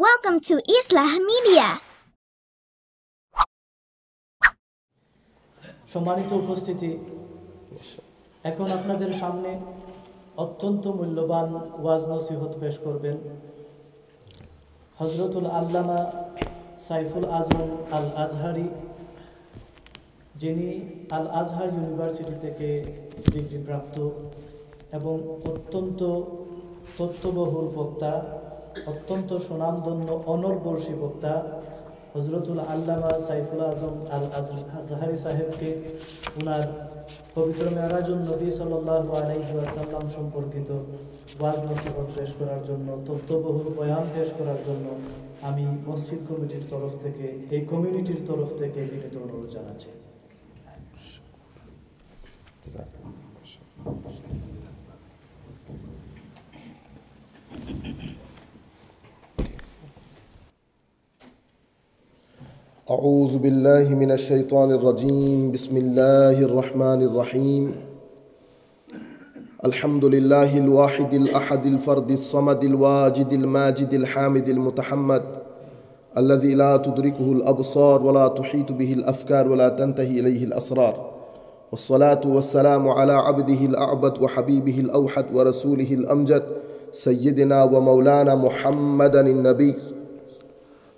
Welcome to Islah Media. সম্মানিত উপস্থিতি এখন আপনাদের সামনে অত্যন্ত মূল্যবান ওয়াজ নসিহত পেশ করবেন হজরতুল আল্লামা সাইফুল আজম আল আজহারি যিনি আল আজহার ইউনিভার্সিটি থেকে ডিগ্রিপ্রাপ্ত এবং অত্যন্ত তত্ত্ববহুল বক্তা অত্যন্ত সুনামধন্য অনলবর্ষী বক্তা হজরতুল আল্লামা সাইফুল আজম আল আজহারি সাহেবকে ওনার পবিত্র মেয়ারাজুল নবী সাল্লাহ আলাইসাল্লাম সম্পর্কিত ওয়াজ নসিবত পেশ করার জন্য তথ্যবহুল বয়ান পেশ করার জন্য আমি মসজিদ কমিটির তরফ থেকে এই কমিউনিটির তরফ থেকে বিনীত অনুরোধ জানাচ্ছি Thank you. أعوذ بالله من الشيطان الرجيم بسم الله الرحمن الرحيم الحمد لله الواحد الأحد الفرد الصمد الواجد الماجد الحامد المتحمد الذي لا تدركه الأبصار ولا تحيط به الأفكار ولا تنتهي إليه الأسرار والصلاة والسلام على عبده الأعبد وحبيبه الأوحد ورسوله الأمجد سيدنا ومولانا محمدا النبي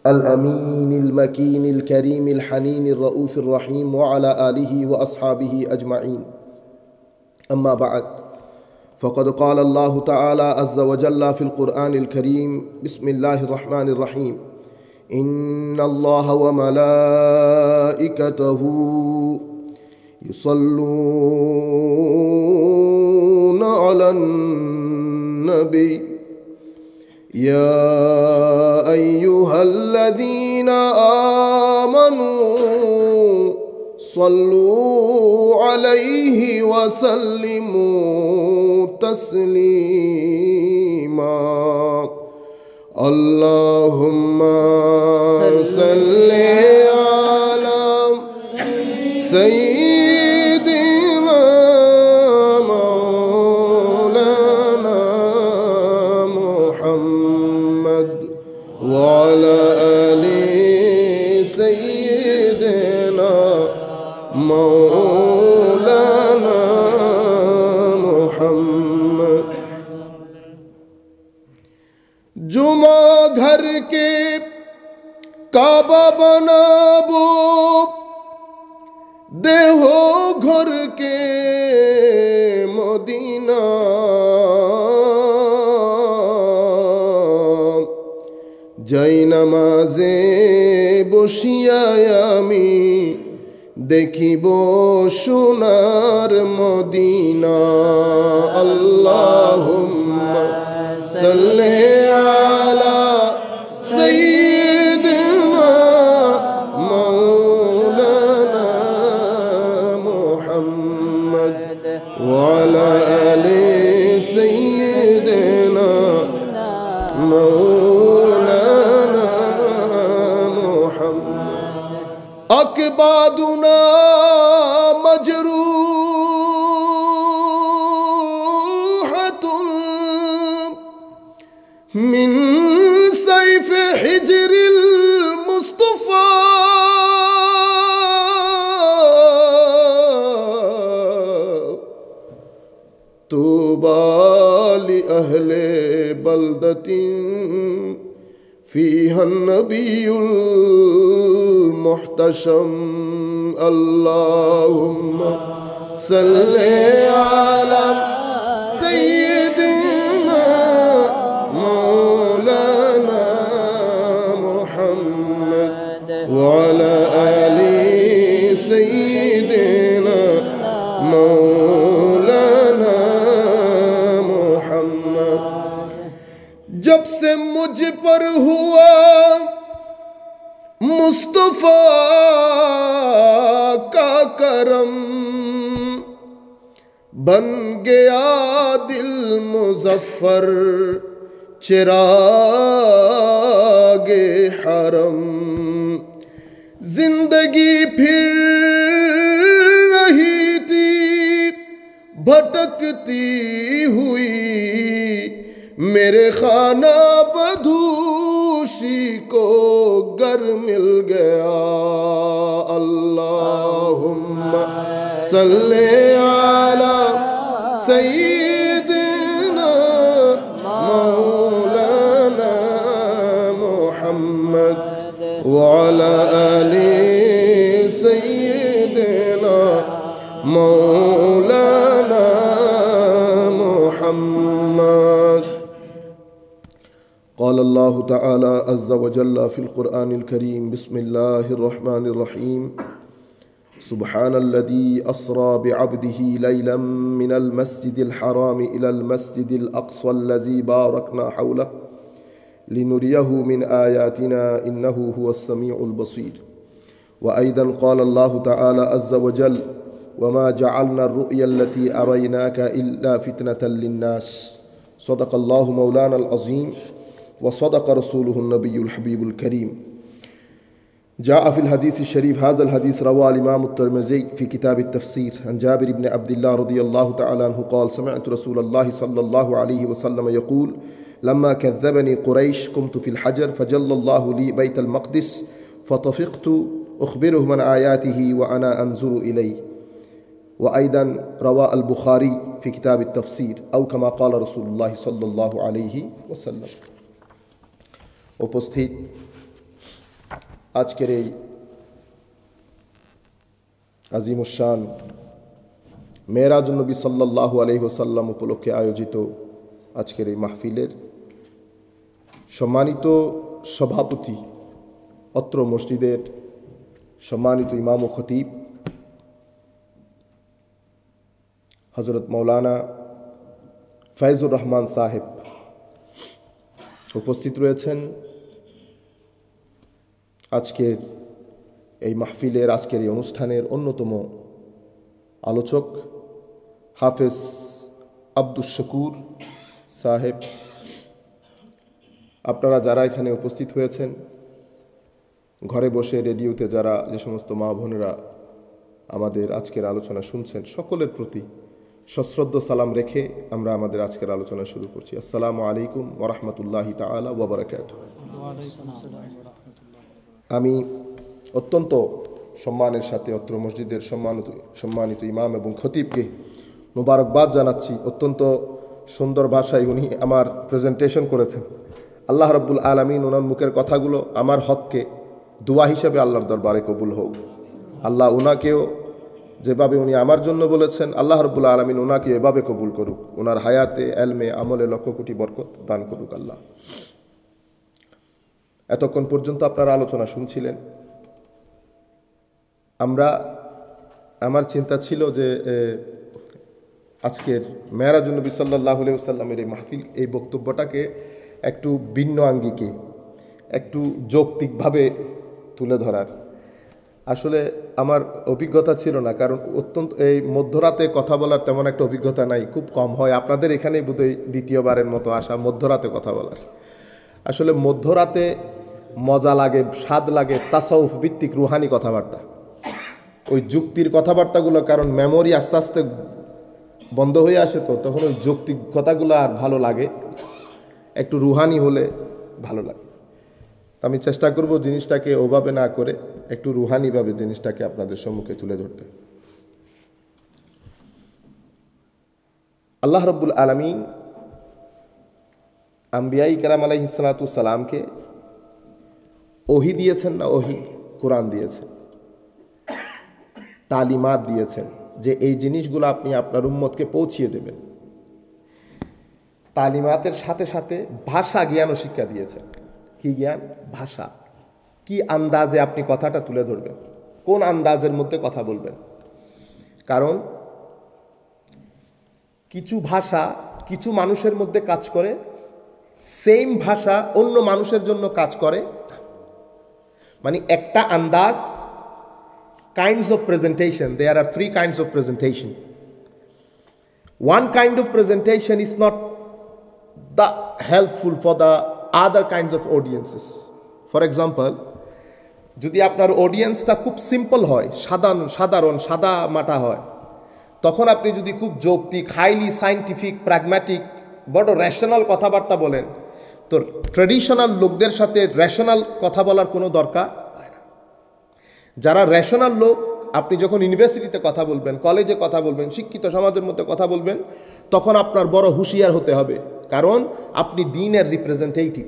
الامين المكين الكريم الحنين الرؤوف الرحيم وعلى اله واصحابه اجمعين اما بعد فقد قال الله تعالى عز وجل في القران الكريم بسم الله الرحمن الرحيم ان الله وملائكته يصلون على النبي يا ايها الذين امنوا صلوا عليه وسلموا تسليما اللهم صل কাবা দেহ ঘরকে মদিনা যাই নামাজে বসিয়ায় আমি দেখিব সোনার মদিনা আল্লাহ সাল্লে فيها النبي المحتشم اللهم صل على سيدنا مولانا محمد وعلى آله سيدنا مجھ پر ہوا مصطفیٰ کا کرم بن گیا دل مظفر چراغ حرم زندگی پھر رہی تھی بھٹکتی ہوئی میرے خانہ بدوشی کو گر مل گیا اللہم صلی علی سیدنا مولانا محمد وعلا لے سیدنا مولانا محمد قال الله تعالى عز وجل في القرآن الكريم بسم الله الرحمن الرحيم سبحان الذي أسرى بعبده ليلا من المسجد الحرام إلى المسجد الأقصى الذي باركنا حوله لنريه من آياتنا إنه هو السميع البصير وأيضا قال الله تعالى عز وجل وما جعلنا الرؤيا التي أريناك إلا فتنة للناس صدق الله مولانا العظيم وصدق رسوله النبي الحبيب الكريم جاء في الحديث الشريف هذا الحديث رواه الإمام الترمذي في كتاب التفسير عن جابر بن عبد الله رضي الله تعالى عنه قال سمعت رسول الله صلى الله عليه وسلم يقول لما كذبني قريش قمت في الحجر فجل الله لي بيت المقدس فطفقت أخبره من آياته وأنا أنظر إليه وأيضا روى البخاري في كتاب التفسير أو كما قال رسول الله صلى الله عليه وسلم উপস্থিত আজকের এই আজিমুসান মেয়েরাজ নবী সাল্লাহু আলহিহসাল্লাম উপলক্ষে আয়োজিত আজকের এই মাহফিলের সম্মানিত সভাপতি অত্র মসজিদের সম্মানিত ইমাম ও খতিব হজরত মৌলানা ফাইজুর রহমান সাহেব উপস্থিত রয়েছেন আজকের এই মাহফিলের আজকের এই অনুষ্ঠানের অন্যতম আলোচক হাফেজ আব্দুল শকুর সাহেব আপনারা যারা এখানে উপস্থিত হয়েছেন ঘরে বসে রেডিওতে যারা যে সমস্ত মা বোনেরা আমাদের আজকের আলোচনা শুনছেন সকলের প্রতি সশ্রদ্ধ সালাম রেখে আমরা আমাদের আজকের আলোচনা শুরু করছি আসসালামু আলাইকুম ওরহমতুল্লাহি তালা ওবরাকাত আমি অত্যন্ত সম্মানের সাথে অত্র মসজিদের সম্মানিত সম্মানিত ইমাম এবং খতিবকে মুবারকবাদ জানাচ্ছি অত্যন্ত সুন্দর ভাষায় উনি আমার প্রেজেন্টেশন করেছেন আল্লাহ রব্বুল আলমিন ওনার মুখের কথাগুলো আমার হককে দোয়া হিসাবে আল্লাহর দরবারে কবুল হোক আল্লাহ ওনাকেও যেভাবে উনি আমার জন্য বলেছেন আল্লাহ রব্বুল আলমিন ওনাকে এভাবে কবুল করুক ওনার হায়াতে এলমে আমলে লক্ষ কোটি বরকত দান করুক আল্লাহ এতক্ষণ পর্যন্ত আপনারা আলোচনা শুনছিলেন আমরা আমার চিন্তা ছিল যে আজকের মেয়ারাজ জন্য সাল্লাহ সাল্লামের এই মাহফিল এই বক্তব্যটাকে একটু ভিন্ন আঙ্গিকে একটু যৌক্তিকভাবে তুলে ধরার আসলে আমার অভিজ্ঞতা ছিল না কারণ অত্যন্ত এই মধ্যরাতে কথা বলার তেমন একটা অভিজ্ঞতা নাই খুব কম হয় আপনাদের এখানেই বোধহয় দ্বিতীয়বারের মতো আসা মধ্যরাতে কথা বলার আসলে মধ্যরাতে মজা লাগে স্বাদ লাগে তাসাউফ ভিত্তিক রুহানি কথাবার্তা ওই যুক্তির কথাবার্তাগুলো কারণ মেমোরি আস্তে আস্তে বন্ধ হয়ে আসে তো তখন ওই যৌক্তিক কথাগুলো আর ভালো লাগে একটু রুহানি হলে ভালো লাগে আমি চেষ্টা করব জিনিসটাকে ওভাবে না করে একটু রুহানিভাবে জিনিসটাকে আপনাদের সম্মুখে তুলে ধরতে আল্লাহ রব্বুল আলমিন আম্বিয়াই কারাম আলাই সালামকে ওহি দিয়েছেন না ওহি কোরআন দিয়েছেন তালিমাত দিয়েছেন যে এই জিনিসগুলো আপনি আপনার উম্মতকে পৌঁছিয়ে দেবেন তালিমাতের সাথে সাথে ভাষা জ্ঞান ও শিক্ষা দিয়েছেন কি জ্ঞান ভাষা কি আন্দাজে আপনি কথাটা তুলে ধরবেন কোন আন্দাজের মধ্যে কথা বলবেন কারণ কিছু ভাষা কিছু মানুষের মধ্যে কাজ করে সেম ভাষা অন্য মানুষের জন্য কাজ করে মানে একটা আন্দাজ kinds of presentation they are are three kinds of presentation one kind of presentation is not the helpful for the other kinds of audiences for example যদি আপনার অডিয়েন্সটা খুব সিম্পল হয় সাধারণ সাধারণ সাদা মাটা হয় তখন আপনি যদি খুব যৌক্তিক হাইলি সাইন্টিফিক প্র্যাগম্যাটিক বড় রেশনাল কথাবার্তা বলেন তো ট্রেডিশনাল লোকদের সাথে রেশনাল কথা বলার কোনো দরকার হয় না যারা রেশনাল লোক আপনি যখন ইউনিভার্সিটিতে কথা বলবেন কলেজে কথা বলবেন শিক্ষিত সমাজের মধ্যে কথা বলবেন তখন আপনার বড় হুঁশিয়ার হতে হবে কারণ আপনি দিনের রিপ্রেজেন্টেটিভ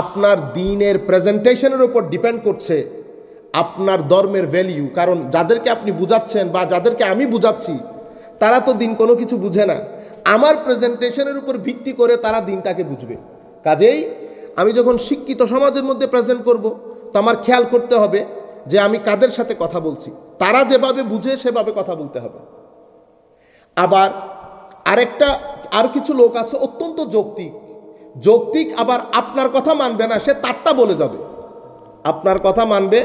আপনার দিনের প্রেজেন্টেশনের উপর ডিপেন্ড করছে আপনার ধর্মের ভ্যালিউ কারণ যাদেরকে আপনি বুঝাচ্ছেন বা যাদেরকে আমি বুঝাচ্ছি তারা তো দিন কোনো কিছু বুঝে না আমার প্রেজেন্টেশনের উপর ভিত্তি করে তারা দিনটাকে বুঝবে কাজেই আমি যখন শিক্ষিত সমাজের মধ্যে প্রেজেন্ট করব তো আমার খেয়াল করতে হবে যে আমি কাদের সাথে কথা বলছি তারা যেভাবে বুঝে সেভাবে কথা বলতে হবে আবার আরেকটা আর কিছু লোক আছে অত্যন্ত যৌক্তিক যৌক্তিক আবার আপনার কথা মানবে না সে তারটা বলে যাবে আপনার কথা মানবে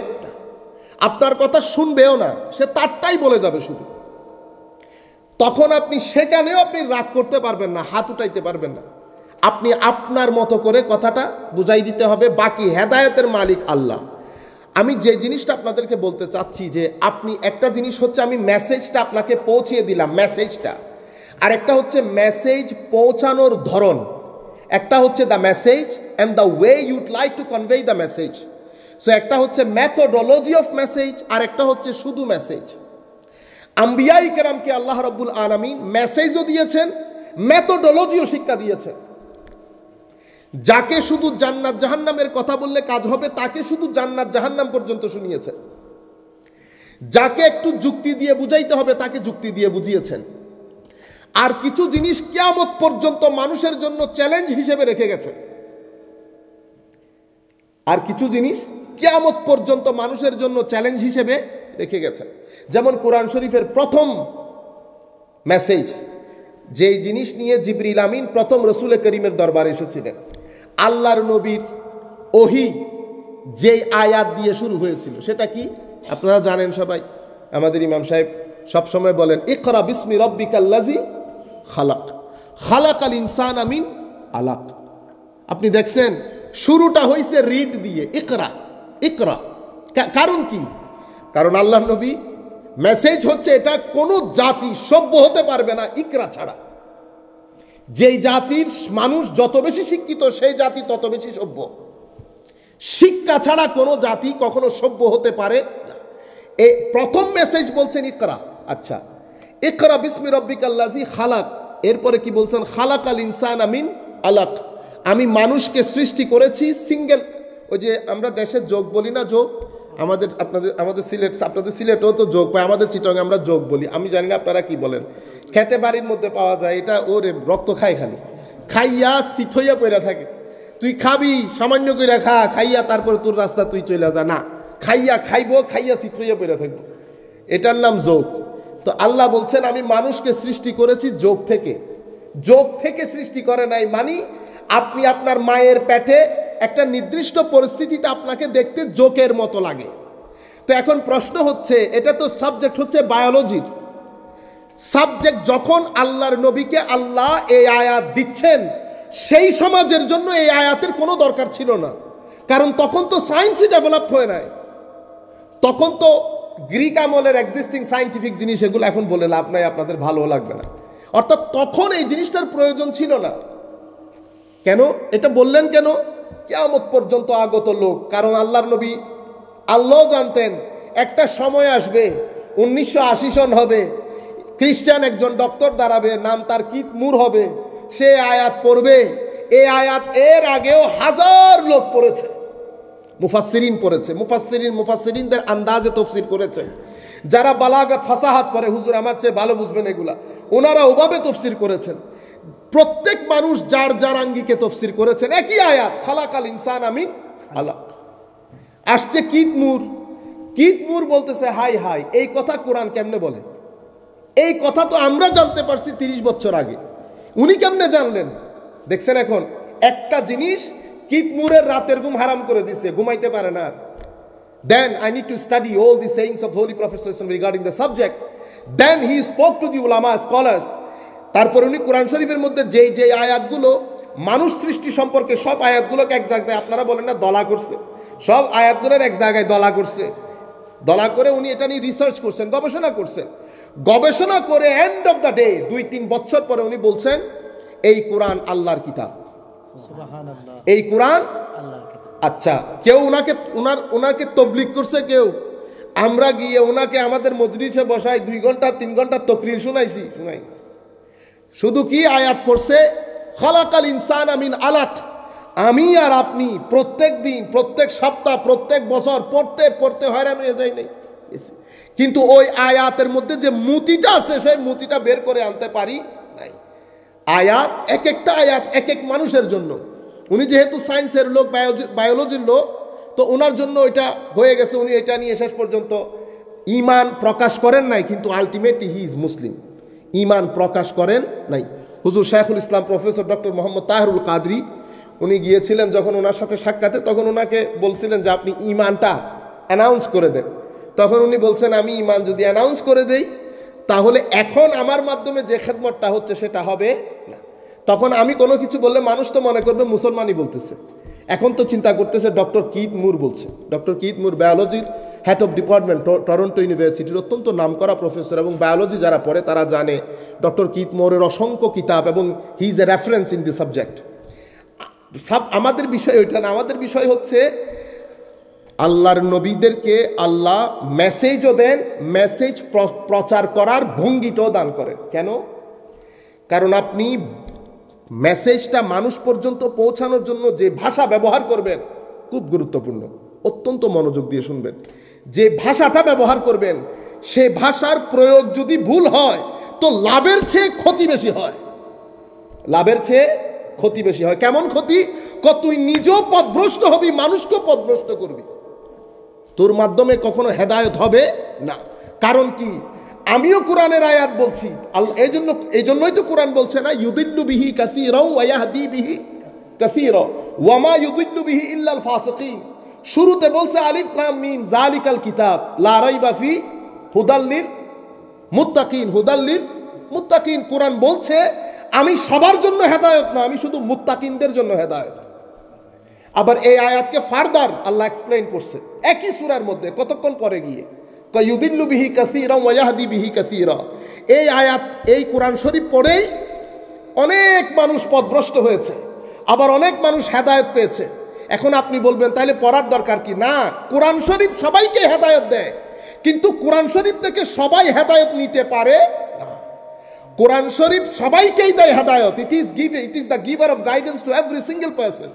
আপনার কথা শুনবেও না সে তারটাই বলে যাবে শুধু তখন আপনি সেখানেও আপনি রাগ করতে পারবেন না হাত উঠাইতে পারবেন না আপনি আপনার মতো করে কথাটা বুঝাই দিতে হবে বাকি হেদায়তের মালিক আল্লাহ আমি যে জিনিসটা আপনাদেরকে বলতে চাচ্ছি যে আপনি একটা জিনিস হচ্ছে আমি মেসেজটা আপনাকে পৌঁছিয়ে দিলাম মেসেজটা আর একটা হচ্ছে মেসেজ পৌঁছানোর ধরন একটা হচ্ছে the message and the way you'd like to convey the message so একটা হচ্ছে ম্যাথোডোলজি অফ মেসেজ আর একটা হচ্ছে শুধু মেসেজ আম্বিয়াই কেরামকে আল্লাহ রব্বুল আলমিন মেসেজও দিয়েছেন ম্যাথোডোলজিও শিক্ষা দিয়েছেন যাকে শুধু জান্নাত জাহান্নামের কথা বললে কাজ হবে তাকে শুধু জান্নাত জাহান্নাম পর্যন্ত শুনিয়েছেন যাকে একটু যুক্তি দিয়ে বুঝাইতে হবে তাকে যুক্তি দিয়ে বুঝিয়েছেন আর কিছু জিনিস কেয়ামত পর্যন্ত মানুষের জন্য চ্যালেঞ্জ হিসেবে রেখে গেছে আর কিছু জিনিস কেয়ামত পর্যন্ত মানুষের জন্য চ্যালেঞ্জ হিসেবে রেখে গেছে যেমন কোরআন শরীফের প্রথম মেসেজ যেই জিনিস নিয়ে জিবরিল আমিন প্রথম রসুল করিমের দরবারে এসেছিলেন আল্লাহর নবীর ওহি যেই আয়াত দিয়ে শুরু হয়েছিল সেটা কি আপনারা জানেন সবাই আমাদের ইমাম সাহেব সবসময় বলেন ইকরা বিসমি রব্বিকাল্লাজি খালাক খালাক আল ইনসান আমিন আলাক আপনি দেখছেন শুরুটা হয়েছে রিড দিয়ে ইকরা ইকরা কারণ কি কারণ আল্লাহ নবী মেসেজ হচ্ছে এটা কোনো জাতি সভ্য হতে পারবে না ইকরা ছাড়া যেই জাতির মানুষ যত বেশি শিক্ষিত সেই জাতি তত বেশি সভ্য শিক্ষা ছাড়া কোনো জাতি কখনো সভ্য হতে পারে না এই প্রথম মেসেজ বলছেন ইকরা আচ্ছা ইকরা বিসমির রব্বিক আল্লাজি খালাক এরপরে কি বলছেন খালাক আল ইনসান আমিন আলাক আমি মানুষকে সৃষ্টি করেছি সিঙ্গেল ওই যে আমরা দেশের যোগ বলি না যোগ আমাদের আপনাদের আমাদের সিলেট আপনাদের সিলেটও তো যোগ পায় আমাদের চিটংয়ে আমরা যোগ বলি আমি জানি না আপনারা কি বলেন খেতে বাড়ির মধ্যে পাওয়া যায় এটা ওরে রক্ত খায় খালি খাইয়া চিত হইয়া পইরা থাকে তুই খাবি সামান্য করে খা খাইয়া তারপর তোর রাস্তা তুই চলে যা না খাইয়া খাইব খাইয়া চিত হইয়া পইরা থাকবো এটার নাম যোগ তো আল্লাহ বলছেন আমি মানুষকে সৃষ্টি করেছি যোগ থেকে যোগ থেকে সৃষ্টি করে নাই মানি আপনি আপনার মায়ের পেটে একটা নির্দিষ্ট পরিস্থিতিতে আপনাকে দেখতে জোকের মতো লাগে তো এখন প্রশ্ন হচ্ছে এটা তো সাবজেক্ট হচ্ছে বায়োলজির সাবজেক্ট যখন আল্লাহর নবীকে আল্লাহ এই আয়াত দিচ্ছেন সেই সমাজের জন্য এই আয়াতের কোনো দরকার ছিল না কারণ তখন তো সায়েন্সই ডেভেলপ হয়ে নাই তখন তো গ্রিক আমলের এক্সিস্টিং সায়েন্টিফিক জিনিস এগুলো এখন বলে লাভ নাই আপনাদের ভালো লাগবে না অর্থাৎ তখন এই জিনিসটার প্রয়োজন ছিল না কেন এটা বললেন কেন কেয়ামত পর্যন্ত আগত লোক কারণ আল্লাহর নবী আল্লাহ জানতেন একটা সময় আসবে উনিশশো সন হবে খ্রিস্টান একজন ডক্টর দাঁড়াবে নাম তার কি মুর হবে সে আয়াত পড়বে এ আয়াত এর আগেও হাজার লোক পড়েছে মুফাসিরিন পড়েছে মুফাসিরিন মুফাসিরিনদের আন্দাজে তফসির করেছে যারা বালাগত ফাসাহাত পরে হুজুর আমার চেয়ে ভালো বুঝবেন এগুলা ওনারা ওভাবে তফসির করেছেন প্রত্যেক মানুষ যার যার আঙ্গিকে তফসির করেছেন একই আয়াত খালাকাল ইনসান আমি আলা আসছে কিতমুর কিতমুর বলতেছে হাই হাই এই কথা কোরআন কেমনে বলে এই কথা তো আমরা জানতে পারছি তিরিশ বছর আগে উনি কেমনে জানলেন দেখছেন এখন একটা জিনিস কিতমুরের রাতের ঘুম হারাম করে দিছে ঘুমাইতে পারে না then I need to study all the sayings of holy professor regarding the subject then he spoke to the উলামা স্কলার্স তারপর উনি কোরআন শরীফের মধ্যে যেই যেই আয়াতগুলো মানুষ সৃষ্টি সম্পর্কে সব আয়াতগুলোকে এক জায়গায় আপনারা বলেন না দলা করছে সব আয়াতগুলোর এক জায়গায় দলা করছে দলা করে উনি এটা নিয়ে রিসার্চ করছেন গবেষণা করছেন গবেষণা করে এন্ড অফ দ্য ডে দুই তিন বছর পরে উনি বলছেন এই কোরআন আল্লাহর কিতাব এই কোরআন আচ্ছা কেউ ওনাকে ওনার ওনাকে তবলিক করছে কেউ আমরা গিয়ে ওনাকে আমাদের মজরিসে বসাই দুই ঘন্টা তিন ঘন্টা তকরির শুনাইছি শুনাই শুধু কি আয়াত পড়ছে খলাকাল ইনসান আমিন আলাক আমি আর আপনি প্রত্যেক দিন প্রত্যেক সপ্তাহ প্রত্যেক বছর পড়তে পড়তে হয়রান হয়ে যাই নেই কিন্তু ওই আয়াতের মধ্যে যে মুতিটা আছে সেই মুতিটা বের করে আনতে পারি নাই আয়াত এক একটা আয়াত এক এক মানুষের জন্য উনি যেহেতু সায়েন্সের লোক বায়োলজির লোক তো ওনার জন্য এটা হয়ে গেছে উনি এটা নিয়ে শেষ পর্যন্ত ইমান প্রকাশ করেন নাই কিন্তু আলটিমেটলি হি ইজ মুসলিম ইমান প্রকাশ করেন নাই হুজুর শাহুল ইসলাম প্রফেসর ডক্টর মোহাম্মদ তাহরুল কাদরি উনি গিয়েছিলেন যখন ওনার সাথে সাক্ষাতে তখন ওনাকে বলছিলেন যে আপনি ইমানটা অ্যানাউন্স করে দেন তখন উনি বলছেন আমি ইমান যদি অ্যানাউন্স করে দেই তাহলে এখন আমার মাধ্যমে যে খেদমতটা হচ্ছে সেটা হবে না তখন আমি কোনো কিছু বললে মানুষ তো মনে করবে মুসলমানই বলতেছে এখন তো চিন্তা করতেছে ডক্টর কিত মুর বলছে ডক্টর কিত মুর বায়োলজির হেড অফ ডিপার্টমেন্ট টরন্টো ইউনিভার্সিটির অত্যন্ত নামকরা প্রফেসর এবং বায়োলজি যারা পড়ে তারা জানে ডক্টর কিত মোরের অসংখ্য কিতাব এবং he is a reference in the subject সাব আমাদের বিষয় ওইটা না আমাদের বিষয় হচ্ছে আল্লাহর নবীদেরকে আল্লাহ মেসেজও দেন মেসেজ প্রচার করার ভঙ্গিটাও দান করেন কেন কারণ আপনি মেসেজটা মানুষ পর্যন্ত পৌঁছানোর জন্য যে ভাষা ব্যবহার করবেন খুব গুরুত্বপূর্ণ অত্যন্ত মনোযোগ দিয়ে শুনবেন যে ভাষাটা ব্যবহার করবেন সে ভাষার প্রয়োগ যদি ভুল হয় তো লাভের চেয়ে ক্ষতি বেশি হয় লাভের চেয়ে ক্ষতি বেশি হয় কেমন ক্ষতি তুই নিজেও পদভ্রষ্ট হবি মানুষকেও পদভ্রষ্ট করবি তোর মাধ্যমে কখনো হেদায়ত হবে না কারণ কি আমিও কোরআনের আয়াত বলছি এই জন্য এই জন্যই তো কোরআন বলছে না ইউদিল্লু বিহি কাসিরাহাদি বিহি কাসির ওয়ামা ইউদিল্লু বিহি ইল্লাল ফাসিকিন শুরুতে বলছে আলিফ লাম মিম জালিকাল কিতাব লারাই বাফি হুদাল্লিল মুত্তাকিন হুদাল্লিল মুত্তাকিন কোরআন বলছে আমি সবার জন্য হেদায়ত না আমি শুধু মুত্তাকিনদের জন্য হেদায়ত আবার এই আয়াতকে ফার্দার আল্লাহ এক্সপ্লেন করছে একই সুরার মধ্যে কতক্ষণ পরে গিয়ে কয়ুদিল্লু বিহি কাসিরা ওয়াহাদি বিহি কাসিরা এই আয়াত এই কোরআন শরীফ পড়েই অনেক মানুষ পদভ্রষ্ট হয়েছে আবার অনেক মানুষ হেদায়ত পেয়েছে এখন আপনি বলবেন তাহলে পড়ার দরকার কি না কোরআন শরীফ সবাইকে হেদায়ত দেয় কিন্তু কোরআন শরীফ থেকে সবাই হেদায়ত নিতে পারে কোরআন শরীফ সবাইকেই দেয় হেদায়ত it is give it is the giver of guidance to every single person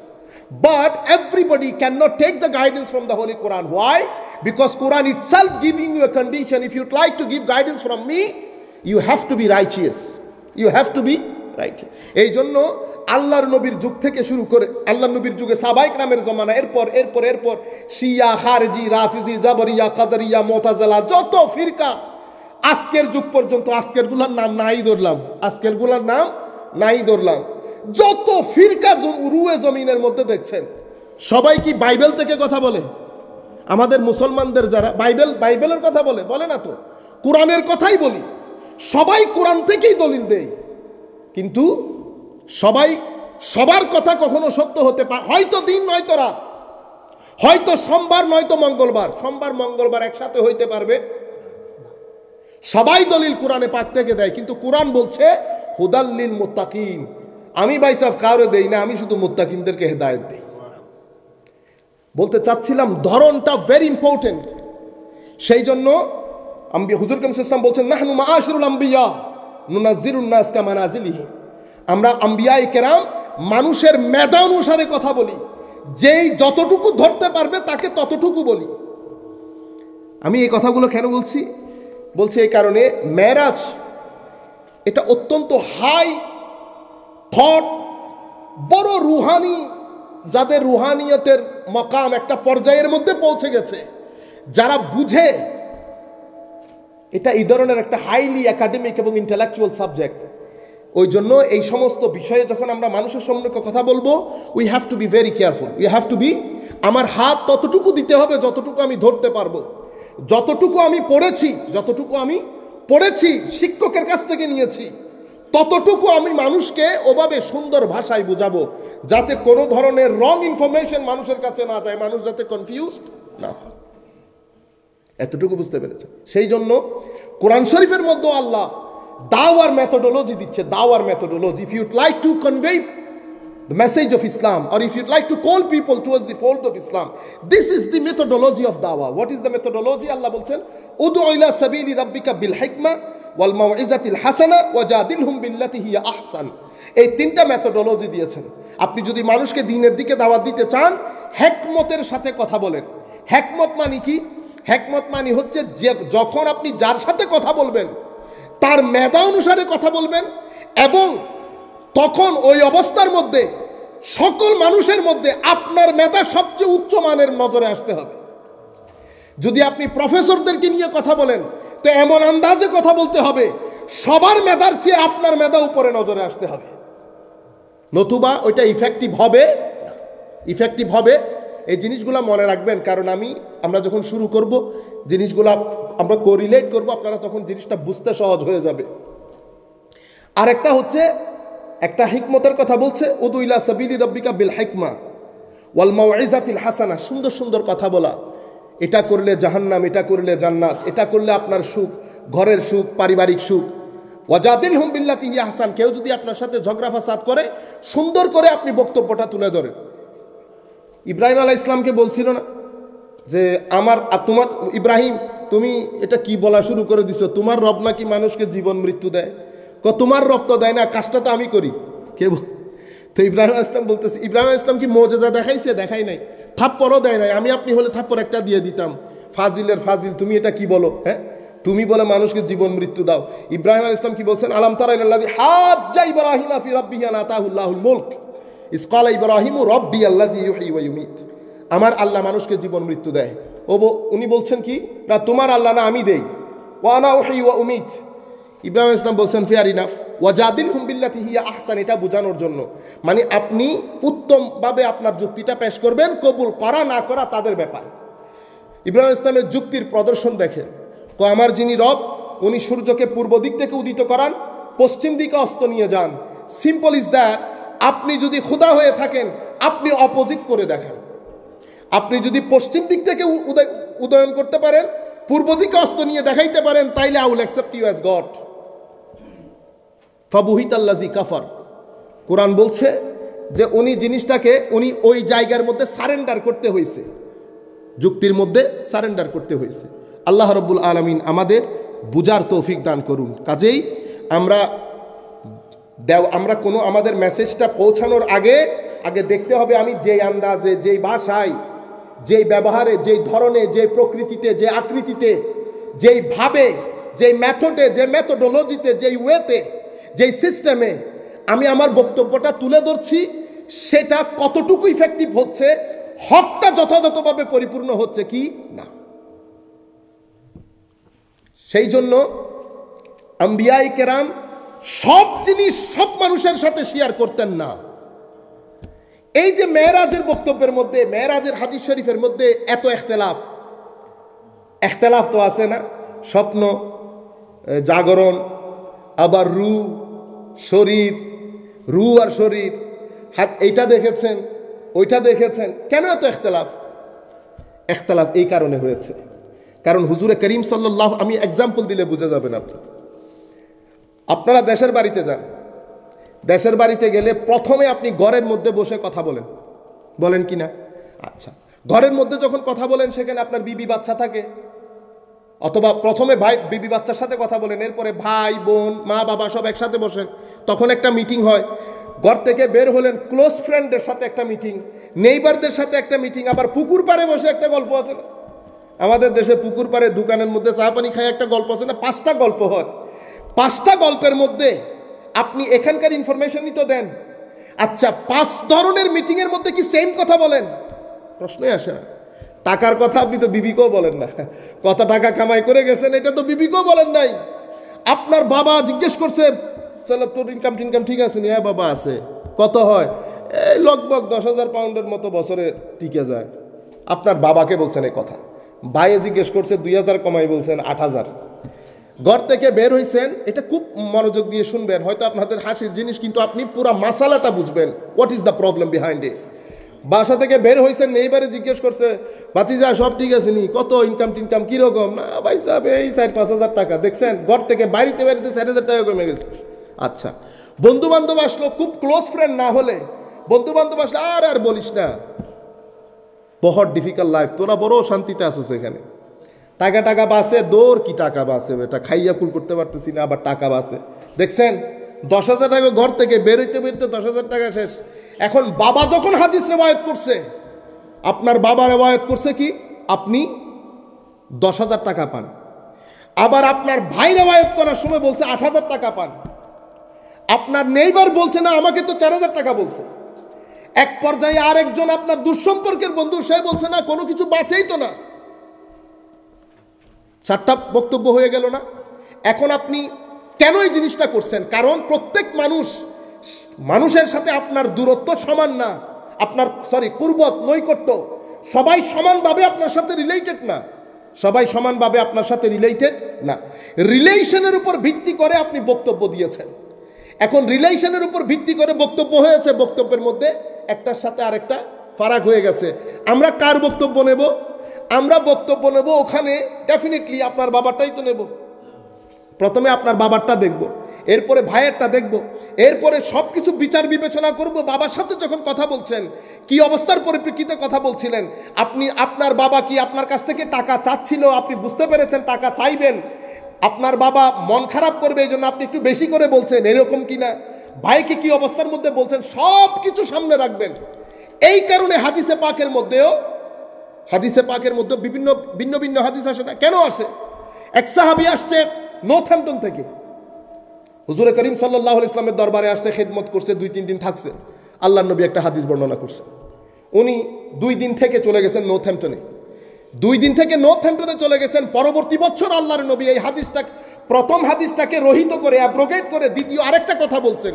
But everybody cannot take the guidance from the Holy Quran. Why? Because Quran itself giving you a condition. If you'd like to give guidance from me, you have to be righteous. You have to be righteous. এই জন্য আল্লাহর নবীর যুগ থেকে শুরু করে আল্লাহ নবীর যুগে সাবাইক নামের জমানা এরপর এরপর এরপর শিয়া খারজি রাফিজি জাবরিয়া কাদারিয়া মোতাজালা যত ফিরকা আজকের যুগ পর্যন্ত আজকের গুলার নাম নাই ধরলাম আজকের গুলার নাম নাই ধরলাম যত ফিরকা রুয়ে জমিনের মধ্যে দেখছেন সবাই কি বাইবেল থেকে কথা বলে আমাদের মুসলমানদের যারা বাইবেল বাইবেলের কথা বলে বলে না তো কোরআনের কথাই বলি সবাই কোরআন থেকেই দলিল দেয় কিন্তু সবাই সবার কথা কখনো সত্য হতে পারে হয়তো দিন নয়তো রাত হয়তো সোমবার নয়তো মঙ্গলবার সোমবার মঙ্গলবার একসাথে হইতে পারবে সবাই দলিল কোরআনে পাক থেকে দেয় কিন্তু কোরআন বলছে হুদাল্লিল মোত্তাকিন আমি বাইসাফ কারো দেই না আমি শুধু মোত্তাকিনদেরকে হেদায়ত দিই বলতে চাচ্ছিলাম ধরনটা ভেরি ইম্পর্টেন্ট সেই জন্য আমি হুজুর ইসলাম বলছেন নাহনু মাশরুল আম্বিয়া কামা নাজিলি আমরা আম্বিয়া কেরাম মানুষের মেধা অনুসারে কথা বলি যেই যতটুকু ধরতে পারবে তাকে ততটুকু বলি আমি এই কথাগুলো কেন বলছি বলছি এই কারণে ম্যারাজ এটা অত্যন্ত হাই ঘট বড় রুহানি যাদের রুহানিয়তের মকাম একটা পর্যায়ের মধ্যে পৌঁছে গেছে যারা বুঝে এটা এই ধরনের একটা হাইলি একাডেমিক এবং ইন্টালেকচুয়াল সাবজেক্ট ওই জন্য এই সমস্ত বিষয়ে যখন আমরা মানুষের সম্মুখে কথা বলবো we have to be very careful we have to be আমার হাত ততটুকু দিতে হবে যতটুকু আমি ধরতে পারবো যতটুকু আমি পড়েছি যতটুকু আমি পড়েছি শিক্ষকের কাছ থেকে নিয়েছি ততটুকু আমি মানুষকে ওভাবে সুন্দর ভাষায় বুঝাবো যাতে কোনো ধরনের রং ইনফরমেশন মানুষের কাছে না যায় মানুষ যাতে কনফিউজড না হয় এতটুকু বুঝতে পেরেছে সেই জন্য কোরআন শরীফের মধ্যে আল্লাহ দাওয়ার ম্যাথোডোলজি দিচ্ছে দাওয়ার methodology if you'd like to convey the message of Islam, or if you'd like to call people towards the fold of Islam. This is the methodology of dawah. What is the methodology? Allah bolchen, Udu ila sabili rabbika bil hikmah ওয়ালমা ইজাতিল হাসানা ওয়াজাদিল হুম বিল্লাতি হিয়া আহসান এই তিনটা দিয়েছেন আপনি যদি মানুষকে দিনের দিকে দাওয়াত দিতে চান হ্যাকমতের সাথে কথা বলেন হ্যাকমত মানে কি হ্যাকমত মানে হচ্ছে যে যখন আপনি যার সাথে কথা বলবেন তার মেধা অনুসারে কথা বলবেন এবং তখন ওই অবস্থার মধ্যে সকল মানুষের মধ্যে আপনার মেধা সবচেয়ে উচ্চ মানের নজরে আসতে হবে যদি আপনি প্রফেসরদেরকে নিয়ে কথা বলেন তো এমন আন্দাজে কথা বলতে হবে সবার মেধার চেয়ে আপনার মেধা উপরে নজরে আসতে হবে নতুবা ওইটা ইফেক্টিভ হবে ইফেক্টিভ হবে এই জিনিসগুলো মনে রাখবেন কারণ আমি আমরা যখন শুরু করব জিনিসগুলো আমরা কোরিলেট করব আপনারা তখন জিনিসটা বুঝতে সহজ হয়ে যাবে আরেকটা হচ্ছে একটা হিকমতের কথা বলছে উদুইলা সাবিলি রব্বিকা বিল হিকমা ওয়াল মাওয়াইজাতিল হাসানা সুন্দর সুন্দর কথা বলা এটা করলে জাহান্নাম এটা করলে জান্নাত এটা করলে আপনার সুখ ঘরের সুখ পারিবারিক সুখ ওয়াজাদিল হুম বিল্লাতি ইয়া হাসান কেউ যদি আপনার সাথে ঝগড়া ফাসাদ করে সুন্দর করে আপনি বক্তব্যটা তুলে ধরেন ইব্রাহিম আলাহ ইসলামকে বলছিল না যে আমার তোমার ইব্রাহিম তুমি এটা কি বলা শুরু করে দিছো তোমার রব নাকি মানুষকে জীবন মৃত্যু দেয় তোমার রব তো দেয় না কাজটা তো আমি করি কে বল তো ইব্রাহিম ইসলাম বলতেছে ইব্রাহিম ইসলাম কি মজেজা দেখাইছে দেখাই নাই থাপ্পরও দেয় নাই আমি আপনি হলে থাপ্পর একটা দিয়ে দিতাম ফাজিলের ফাজিল তুমি এটা কি বলো হ্যাঁ তুমি বলে মানুষকে জীবন মৃত্যু দাও ইব্রাহিম আল ইসলাম কি বলছেন আলাম তারাই হাত যা ইব্রাহিম আফি রব্বি আতাহুল্লাহুল মুলক ইসকাল ইব্রাহিম রব্বি আল্লাহ ইউমিত আমার আল্লাহ মানুষকে জীবন মৃত্যু দেয় ও উনি বলছেন কি না তোমার আল্লাহ না আমি দেই ওয়ানা ওহি ওয়া উমিত ইব্রাহিম ইসলাম বলছেন ফেয়ার ইনাফ ওয়াজাদিন হুমবিল্লাতি হিয়া আহসান এটা বোঝানোর জন্য মানে আপনি উত্তমভাবে আপনার যুক্তিটা পেশ করবেন কবুল করা না করা তাদের ব্যাপার ইব্রাহিম ইসলামের যুক্তির প্রদর্শন দেখেন তো আমার যিনি রব উনি সূর্যকে পূর্ব দিক থেকে উদিত করান পশ্চিম দিকে অস্ত নিয়ে যান সিম্পল ইজ দ্যাট আপনি যদি ক্ষুদা হয়ে থাকেন আপনি অপোজিট করে দেখেন আপনি যদি পশ্চিম দিক থেকে উদয় উদয়ন করতে পারেন পূর্ব দিকে অস্ত নিয়ে দেখাইতে পারেন তাইলে I will accept you as God ফাবুহিতাল্লাজি কাফার কোরআন বলছে যে উনি জিনিসটাকে উনি ওই জায়গার মধ্যে সারেন্ডার করতে হয়েছে যুক্তির মধ্যে সারেন্ডার করতে হয়েছে আল্লাহ রব্বুল আলমিন আমাদের বুজার তৌফিক দান করুন কাজেই আমরা দেও আমরা কোনো আমাদের মেসেজটা পৌঁছানোর আগে আগে দেখতে হবে আমি যেই আন্দাজে যেই ভাষায় যেই ব্যবহারে যেই ধরনে যেই প্রকৃতিতে যে আকৃতিতে যেই ভাবে যেই মেথডে যে মেথোডোলজিতে যেই ওয়েতে যেই সিস্টেমে আমি আমার বক্তব্যটা তুলে ধরছি সেটা কতটুকু ইফেক্টিভ হচ্ছে হকটা যথাযথভাবে পরিপূর্ণ হচ্ছে কি না সেই জন্য আম্বিয়াই কেরাম সব জিনিস সব মানুষের সাথে শেয়ার করতেন না এই যে মেয়েরাজের বক্তব্যের মধ্যে মেয়েরাজের হাদিস শরীফের মধ্যে এত এখতেলাফ এখতেলাফ তো আছে না স্বপ্ন জাগরণ আবার রু শরীর রু আর শরীর হাত এইটা দেখেছেন ওইটা দেখেছেন কেন এত এখতলাফ এখতলাফ এই কারণে হয়েছে কারণ হুজুরে করিম সাল্লাহ আমি এক্সাম্পল দিলে বুঝে যাবেন আপনি আপনারা দেশের বাড়িতে যান দেশের বাড়িতে গেলে প্রথমে আপনি ঘরের মধ্যে বসে কথা বলেন বলেন কি না আচ্ছা ঘরের মধ্যে যখন কথা বলেন সেখানে আপনার বিবি বাচ্চা থাকে অথবা প্রথমে ভাই বিবি বাচ্চার সাথে কথা বলেন এরপরে ভাই বোন মা বাবা সব একসাথে বসেন তখন একটা মিটিং হয় ঘর থেকে বের হলেন ক্লোজ ফ্রেন্ডের সাথে একটা মিটিং নেইবারদের সাথে একটা মিটিং আবার পুকুর পাড়ে বসে একটা গল্প আছে না আমাদের দেশে পুকুর পাড়ে দোকানের মধ্যে চা পানি খায় একটা গল্প আছে না পাঁচটা গল্প হয় পাঁচটা গল্পের মধ্যে আপনি এখানকার ইনফরমেশনই তো দেন আচ্ছা পাঁচ ধরনের মিটিংয়ের মধ্যে কি সেম কথা বলেন প্রশ্নই আসে না টাকার কথা আপনি তো বিবিকেও বলেন না কত টাকা কামাই করে গেছেন এটা তো বিবিকেও বলেন নাই আপনার বাবা জিজ্ঞেস করছে চলো তোর ইনকাম টিনকাম ঠিক আছে নি হ্যাঁ বাবা আছে কত হয় এই লগভগ দশ হাজার পাউন্ডের মতো বছরে টিকে যায় আপনার বাবাকে বলছেন এই কথা বাইয়ে জিজ্ঞেস করছে দুই হাজার কমাই বলছেন আট হাজার ঘর থেকে বের হয়েছেন এটা খুব মনোযোগ দিয়ে শুনবেন হয়তো আপনাদের হাসির জিনিস কিন্তু আপনি পুরা মাসালাটা বুঝবেন what is the problem behind it বাসা থেকে বের হয়েছেন এইবারে জিজ্ঞেস করছে বাতিজা সব ঠিক আছে নি কত ইনকাম টিনকাম কীরকম না ভাই সাহেব এই চার পাঁচ হাজার টাকা দেখছেন ঘর থেকে বাড়িতে বাড়িতে চার হাজার টাকা কমে গেছে আচ্ছা বন্ধু বান্ধব আসলো খুব ক্লোজ ফ্রেন্ড না হলে বন্ধু বান্ধব আসলে আর আর বলিস না বহর ডিফিকাল্ট লাইফ তোরা বড় শান্তিতে আসো সেখানে টাকা টাকা বাসে দৌড় কি টাকা বাসে এটা খাইয়া কুল করতে পারতেছি না আবার টাকা বাসে দেখছেন দশ হাজার টাকা ঘর থেকে বেরোইতে বেরোতে দশ হাজার টাকা শেষ এখন বাবা যখন হাদিস রেবায়ত করছে আপনার বাবা রেওয়ায়ত করছে কি আপনি দশ হাজার টাকা পান আবার আপনার ভাই রেবায়ত করার সময় বলছে আট হাজার টাকা পান আপনার নেইবার বলছে না আমাকে তো চার হাজার টাকা বলছে এক পর্যায়ে আরেকজন আপনার দুঃসম্পর্কের বন্ধু সে বলছে না কোনো কিছু বাঁচেই তো না চারটা বক্তব্য হয়ে গেল না এখন আপনি কেন এই জিনিসটা করছেন কারণ প্রত্যেক মানুষ মানুষের সাথে আপনার দূরত্ব সমান না আপনার সরি কুর্বত নৈকট্য সবাই সমানভাবে আপনার সাথে রিলেটেড না সবাই সমানভাবে আপনার সাথে রিলেটেড না রিলেশনের উপর ভিত্তি করে আপনি বক্তব্য দিয়েছেন এখন রিলেশনের উপর ভিত্তি করে বক্তব্য হয়েছে বক্তব্যের মধ্যে একটার সাথে আরেকটা ফারাক হয়ে গেছে আমরা কার বক্তব্য নেব আমরা বক্তব্য নেব ওখানে ডেফিনেটলি আপনার বাবারটাই তো নেব প্রথমে আপনার বাবারটা দেখবো এরপরে ভাইয়েরটা দেখব এরপরে সব কিছু বিচার বিবেচনা করব বাবার সাথে যখন কথা বলছেন কি অবস্থার পরিপ্রেক্ষিতে কথা বলছিলেন আপনি আপনার বাবা কি আপনার কাছ থেকে টাকা চাচ্ছিল আপনি বুঝতে পেরেছেন টাকা চাইবেন আপনার বাবা মন খারাপ করবে এই জন্য আপনি একটু বেশি করে বলছেন এরকম কি না ভাইকে কি অবস্থার মধ্যে বলছেন সব কিছু সামনে রাখবেন এই কারণে হাদিসে পাকের মধ্যেও হাদিসে পাকের মধ্যে বিভিন্ন ভিন্ন ভিন্ন হাদিস আসে না কেন আসে এক সাহাবি আসছে নর্থহ্যাম্পটন থেকে হুজুরে করিম সাল্লাহ ইসলামের দরবারে আসছে খেদমত করছে দুই তিন দিন থাকছে আল্লাহ নবী একটা হাদিস বর্ণনা করছে উনি দুই দিন থেকে চলে গেছেন নর্থ হ্যাম্পটনে দুই দিন থেকে নর্থ হ্যাম্পটনে চলে গেছেন পরবর্তী বছর আল্লাহর নবী এই হাদিসটা প্রথম হাদিসটাকে রহিত করে অ্যাব্রোগেট করে দ্বিতীয় আরেকটা কথা বলছেন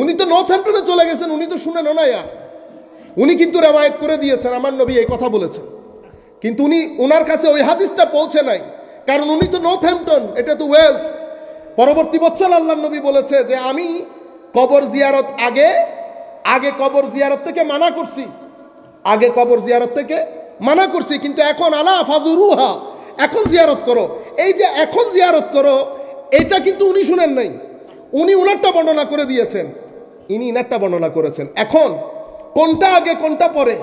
উনি তো নর্থ হ্যাম্পটনে চলে গেছেন উনি তো শুনেন না আর উনি কিন্তু রেওয়ায়ত করে দিয়েছেন আমার নবী এই কথা বলেছেন কিন্তু উনি ওনার কাছে ওই হাদিসটা পৌঁছে নাই কারণ উনি তো নর্থ হ্যাম্পটন এটা তো ওয়েলস পরবর্তী বছর আল্লাহ নবী বলেছে যে আমি কবর জিয়ারত আগে আগে কবর জিয়ারত থেকে মানা করছি আগে কবর জিয়ারত থেকে মানা করছি কিন্তু এখন আলা ফাজুরুহা এখন জিয়ারত করো এই যে এখন জিয়ারত করো এটা কিন্তু উনি শুনেন নাই উনি উনারটা বর্ণনা করে দিয়েছেন ইনি ইনারটা বর্ণনা করেছেন এখন কোনটা আগে কোনটা পরে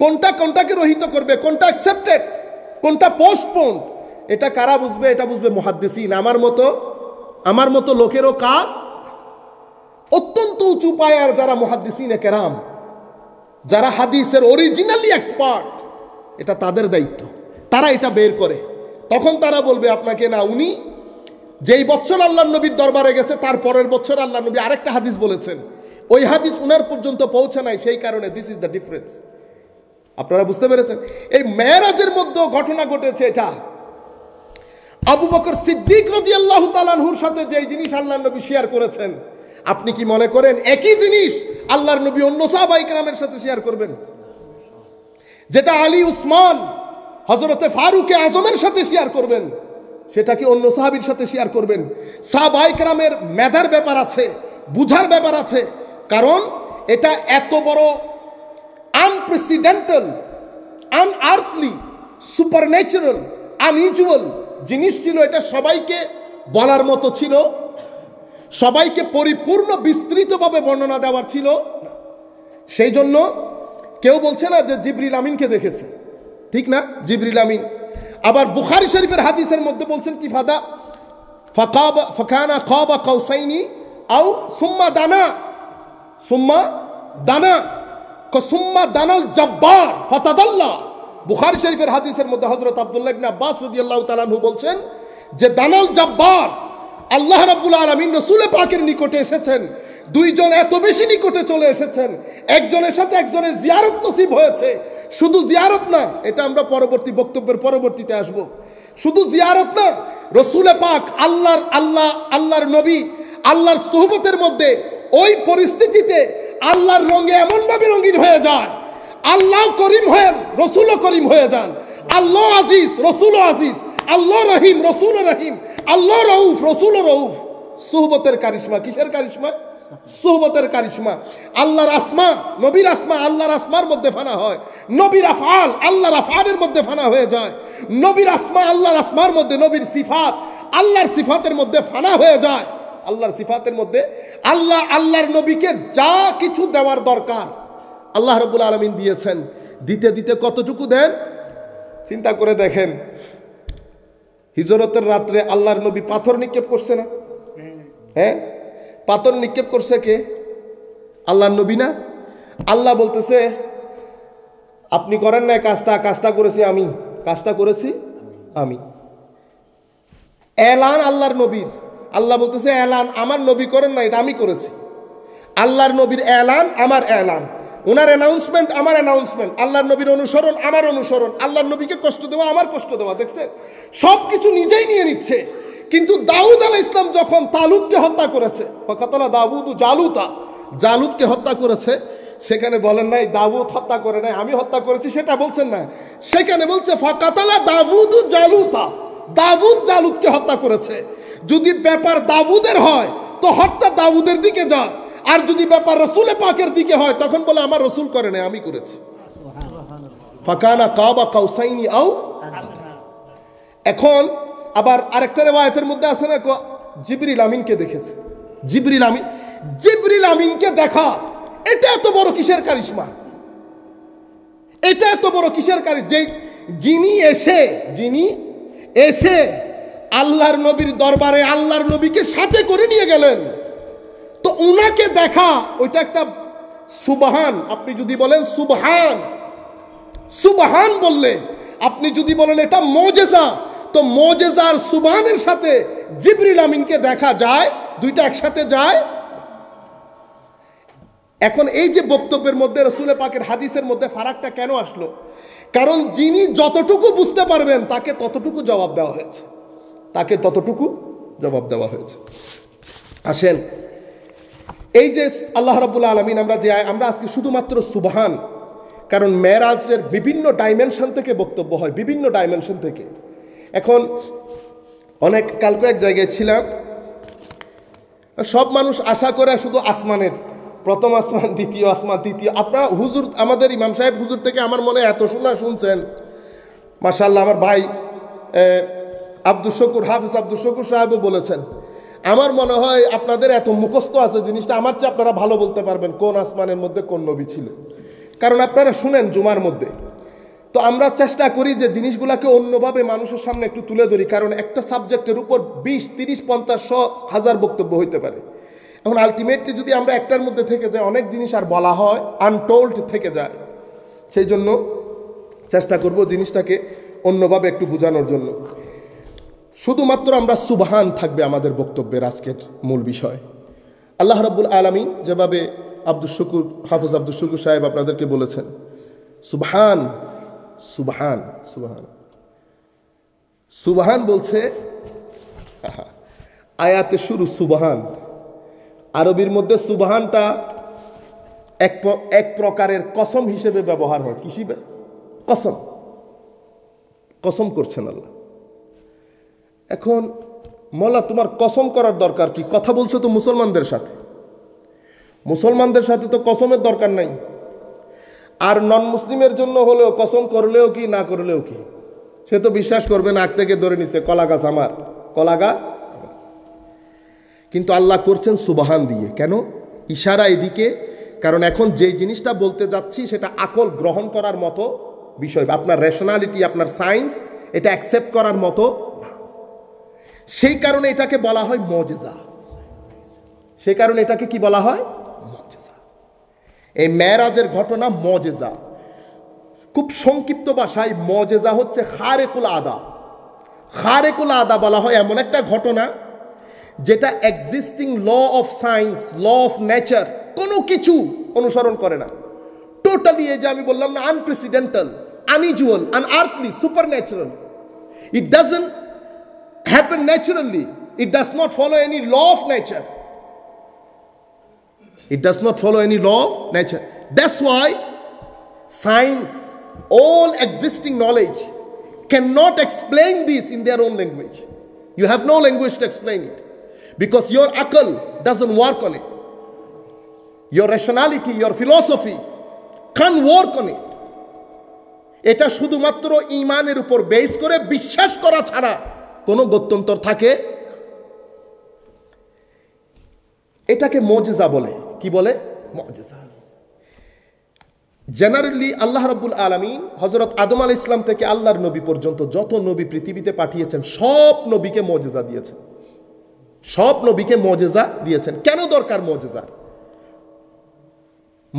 কোনটা কোনটাকে রহিত করবে কোনটা অ্যাকসেপ্টেড কোনটা পোস্টপোন এটা কারা বুঝবে এটা বুঝবে মহাদ্দেশিন আমার মতো আমার মতো লোকেরও কাজ অত্যন্ত উঁচু পায়ার যারা মহাদ্দিসিনে কেরাম যারা হাদিসের অরিজিনালি এক্সপার্ট এটা তাদের দায়িত্ব তারা এটা বের করে তখন তারা বলবে আপনাকে না উনি যেই বছর আল্লাহ নবীর দরবারে গেছে তার পরের বছর আল্লাহ নবী আরেকটা হাদিস বলেছেন ওই হাদিস উনার পর্যন্ত পৌঁছে নাই সেই কারণে দিস ইজ দ্য ডিফারেন্স আপনারা বুঝতে পেরেছেন এই মেয়েরাজের মধ্যেও ঘটনা ঘটেছে এটা আবু বকর সিদ্দিক রদি আল্লাহ তালানহুর সাথে যেই জিনিস আল্লাহ নবী শেয়ার করেছেন আপনি কি মনে করেন একই জিনিস আল্লাহর নবী অন্য কালামের সাথে শেয়ার করবেন যেটা আলী উসমান হজরতে ফারুকে আজমের সাথে শেয়ার করবেন সেটা কি অন্য সাহাবির সাথে শেয়ার করবেন কালামের মেধার ব্যাপার আছে বুঝার ব্যাপার আছে কারণ এটা এত বড় unprecedented unearthly super natural unusual জিনিস ছিল এটা সবাইকে বলার মতো ছিল সবাইকে পরিপূর্ণ বিস্তৃতভাবে বর্ণনা দেওয়ার ছিল সেই জন্য কেউ বলছে না যে জিবরিল আমিনকে দেখেছে ঠিক না জিবরিল আমিন আবার বুখারি শরীফের হাদিসের মধ্যে বলছেন কি ফাদা ফকাব ফকানা কৌসাইনি আউ সুম্মা দানা সুম্মা দানা সুম্মা দানাল জব্বার ফতাদাল্লা বুখারি শরীফের হাদিসের মধ্যে হজরত আবদুল্লাহ ইবনে আব্বাস রাদিয়াল্লাহু তাআলাহু বলছেন যে দানাল জাব্বার আল্লাহ রাব্বুল আলামিন রসুল পাকের নিকটে এসেছেন দুইজন এত বেশি নিকটে চলে এসেছেন একজনের সাথে একজনের জিয়ারত নসিব হয়েছে শুধু জিয়ারত না এটা আমরা পরবর্তী বক্তব্যের পরবর্তীতে আসব শুধু জিয়ারত না রসুলে পাক আল্লাহর আল্লাহ আল্লাহর নবী আল্লাহর সোহবতের মধ্যে ওই পরিস্থিতিতে আল্লাহর রঙে এমনভাবে রঙিন হয়ে যায় আল্লাহ করিম হয়ে রসুল করিম হয়ে যান আল্লাহ আজিজ রসুল আজিজ আল্লাহ রহিম রসুল রহিম আল্লাহ রউফ রসুল রউফ সুহবতের কারিশমা কিসের কারিশমা সুহবতের কারিশমা আল্লাহর আসমা নবীর আসমা আল্লাহর আসমার মধ্যে ফানা হয় নবীর আফআল আল্লাহর আফআলের মধ্যে ফানা হয়ে যায় নবীর আসমা আল্লাহর আসমার মধ্যে নবীর সিফাত আল্লাহর সিফাতের মধ্যে ফানা হয়ে যায় আল্লাহর সিফাতের মধ্যে আল্লাহ আল্লাহর নবীকে যা কিছু দেওয়ার দরকার আল্লাহ রবুল আলমিন দিয়েছেন দিতে দিতে কতটুকু দেন চিন্তা করে দেখেন হিজরতের রাত্রে আল্লাহর নবী পাথর নিক্ষেপ করছে না হ্যাঁ পাথর নিক্ষেপ করছে কে আল্লাহর নবী না আল্লাহ বলতেছে আপনি করেন না কাজটা কাজটা করেছি আমি কাজটা করেছি আমি এলান আল্লাহর নবীর আল্লাহ বলতেছে এলান আমার নবী করেন না এটা আমি করেছি আল্লাহর নবীর এলান আমার এলান ওনার অ্যানাউন্সমেন্ট আমার অ্যানাউন্সমেন্ট আল্লাহ নবীর অনুসরণ আমার অনুসরণ আল্লাহ নবীকে কষ্ট দেওয়া আমার কষ্ট দেওয়া দেখছে সব কিছু নিজেই নিয়ে নিচ্ছে কিন্তু দাউদ আল ইসলাম যখন তালুদকে হত্যা করেছে ফকাতলা দাউদ জালুতা জালুদকে হত্যা করেছে সেখানে বলেন নাই দাউদ হত্যা করে নাই আমি হত্যা করেছি সেটা বলছেন না সেখানে বলছে ফাকাতালা দাউদ জালুতা দাউদ জালুদকে হত্যা করেছে যদি ব্যাপার দাউদের হয় তো হত্যা দাউদের দিকে যায় আর যদি ব্যাপার রসুলে পাকের দিকে হয় তখন বলে আমার রসুল করে না আমি করেছি ফাকানা কাবা কাউসাইনি আও এখন আবার আরেকটা রেওয়ায়তের মধ্যে আছে না জিবরিল আমিনকে দেখেছে জিবরিল আমিন জিবরিল আমিনকে দেখা এটা এত বড় কিসের কারিশমা এটা এত বড় কিসের কারি যে যিনি এসে যিনি এসে আল্লাহর নবীর দরবারে আল্লাহর নবীকে সাথে করে নিয়ে গেলেন উনাকে দেখা ওইটা একটা সুবাহান আপনি যদি বলেন সুবহান সুবহান বললে আপনি যদি বলেন এটা মজেজা তো মজেজার সুবহানের সাথে জিবরিল আমিনকে দেখা যায় দুইটা একসাথে যায় এখন এই যে বক্তব্যের মধ্যে রসুলে পাকের হাদিসের মধ্যে ফারাকটা কেন আসলো কারণ যিনি যতটুকু বুঝতে পারবেন তাকে ততটুকু জবাব দেওয়া হয়েছে তাকে ততটুকু জবাব দেওয়া হয়েছে আসেন এই যে আল্লাহ রাবুল্লা আলমিন আমরা যে আমরা আজকে শুধুমাত্র সুবহান কারণ ম্যারাজের বিভিন্ন ডাইমেনশন থেকে বক্তব্য হয় বিভিন্ন ডাইমেনশন থেকে এখন অনেক কাল এক জায়গায় ছিলাম সব মানুষ আশা করে শুধু আসমানের প্রথম আসমান দ্বিতীয় আসমান তৃতীয় আপনারা হুজুর আমাদের ইমাম সাহেব হুজুর থেকে আমার মনে এত শোনা শুনছেন মাসাল্লাহ আমার ভাই আব্দুল শকুর হাফিজ আব্দুল শকুর সাহেবও বলেছেন আমার মনে হয় আপনাদের এত মুখস্থ আছে জিনিসটা আমার চেয়ে আপনারা ভালো বলতে পারবেন কোন আসমানের মধ্যে কোন নবী ছিল কারণ আপনারা শুনেন জুমার মধ্যে তো আমরা চেষ্টা করি যে জিনিসগুলোকে অন্যভাবে মানুষের সামনে একটু তুলে ধরি কারণ একটা সাবজেক্টের উপর বিশ তিরিশ পঞ্চাশ হাজার বক্তব্য হইতে পারে এখন আলটিমেটলি যদি আমরা একটার মধ্যে থেকে যাই অনেক জিনিস আর বলা হয় আনটোল্ড থেকে যায় সেই জন্য চেষ্টা করব জিনিসটাকে অন্যভাবে একটু বোঝানোর জন্য শুধুমাত্র আমরা সুবহান থাকবে আমাদের বক্তব্যের আজকের মূল বিষয় আল্লাহ রব্বুল আলমী যেভাবে আব্দুল শুকুর হাফুজ আব্দুল শুকুর সাহেব আপনাদেরকে বলেছেন সুবহান সুবহান সুবহান সুবহান বলছে আয়াতে শুরু সুবহান আরবির মধ্যে সুবহানটা এক এক প্রকারের কসম হিসেবে ব্যবহার হয় কৃষি কসম কসম করছেন আল্লাহ এখন মলা তোমার কসম করার দরকার কি কথা বলছো তো মুসলমানদের সাথে মুসলমানদের সাথে তো কসমের দরকার নাই আর নন মুসলিমের জন্য হলেও কসম করলেও কি না করলেও কি সে তো বিশ্বাস করবে না আগ থেকে ধরে নিছে কলা গাছ আমার কলা গাছ কিন্তু আল্লাহ করছেন সুবাহান দিয়ে কেন ইশারা এদিকে কারণ এখন যে জিনিসটা বলতে যাচ্ছি সেটা আকল গ্রহণ করার মতো বিষয় আপনার রেশনালিটি আপনার সায়েন্স এটা অ্যাকসেপ্ট করার মতো সেই কারণে এটাকে বলা হয় মজেজা সেই কারণে এটাকে কি বলা হয় মজেজা এই ম্যারাজের ঘটনা মজেজা খুব সংক্ষিপ্ত ভাষায় মজেজা হচ্ছে খারেকুল আদা খারেকুল আদা বলা হয় এমন একটা ঘটনা যেটা existing law of science law of nature কোনো কিছু অনুসরণ করে না টোটালি এই যে আমি বললাম না unprecedented unusual unearthly super natural it doesn't happen naturally. It does not follow any law of nature. It does not follow any law of nature. That's why science, all existing knowledge, cannot explain this in their own language. You have no language to explain it because your akal doesn't work on it. Your rationality, your philosophy can't work on it. এটা শুধুমাত্র ইমানের উপর base করে বিশ্বাস করা ছাড়া কোনো গত্যন্তর থাকে এটাকে মজেজা বলে কি বলে মজেজা জেনারেলি আল্লাহ রব্বুল আলমিন হজরত আদম আল ইসলাম থেকে আল্লাহর নবী পর্যন্ত যত নবী পৃথিবীতে পাঠিয়েছেন সব নবীকে মজেজা দিয়েছেন সব নবীকে মজেজা দিয়েছেন কেন দরকার মজেজার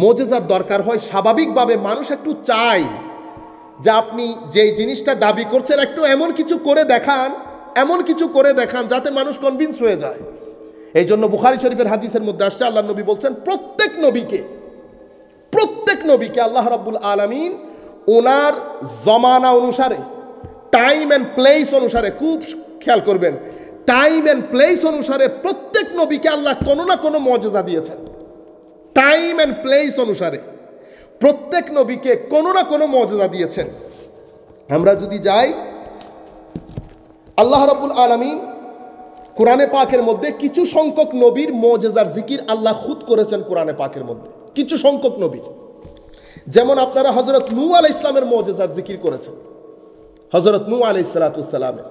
মজেজার দরকার হয় স্বাভাবিকভাবে মানুষ একটু চায় যে আপনি যে জিনিসটা দাবি করছেন একটু এমন কিছু করে দেখান এমন কিছু করে দেখান যাতে মানুষ কনভিন্স হয়ে যায় এই জন্য বুখারি শরীফের হাদিসের মধ্যে আসছে আল্লাহ নবী বলছেন প্রত্যেক নবীকে প্রত্যেক নবীকে আল্লাহ রাব্বুল আলমিন ওনার জমানা অনুসারে টাইম অ্যান্ড প্লেস অনুসারে খুব খেয়াল করবেন টাইম অ্যান্ড প্লেস অনুসারে প্রত্যেক নবীকে আল্লাহ কোনো না কোনো মর্যাদা দিয়েছেন টাইম অ্যান্ড প্লেস অনুসারে প্রত্যেক নবীকে কোনো না কোনো মর্যাদা দিয়েছেন আমরা যদি যাই আল্লাহ রব্বুল আলমিন কোরআনে পাকের মধ্যে কিছু সংখ্যক নবীর মজেজার জিকির আল্লাহ খুদ করেছেন কোরআনে পাকের মধ্যে কিছু সংখ্যক নবীর যেমন আপনারা হজরত নু আলাই ইসলামের মজেজার জিকির করেছেন হজরত নু আলাই সালাতামের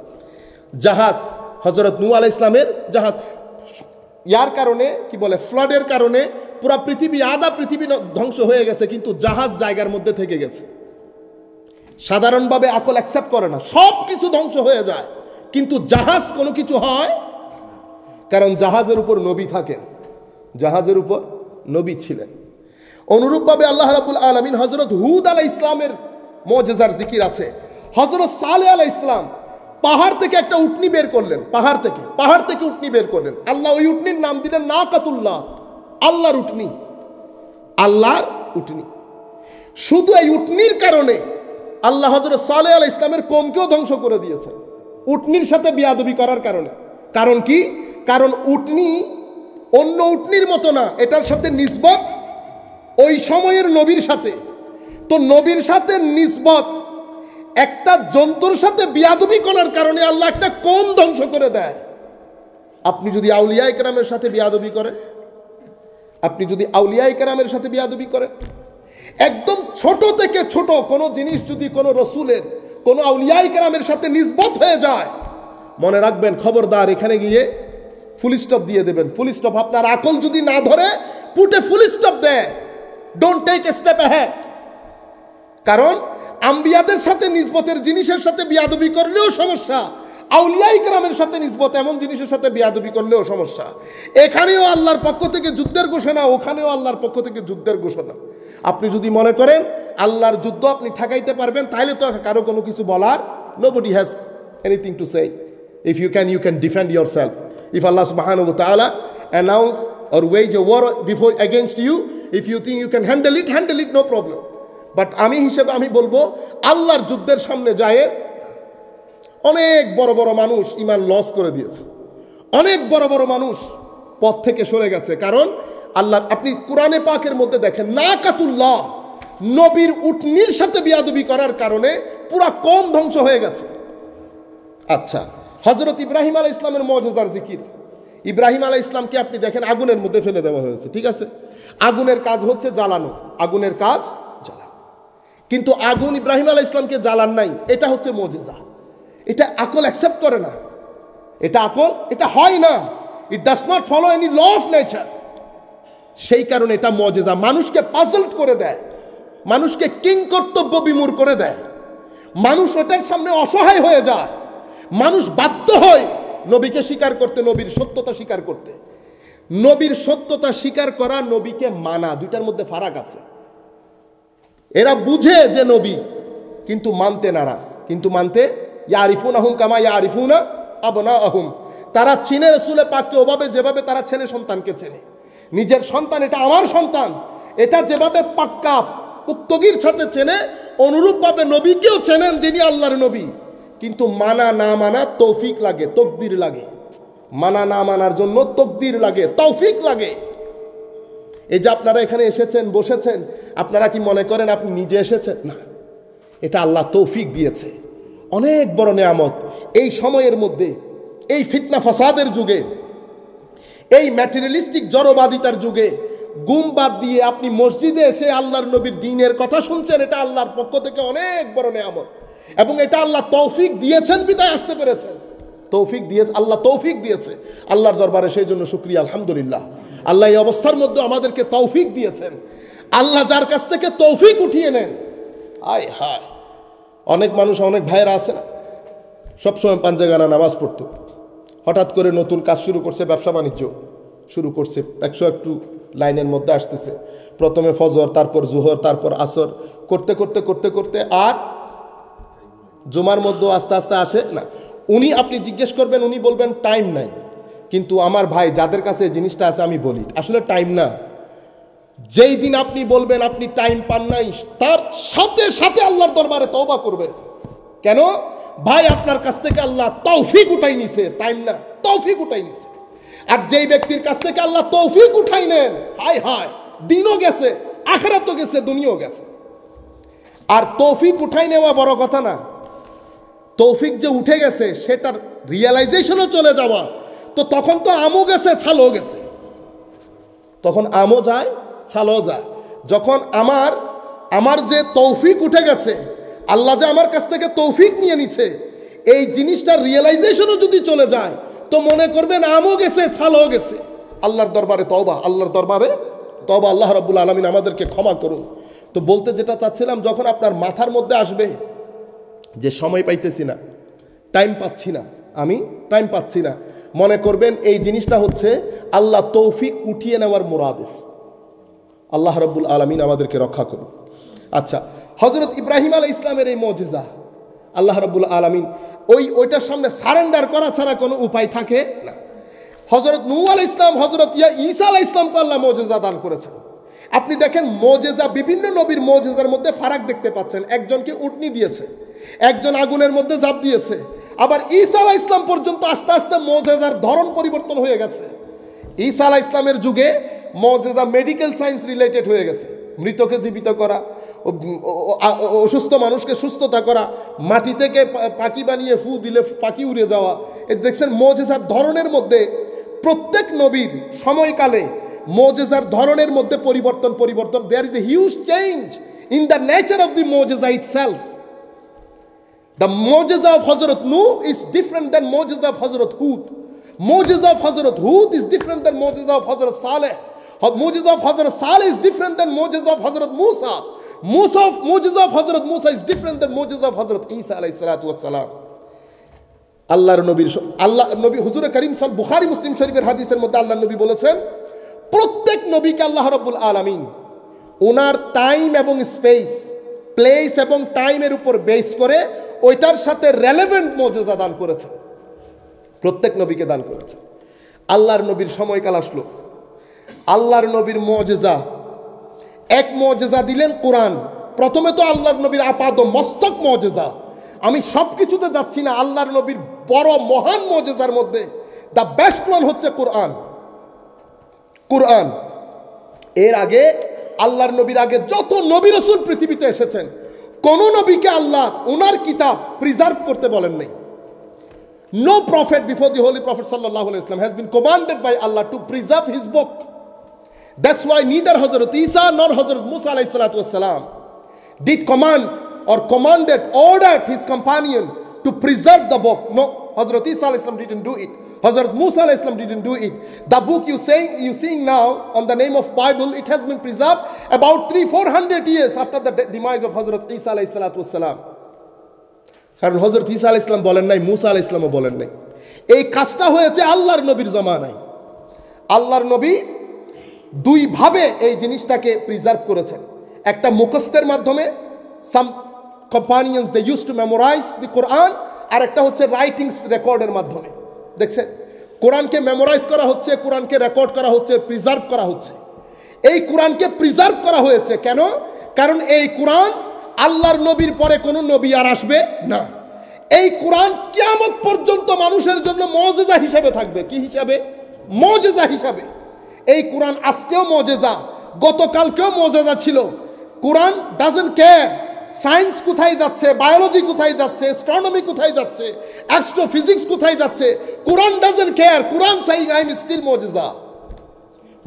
জাহাজ হজরত নু আলাই ইসলামের জাহাজ ইয়ার কারণে কি বলে ফ্লাডের কারণে পুরা পৃথিবী আদা পৃথিবী ধ্বংস হয়ে গেছে কিন্তু জাহাজ জায়গার মধ্যে থেকে গেছে সাধারণভাবে আকল অ্যাকসেপ্ট করে না সব কিছু ধ্বংস হয়ে যায় কিন্তু জাহাজ কোনো কিছু হয় কারণ জাহাজের উপর নবী থাকেন জাহাজের উপর নবী ছিলেন অনুরূপভাবে আল্লাহ রাবুল আলমিন হজরত হুদ আলা ইসলামের মজেজার জিকির আছে হজরত সালে আলা ইসলাম পাহাড় থেকে একটা উটনি বের করলেন পাহাড় থেকে পাহাড় থেকে উটনি বের করলেন আল্লাহ ওই উটনির নাম দিলেন না কাতুল্লাহ আল্লাহর উটনি আল্লাহর উটনি শুধু এই উটনির কারণে আল্লাহ হজরত সালে আলাহ ইসলামের কমকেও ধ্বংস করে দিয়েছেন উটনির সাথে বিয়াদবি করার কারণে কারণ কি কারণ উটনি অন্য উটনির মতো না এটার সাথে নিসবত ওই সময়ের নবীর সাথে তো নবীর সাথে নিসবত একটা জন্তুর সাথে বিয়াদবি করার কারণে আল্লাহ একটা কম ধ্বংস করে দেয় আপনি যদি আউলিয়া ইকরামের সাথে বিয়াদবি করেন আপনি যদি আউলিয়া ইকরামের সাথে বিয়াদবি করেন একদম ছোট থেকে ছোট কোনো জিনিস যদি কোনো রসুলের কোনো আউলিয়াই কেরামের সাথে নিজবত হয়ে যায় মনে রাখবেন খবরদার এখানে গিয়ে ফুল স্টপ দিয়ে দেবেন ফুল স্টপ আপনার আকল যদি না ধরে পুটে ফুল স্টপ দেয় don't take a step ahead কারণ আম্বিয়াদের সাথে নিজবতের জিনিসের সাথে বিয়াদবি করলেও সমস্যা আউলিয়াই কেরামের সাথে নিজবত এমন জিনিসের সাথে বিয়াদবি করলেও সমস্যা এখানেও আল্লাহর পক্ষ থেকে যুদ্ধের ঘোষণা ওখানেও আল্লাহর পক্ষ থেকে যুদ্ধের ঘোষণা আপনি যদি মনে করেন আল্লাহর যুদ্ধ আপনি ঠেকাইতে পারবেন তাহলে তো কারো কোনো কিছু বলার nobody has anything to say if you can you can defend yourself if আল্লাহ সুবাহানবু তালা announce or wages a war before against you if you think you can handle it handle it no problem but আমি হিসেবে আমি বলবো আল্লাহর যুদ্ধের সামনে যায় অনেক বড় বড় মানুষ ইমান লস করে দিয়েছে অনেক বড় বড় মানুষ পথ থেকে সরে গেছে কারণ আল্লাহ আপনি কোরআনে পাকের মধ্যে দেখেন না কাতুল্লাহ নবীর উটনির সাথে বিয়াদবি করার কারণে পুরা কম ধ্বংস হয়ে গেছে আচ্ছা হজরত ইব্রাহিম আলাহ ইসলামের মজেজার জিকির ইব্রাহিম আলাহ ইসলামকে আপনি দেখেন আগুনের মধ্যে ফেলে দেওয়া হয়েছে ঠিক আছে আগুনের কাজ হচ্ছে জ্বালানো আগুনের কাজ জ্বালানো কিন্তু আগুন ইব্রাহিম আলাহ ইসলামকে জ্বালান নাই এটা হচ্ছে মজেজা এটা আকল অ্যাকসেপ্ট করে না এটা আকল এটা হয় না it does not follow any law of nature সেই কারণে এটা মজেজা মানুষকে পাজল্ট করে দেয় মানুষকে কিং কর্তব্য বিমূর করে দেয় মানুষ ওটার সামনে অসহায় হয়ে যায় মানুষ বাধ্য হয় নবীকে স্বীকার করতে নবীর সত্যতা স্বীকার করতে নবীর সত্যতা স্বীকার করা নবীকে মানা দুইটার মধ্যে ফারাক আছে এরা বুঝে যে নবী কিন্তু মানতে নারাজ কিন্তু মানতে ইয়া আরিফুন আহম কামা ইয়ারিফুনা আবনা আহম তারা চিনে রসুলে পাককে ওভাবে যেভাবে তারা ছেলে সন্তানকে চেনে নিজের সন্তান এটা আমার সন্তান এটা যেভাবে পাক্কা উত্তগীর সাথে চেনে অনুরূপভাবে নবীকেও চেনেন যিনি আল্লাহর নবী কিন্তু মানা না মানা তৌফিক লাগে তকদির লাগে মানা না মানার জন্য তকদির লাগে তৌফিক লাগে এই যে আপনারা এখানে এসেছেন বসেছেন আপনারা কি মনে করেন আপনি নিজে এসেছেন না এটা আল্লাহ তৌফিক দিয়েছে অনেক বড় নেয়ামত এই সময়ের মধ্যে এই ফিতনা ফাসাদের যুগে এই ম্যাটেরিয়ালিস্টিক জড়বাদিতার যুগে গুম বাদ দিয়ে আপনি মসজিদে এসে আল্লাহর নবীর দিনের কথা শুনছেন এটা আল্লাহর পক্ষ থেকে অনেক বড় নেয়ামত এবং এটা আল্লাহ তৌফিক দিয়েছেন বিদায় আসতে পেরেছেন তৌফিক দিয়েছে আল্লাহ তৌফিক দিয়েছে আল্লাহর দরবারে সেই জন্য সুক্রিয়া আলহামদুলিল্লাহ আল্লাহ এই অবস্থার মধ্যে আমাদেরকে তৌফিক দিয়েছেন আল্লাহ যার কাছ থেকে তৌফিক উঠিয়ে নেন আয় হায় অনেক মানুষ অনেক ভাইয়েরা আছে না সবসময় পাঞ্জাগানা নামাজ পড়তো হঠাৎ করে নতুন কাজ শুরু করছে ব্যবসা বাণিজ্য শুরু করছে একশো একটু লাইনের মধ্যে আসতেছে প্রথমে ফজর তারপর জুহর তারপর আসর করতে করতে করতে করতে আর জুমার মধ্যেও আস্তে আস্তে আসে না উনি আপনি জিজ্ঞেস করবেন উনি বলবেন টাইম নাই কিন্তু আমার ভাই যাদের কাছে জিনিসটা আছে আমি বলি আসলে টাইম না যেই দিন আপনি বলবেন আপনি টাইম পান নাই তার সাথে সাথে আল্লাহর দরবারে তওবা করবেন কেন ভাই আপনার কাছ থেকে আল্লাহ তৌফিক উঠাই নিছে টাইম না তৌফিক উঠাই নিছে আর যেই ব্যক্তির কাছ থেকে আল্লাহ তৌফিক উঠাই নেন হাই হায় দিনও গেছে তো গেছে দুনিয়াও গেছে আর তৌফিক উঠাই নেওয়া বড় কথা না তৌফিক যে উঠে গেছে সেটার রিয়েলাইজেশনও চলে যাওয়া তো তখন তো আমও গেছে ছালও গেছে তখন আমও যায় ছালও যায় যখন আমার আমার যে তৌফিক উঠে গেছে আল্লাহ যে আমার কাছ থেকে তৌফিক নিয়ে নিছে এই জিনিসটার রিয়েলাইজেশনও যদি চলে যায় তো মনে করবেন আমও গেছে ছালও গেছে আল্লাহর দরবারে তবা আল্লাহর দরবারে তবা আল্লাহ রাবুল আলমিন আমাদেরকে ক্ষমা করুন তো বলতে যেটা চাচ্ছিলাম যখন আপনার মাথার মধ্যে আসবে যে সময় পাইতেছি না টাইম পাচ্ছি না আমি টাইম পাচ্ছি না মনে করবেন এই জিনিসটা হচ্ছে আল্লাহ তৌফিক উঠিয়ে নেওয়ার মোরাদেফ আল্লাহ রব্বুল আলমিন আমাদেরকে রক্ষা করুন আচ্ছা হজরত ইব্রাহিম আল ইসলামের এই মজেজা আল্লাহ রব্বুল আলমিন ওই ওইটার সামনে সারেন্ডার করা ছাড়া কোনো উপায় থাকে না হজরত নু আল ইসলাম হজরত ইয়া ঈসা আলাহ ইসলাম আল্লাহ মজেজা দান করেছেন আপনি দেখেন মজেজা বিভিন্ন নবীর মজেজার মধ্যে ফারাক দেখতে পাচ্ছেন একজনকে উটনি দিয়েছে একজন আগুনের মধ্যে জাপ দিয়েছে আবার ঈসা আলাহ ইসলাম পর্যন্ত আস্তে আস্তে মজেজার ধরন পরিবর্তন হয়ে গেছে ঈসা আলাহ ইসলামের যুগে মজেজা মেডিকেল সায়েন্স রিলেটেড হয়ে গেছে মৃতকে জীবিত করা অসুস্থ মানুষকে সুস্থতা করা মাটি থেকে পাখি বানিয়ে ফু দিলে পাখি উড়ে যাওয়া এ দেখছেন মজেজার ধরনের মধ্যে প্রত্যেক নবীর সময়কালে মজেজার ধরনের মধ্যে পরিবর্তন পরিবর্তন there is a huge change in the nature of the মজেজা ইট সেলফ দ্য মজেজা অফ হজরত নু ইজ ডিফারেন্ট দ্যান মজেজা অফ হজরত হুদ মোজেজা অফ হজরত হুদ ইজ ডিফারেন্ট দ্যান মজেজা অফ হজরত সালে মোজেজা অফ হজরত সালেহ ইজ ডিফারেন্ট দ্যান মোজেজা অফ হজরত মুসা মুসফ of Moses of Hazrat Musa is different than Moses of Hazrat Isa alayhi salatu wassalam. আল্লাহর নবীর আল্লাহ নবী হুজুরে করিম সাল বুখারি মুসলিম শরীফের হাদিসের মধ্যে আল্লাহ নবী বলেছেন প্রত্যেক নবীকে আল্লাহ রব্বুল আলমিন ওনার টাইম এবং স্পেস প্লেস এবং টাইমের উপর বেস করে ওইটার সাথে রেলেভেন্ট মজেজা দান করেছে প্রত্যেক নবীকে দান করেছে আল্লাহর নবীর সময়কাল আসলো আল্লাহর নবীর মজেজা এক মজেজা দিলেন কোরআন প্রথমে তো আল্লাহর নবীর আপাত মস্তক মজেজা আমি সব কিছুতে যাচ্ছি না আল্লাহর নবীর বড় মহান মজেজার মধ্যে দ্য বেস্ট ওয়ান হচ্ছে কোরআন কোরআন এর আগে আল্লাহর নবীর আগে যত নবী রসুল পৃথিবীতে এসেছেন কোনো নবীকে আল্লাহ ওনার কিতাব প্রিজার্ভ করতে বলেন নাই no prophet before the holy prophet সাল্লাহ ইসলাম হ্যাজ বিন কমান্ডেড বাই আল্লাহ to preserve his book That's why neither Hazrat Isa nor Hazrat Musa والسلام, did command or commanded, ordered his companion to preserve the book. No, Hazrat Isa والسلام, didn't do it. Hazrat Musa والسلام, didn't do it. The book you saying you seeing now on the name of Bible, it has been preserved about three, four hundred years after the demise of Hazrat Isa والسلام. কারণ হজরত ইসা আল ইসলাম বলেন নাই মুসা আল ইসলামও বলেন নাই এই কাজটা হয়েছে আল্লাহর নবীর জমানায় আল্লাহর নবী দুইভাবে এই জিনিসটাকে প্রিজার্ভ করেছেন একটা মুখস্থের মাধ্যমে some companions they use to memorise the কোরআন আর একটা হচ্ছে রাইটিংস রেকর্ডের মাধ্যমে দেখছেন কোরআনকে মেমোরাইজ করা হচ্ছে কোরআনকে রেকর্ড করা হচ্ছে প্রিজার্ভ করা হচ্ছে এই কোরআনকে প্রিজার্ভ করা হয়েছে কেন কারণ এই কোরআন আল্লাহর নবীর পরে কোনো নবী আর আসবে না এই কোরআন কেমন পর্যন্ত মানুষের জন্য মজেদা হিসাবে থাকবে কি হিসাবে মজেজা হিসাবে এই কোরআন আজকেও মজেজা গতকালকেও মজেজা ছিল কোরআন ডাজন কেয়ার সায়েন্স কোথায় যাচ্ছে বায়োলজি কোথায় যাচ্ছে অ্যাস্ট্রোনমি কোথায় যাচ্ছে অ্যাস্ট্রোফিজিক্স কোথায় যাচ্ছে কোরআন ডাজন কেয়ার কোরআন সাইং আইম স্টিল মজেজা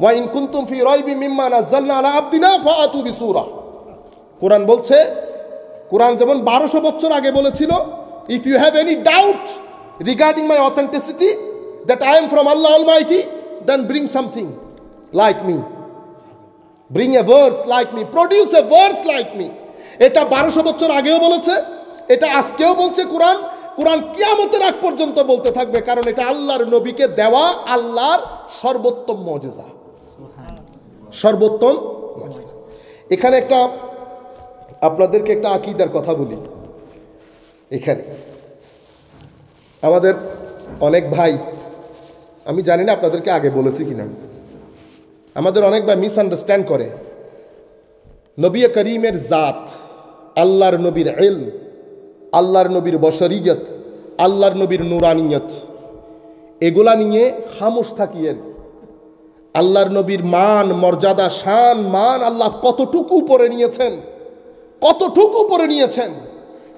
ওয়াইন কুন্তুম ফি রাইবি মিম্মা নাযালনা আলা আবদিনা ফাআতু বিসূরা কোরআন বলছে কোরআন যেমন বারোশো বছর আগে বলেছিল if you have any doubt regarding my authenticity that I am from আল্লাহ Almighty then bring something like me. Bring a verse like me. Produce a verse like me. এটা বারোশো বছর আগেও বলেছে এটা আজকেও বলছে কোরআন কোরআন কিয়ামতের আগ পর্যন্ত বলতে থাকবে কারণ এটা আল্লাহর নবীকে দেওয়া আল্লাহর সর্বোত্তম মজেজা সর্বোত্তম এখানে একটা আপনাদেরকে একটা আকিদার কথা বলি এখানে আমাদের অনেক ভাই আমি জানি না আপনাদেরকে আগে বলেছি কিনা আমাদের অনেকবার মিস আন্ডারস্ট্যান্ড করে নবী করিমের জাত আল্লাহর নবীর এল আল্লাহর নবীর বসরিয়ত আল্লাহর নবীর নুরানিয়ত এগুলা নিয়ে খামোশ থাকিয়েন আল্লাহর নবীর মান মর্যাদা শান মান আল্লাহ কতটুকু উপরে নিয়েছেন কতটুকু উপরে নিয়েছেন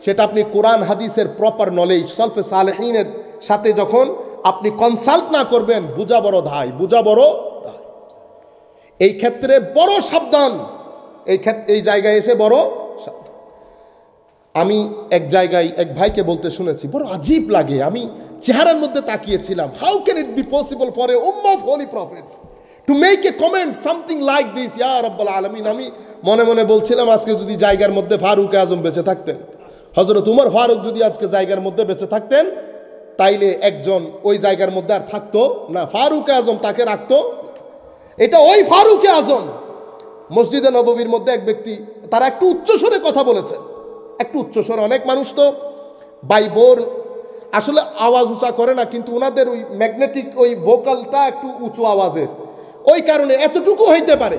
সেটা আপনি কোরআন হাদিসের প্রপার নলেজ সলফে সালেহিনের সাথে যখন আপনি কনসাল্ট না করবেন বুঝা বড় ধাই বুঝা বড় এই ক্ষেত্রে বড় সাবধান এই ক্ষেত্রে এই জায়গায় এসে বড় সাবধান আমি এক জায়গায় এক ভাইকে বলতে শুনেছি বড় আজীব লাগে আমি চেহারার মধ্যে তাকিয়েছিলাম how can it be possible for a um of holy prophet to make a comment something like this ইয়া রব্বাল আলমিন আমি মনে মনে বলছিলাম আজকে যদি জায়গার মধ্যে ফারুক আজম বেঁচে থাকতেন হজরত উমর ফারুক যদি আজকে জায়গার মধ্যে বেঁচে থাকতেন তাইলে একজন ওই জায়গার মধ্যে আর থাকতো না ফারুক আজম তাকে রাখতো এটা ওই ফারুকে আজম মসজিদে নববীর মধ্যে এক ব্যক্তি তারা একটু উচ্চস্বরে কথা বলেছে একটু উচ্চস্বরে অনেক মানুষ তো বাই বোর আসলে আওয়াজ উঁচা করে না কিন্তু ওনাদের ওই ম্যাগনেটিক ওই ভোকালটা একটু উঁচু আওয়াজের ওই কারণে এতটুকু হইতে পারে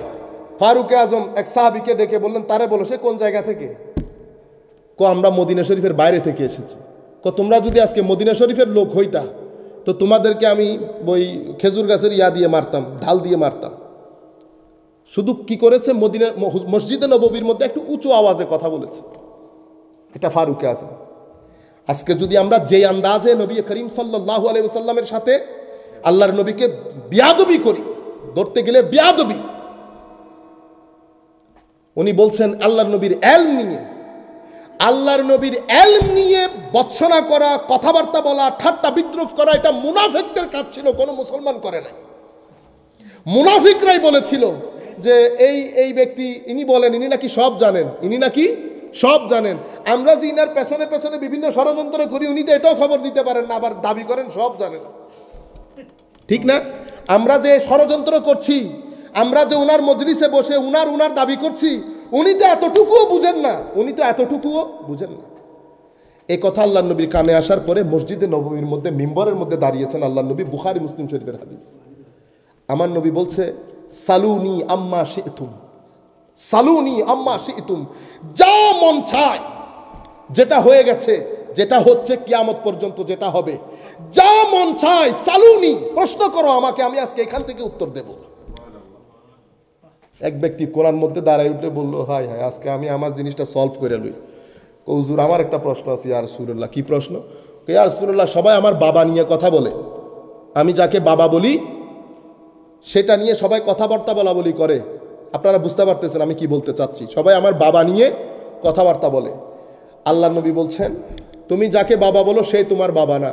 ফারুক আজম এক সাহাবিকে ডেকে বললেন তারে বলো সে কোন জায়গা থেকে ক আমরা মদিনা শরীফের বাইরে থেকে এসেছি ক তোমরা যদি আজকে মদিনা শরীফের লোক হইতা তো তোমাদেরকে আমি ওই খেজুর গাছের ইয়া দিয়ে মারতাম ঢাল দিয়ে মারতাম শুধু কি করেছে মদিনা মসজিদে নববীর মধ্যে একটু উঁচু আওয়াজে কথা বলেছে এটা ফারুকে আছে আজকে যদি আমরা যে আন্দাজে নবী করিম সাল্লাহ আলাইসাল্লামের সাথে আল্লাহর নবীকে বিয়াদবি করি ধরতে গেলে বিয়াদবি উনি বলছেন আল্লাহর নবীর এল নিয়ে আল্লাহর নবীর এলম নিয়ে বৎসনা করা কথাবার্তা বলা ঠাট্টা বিদ্রোহ করা এটা মুনাফিকদের কাজ ছিল কোনো মুসলমান করে নাই মুনাফিকরাই বলেছিল যে এই এই ব্যক্তি ইনি বলেন ইনি নাকি সব জানেন ইনি নাকি সব জানেন আমরা যে ইনার পেছনে পেছনে বিভিন্ন ষড়যন্ত্র করি উনি তো এটাও খবর দিতে পারেন না আবার দাবি করেন সব জানেন ঠিক না আমরা যে ষড়যন্ত্র করছি আমরা যে ওনার মজলিসে বসে উনার উনার দাবি করছি উনি তো এতটুকুও বুঝেন না উনি তো এতটুকুও বুঝেন না এই কথা আল্লাহ নবীর কানে আসার পরে মসজিদে নবমীর মধ্যে মিম্বরের মধ্যে দাঁড়িয়েছেন আল্লাহ নবী বুখারি মুসলিম শরীফের হাদিস আমার নবী বলছে সালুনি আম্মা সে ইতুম সালুনি আম্মা সে ইতুম যা মন চায় যেটা হয়ে গেছে যেটা হচ্ছে কিয়ামত পর্যন্ত যেটা হবে যা মন চায় সালুনি প্রশ্ন করো আমাকে আমি আজকে এখান থেকে উত্তর দেবো এক ব্যক্তি কোরআন মধ্যে দাঁড়ায় উঠে বললো হাই হাই আজকে আমি আমার জিনিসটা সলভ করে লই কৌজুর আমার একটা প্রশ্ন আছে আর সুরুল্লাহ কী প্রশ্ন ইয়ার সুরুল্লাহ সবাই আমার বাবা নিয়ে কথা বলে আমি যাকে বাবা বলি সেটা নিয়ে সবাই কথাবার্তা বলা বলি করে আপনারা বুঝতে পারতেছেন আমি কি বলতে চাচ্ছি সবাই আমার বাবা নিয়ে কথাবার্তা বলে আল্লাহ নবী বলছেন তুমি যাকে বাবা বলো সে তোমার বাবা না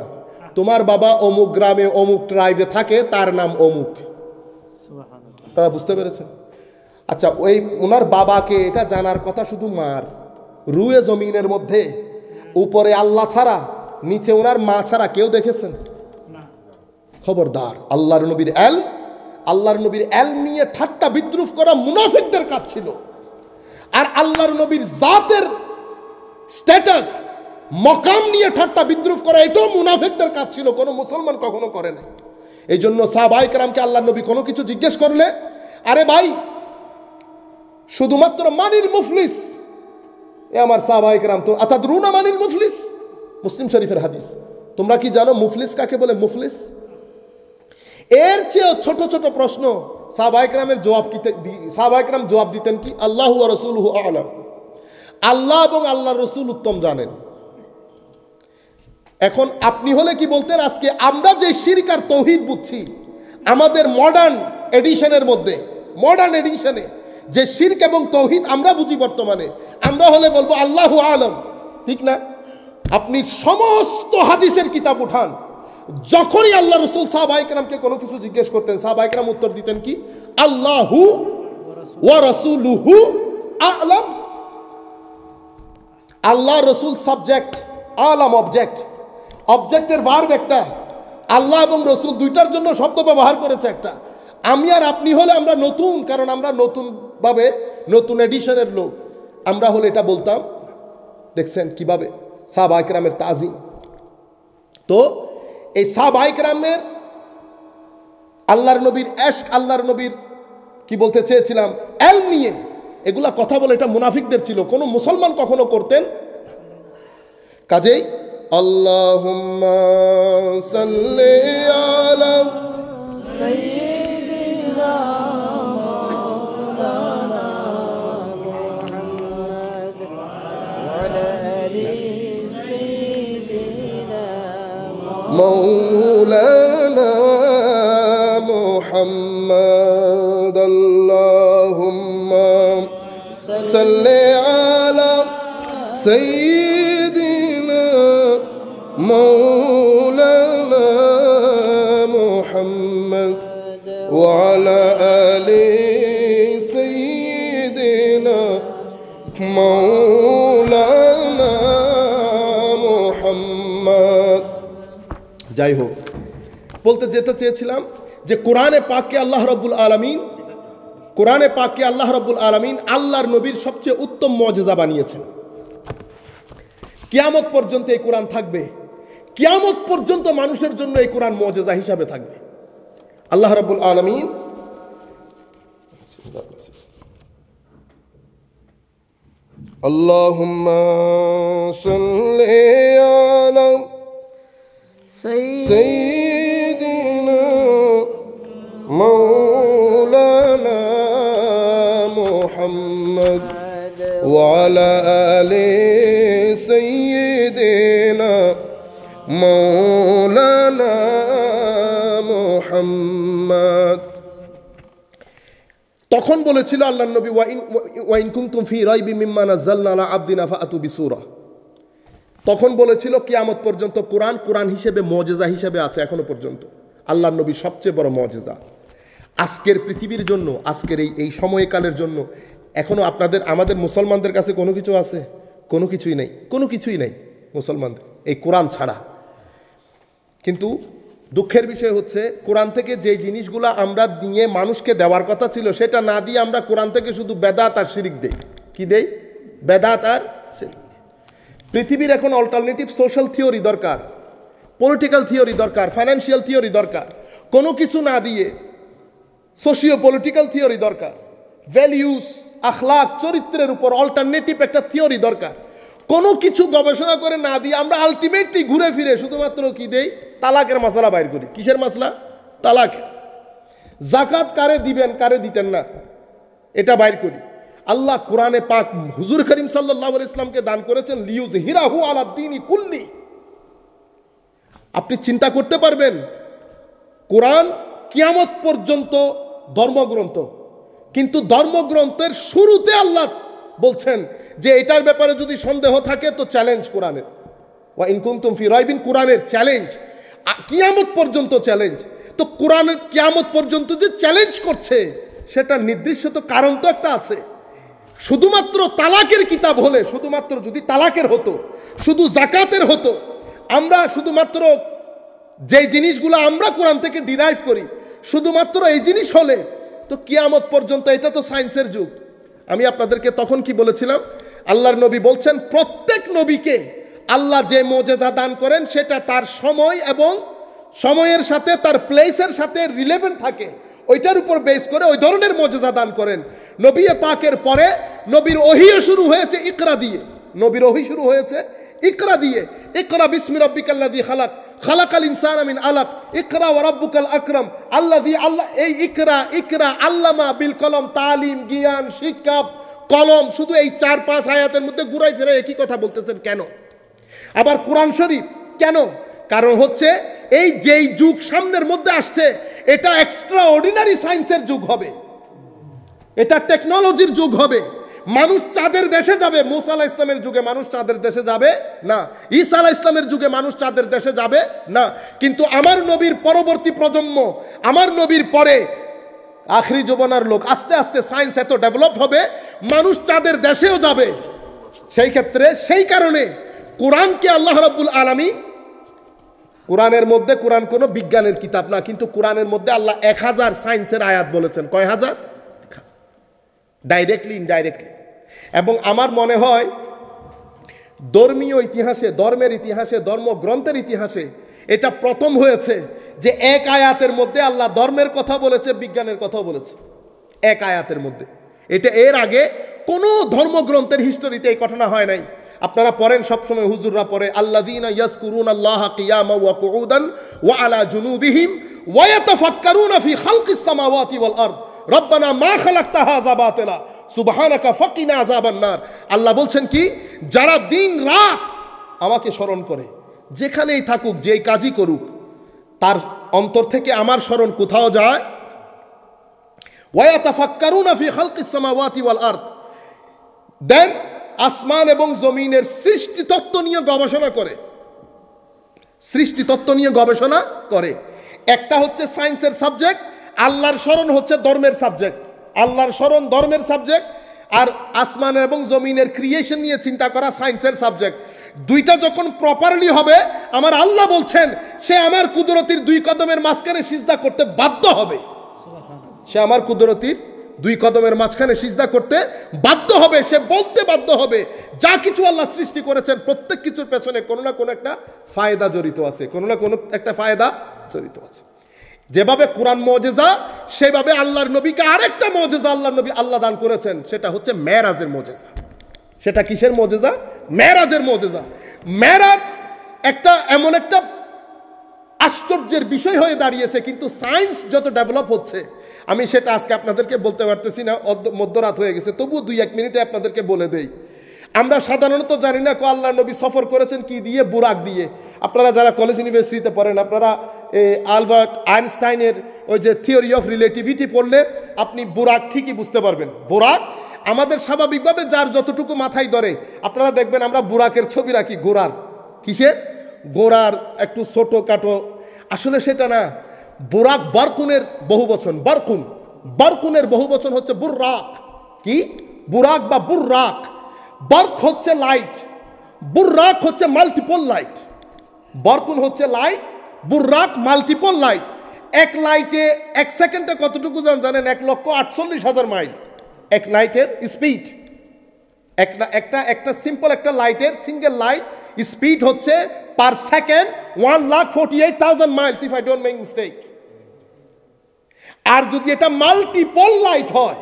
তোমার বাবা অমুক গ্রামে অমুক ট্রাইবে থাকে তার নাম অমুক আপনারা বুঝতে পেরেছেন আচ্ছা ওই ওনার বাবাকে এটা জানার কথা শুধু মার রুয়ে জমিনের মধ্যে উপরে আল্লাহ ছাড়া নিচে ওনার মা ছাড়া কেউ দেখেছেন খবরদার আল্লাহর নবীর এল আল্লাহর নবীর এল নিয়ে ঠাট্টা বিদ্রুপ করা মুনাফিকদের কাজ ছিল আর আল্লাহর নবীর জাতের স্ট্যাটাস মকাম নিয়ে ঠাট্টা বিদ্রুপ করা এটাও মুনাফিকদের কাজ ছিল কোনো মুসলমান কখনো করে না এই জন্য সাহবাইকরামকে আল্লাহ নবী কোনো কিছু জিজ্ঞেস করলে আরে ভাই শুধুমাত্র মানিল মুফলিস এ আমার সাহবাহিক রাম তো অর্থাৎ রুনা মানিল মুফলিস মুসলিম শরীফের হাদিস তোমরা কি জানো মুফলিস কাকে বলে মুফলিস এর চেয়েও ছোট ছোট প্রশ্ন রামের জবাব কি রাম জবাব দিতেন কি আল্লাহ রসুল আলম আল্লাহ এবং আল্লাহ রসুল উত্তম জানেন এখন আপনি হলে কি বলতেন আজকে আমরা যে শিরিক আর তৌহিদ বুঝছি আমাদের মডার্ন এডিশনের মধ্যে মডার্ন এডিশনে যে শির্ক এবং তৌহিদ আমরা বুঝি বর্তমানে আমরা হলে বলবো আল্লাহ আলম ঠিক না আপনি সমস্ত হাদিসের কিতাব উঠান যখনই আল্লাহ রসুল সাহবাইকরামকে কোনো কিছু জিজ্ঞেস করতেন সাহবাইকরাম উত্তর দিতেন কি আল্লাহু ওয়া রসুলহু আলম আল্লাহ রসুল সাবজেক্ট আলম অবজেক্ট অবজেক্টের ভার্ব একটা আল্লাহ এবং রসুল দুইটার জন্য শব্দ ব্যবহার করেছে একটা আমি আর আপনি হলে আমরা নতুন কারণ আমরা নতুন ভাবে নতুন এডিশনের লোক আমরা হলে এটা বলতাম দেখছেন কিভাবে সাব আইকরামের তাজিম তো এই সাব আইকরামের আল্লাহর নবীর অ্যাশ আল্লাহর নবীর কি বলতে চেয়েছিলাম এল নিয়ে এগুলা কথা বলে এটা মুনাফিকদের ছিল কোনো মুসলমান কখনো করতেন কাজেই আল্লাহ সাল্লি আলা مولانا محمد اللهم صل على سيدنا مولانا محمد وعلى آل سيدنا مولانا যাই হোক বলতে যেতে চেয়েছিলাম যে কোরআনে পাকে আল্লাহ রব্বুল আলমিন কোরআনে পাকে আল্লাহ রব্বুল আলমিন আল্লাহর নবীর সবচেয়ে উত্তম মজেজা বানিয়েছেন কিয়ামত পর্যন্ত এই কোরআন থাকবে কিয়ামত পর্যন্ত মানুষের জন্য এই কোরআন মজেজা হিসাবে থাকবে আল্লাহ রব্বুল আলমিন اللهم صل على سيدنا مولانا محمد وعلى آل سيدنا مولانا محمد তখন বলেছিল আল্লাহ নবী ওয়াইন কুন্তুম ফি রাইবি মিম্মা নাযালনা আলা আবদিনা ফাআতু বিসূরা তখন বলেছিল কিয়ামত পর্যন্ত কোরআন কোরআন হিসেবে মজেজা হিসেবে আছে এখনো পর্যন্ত আল্লাহ নবী সবচেয়ে বড় মজেজা আজকের পৃথিবীর জন্য আজকের এই এই সময়কালের জন্য এখনও আপনাদের আমাদের মুসলমানদের কাছে কোনো কিছু আছে কোনো কিছুই নেই কোনো কিছুই নেই মুসলমানদের এই কোরআন ছাড়া কিন্তু দুঃখের বিষয় হচ্ছে কোরআন থেকে যে জিনিসগুলো আমরা নিয়ে মানুষকে দেওয়ার কথা ছিল সেটা না দিয়ে আমরা কোরআন থেকে শুধু বেদাত আর শিরিক দেই কী দেই বেদাত আর পৃথিবীর এখন অল্টারনেটিভ সোশ্যাল থিওরি দরকার পলিটিক্যাল থিওরি দরকার ফাইন্যান্সিয়াল থিওরি দরকার কোনো কিছু না দিয়ে সোশিও পলিটিক্যাল থিওরি দরকার ভ্যালিউস আখলাক চরিত্রের উপর অল্টারনেটিভ একটা থিওরি দরকার কোনো কিছু গবেষণা করে না দিয়ে আমরা আলটিমেটলি ঘুরে ফিরে শুধুমাত্র কি দেই তালাকের মশলা বাইর করি কিসের মশলা তালাক জাকাত কারে দিবেন কারে দিতেন না এটা বাইর করি আল্লাহ কোরআনে পাক হুজুর করিম সাল্লাহ ইসলামকে দান করেছেন লিউজ হিরাহু আলাদ্দিন কুল্লি আপনি চিন্তা করতে পারবেন কোরআন কিয়ামত পর্যন্ত ধর্মগ্রন্থ কিন্তু ধর্মগ্রন্থের শুরুতে আল্লাহ বলছেন যে এটার ব্যাপারে যদি সন্দেহ থাকে তো চ্যালেঞ্জ কোরআনের ওয়া ইনকুমতুম ফি রয়বিন কোরআনের চ্যালেঞ্জ কিয়ামত পর্যন্ত চ্যালেঞ্জ তো কোরআনের কিয়ামত পর্যন্ত যে চ্যালেঞ্জ করছে সেটার নির্দিষ্ট তো কারণ তো একটা আছে শুধুমাত্র তালাকের কিতাব হলে শুধুমাত্র যদি তালাকের হতো শুধু জাকাতের হতো আমরা শুধুমাত্র যে জিনিসগুলো আমরা কোরআন থেকে ডিরাইভ করি শুধুমাত্র এই জিনিস হলে তো কিয়ামত পর্যন্ত এটা তো সায়েন্সের যুগ আমি আপনাদেরকে তখন কি বলেছিলাম আল্লাহর নবী বলছেন প্রত্যেক নবীকে আল্লাহ যে মোজেজা দান করেন সেটা তার সময় এবং সময়ের সাথে তার প্লেসের সাথে রিলেভেন্ট থাকে ওইটার উপর বেস করে ওই ধরনের মর্যাদা দান করেন নবী পাকের পরে নবীর ওহিও শুরু হয়েছে ইকরা দিয়ে নবীর ওহি শুরু হয়েছে ইকরা দিয়ে ইকরা বিসমি রব্বিকাল্লা দিয়ে খালাক খালাকাল ইনসান আমিন আলাক ইকরা ও রব্বুকাল আকরম আল্লাহ আল্লাহ এই ইকরা ইকরা আল্লামা বিল কলম তালিম জ্ঞান শিক্ষা কলম শুধু এই চার পাঁচ আয়াতের মধ্যে ঘুরাই ফেরাই একই কথা বলতেছেন কেন আবার কোরআন শরীফ কেন কারণ হচ্ছে এই যেই যুগ সামনের মধ্যে আসছে এটা এক্সট্রা অর্ডিনারি সায়েন্সের যুগ হবে এটা টেকনোলজির যুগ হবে মানুষ চাঁদের দেশে যাবে মোসা আলাহ ইসলামের যুগে মানুষ চাঁদের দেশে যাবে না ঈসা আলাহ ইসলামের যুগে মানুষ চাঁদের দেশে যাবে না কিন্তু আমার নবীর পরবর্তী প্রজন্ম আমার নবীর পরে আখরি যুবনার লোক আস্তে আস্তে সায়েন্স এত ডেভেলপ হবে মানুষ চাঁদের দেশেও যাবে সেই ক্ষেত্রে সেই কারণে কোরআনকে আল্লাহ রব্বুল আলমী কোরআনের মধ্যে কোরআন কোনো বিজ্ঞানের কিতাব না কিন্তু কোরআনের মধ্যে আল্লাহ এক হাজার সায়েন্সের আয়াত বলেছেন কয় হাজার ডাইরেক্টলি ইনডাইরেক্টলি এবং আমার মনে হয় ধর্মীয় ইতিহাসে ধর্মের ইতিহাসে ধর্মগ্রন্থের ইতিহাসে এটা প্রথম হয়েছে যে এক আয়াতের মধ্যে আল্লাহ ধর্মের কথা বলেছে বিজ্ঞানের কথাও বলেছে এক আয়াতের মধ্যে এটা এর আগে কোনো ধর্মগ্রন্থের হিস্টোরিতে এই ঘটনা হয় নাই আপনারা পড়েন সবসময় হুজুররা পড়ে আল্লাদিনা ইয়াজকুরুন আল্লাহ কিয়ামা ওয়া কুউদান ওয়া আলা জুনুবিহিম ওয়া ইয়াতাফাক্কারুনা ফি খালকিস সামাওয়াতি ওয়াল আরদ রব্বানা মা খালাকতা হাযা বাতিলা সুবহানাকা ফাকিনা আযাবান নার আল্লাহ বলছেন কি যারা দিন রাত আমাকে স্মরণ করে যেখানেই থাকুক যেই কাজই করুক তার অন্তর থেকে আমার স্মরণ কোথাও যায় ওয়া ইয়াতাফাক্কারুনা ফি খালকিস সামাওয়াতি ওয়াল আরদ দেন আসমান এবং জমিনের তত্ত্ব নিয়ে গবেষণা করে সৃষ্টিতত্ত্ব নিয়ে গবেষণা করে একটা হচ্ছে সায়েন্সের সাবজেক্ট আল্লাহর স্মরণ হচ্ছে ধর্মের সাবজেক্ট আল্লাহর স্মরণ ধর্মের সাবজেক্ট আর আসমান এবং জমিনের ক্রিয়েশন নিয়ে চিন্তা করা সায়েন্সের সাবজেক্ট দুইটা যখন প্রপারলি হবে আমার আল্লাহ বলছেন সে আমার কুদরতির দুই কদমের মাঝখানে সিজদা করতে বাধ্য হবে সে আমার কুদরতির দুই কদমের মাঝখানে সিজদা করতে বাধ্য হবে সে বলতে বাধ্য হবে যা কিছু আল্লাহ সৃষ্টি করেছেন প্রত্যেক কিছুর পেছনে কোনো না কোনো একটা ফায়দা জড়িত আছে কোনো না কোনো একটা ফায়দা জড়িত আছে যেভাবে কোরআন মজেজা সেভাবে আল্লাহর নবীকে আরেকটা মজেজা আল্লাহ নবী আল্লাহ দান করেছেন সেটা হচ্ছে মেরাজের মজেজা সেটা কিসের মজেজা মেরাজের মজেজা মেরাজ একটা এমন একটা আশ্চর্যের বিষয় হয়ে দাঁড়িয়েছে কিন্তু সায়েন্স যত ডেভেলপ হচ্ছে আমি সেটা আজকে আপনাদেরকে বলতে পারতেছি না মধ্যরাত হয়ে গেছে তবু দুই এক মিনিটে আপনাদেরকে বলে দেই আমরা সাধারণত জানি না কো আল্লাহ নবী সফর করেছেন কি দিয়ে বুরাক দিয়ে আপনারা যারা কলেজ ইউনিভার্সিটিতে পড়েন আপনারা আলবার্ট আইনস্টাইনের ওই যে থিওরি অফ রিলেটিভিটি পড়লে আপনি বোরাক ঠিকই বুঝতে পারবেন বোরাক আমাদের স্বাভাবিকভাবে যার যতটুকু মাথায় ধরে আপনারা দেখবেন আমরা বুরাকের ছবি রাখি গোড়ার কিসের গোড়ার একটু ছোটো কাটো আসলে সেটা না বুরাক বারকুনের বহু বচন বারকুন বারকুনের বহু বচন হচ্ছে বুর্রাক কি বুরাক বা বুর্রাক বার্ক হচ্ছে লাইট বুররাক হচ্ছে মাল্টিপল লাইট বারকুন হচ্ছে লাইট বুররাক মাল্টিপল লাইট এক লাইটে এক সেকেন্ডে কতটুকু জানেন এক লক্ষ আটচল্লিশ হাজার মাইল এক লাইটের স্পিড একটা একটা একটা সিম্পল একটা লাইটের সিঙ্গেল লাইট স্পিড হচ্ছে per second one lakh forty eight thousand miles if I don't make mistake আর যদি এটা মাল্টিপল লাইট হয়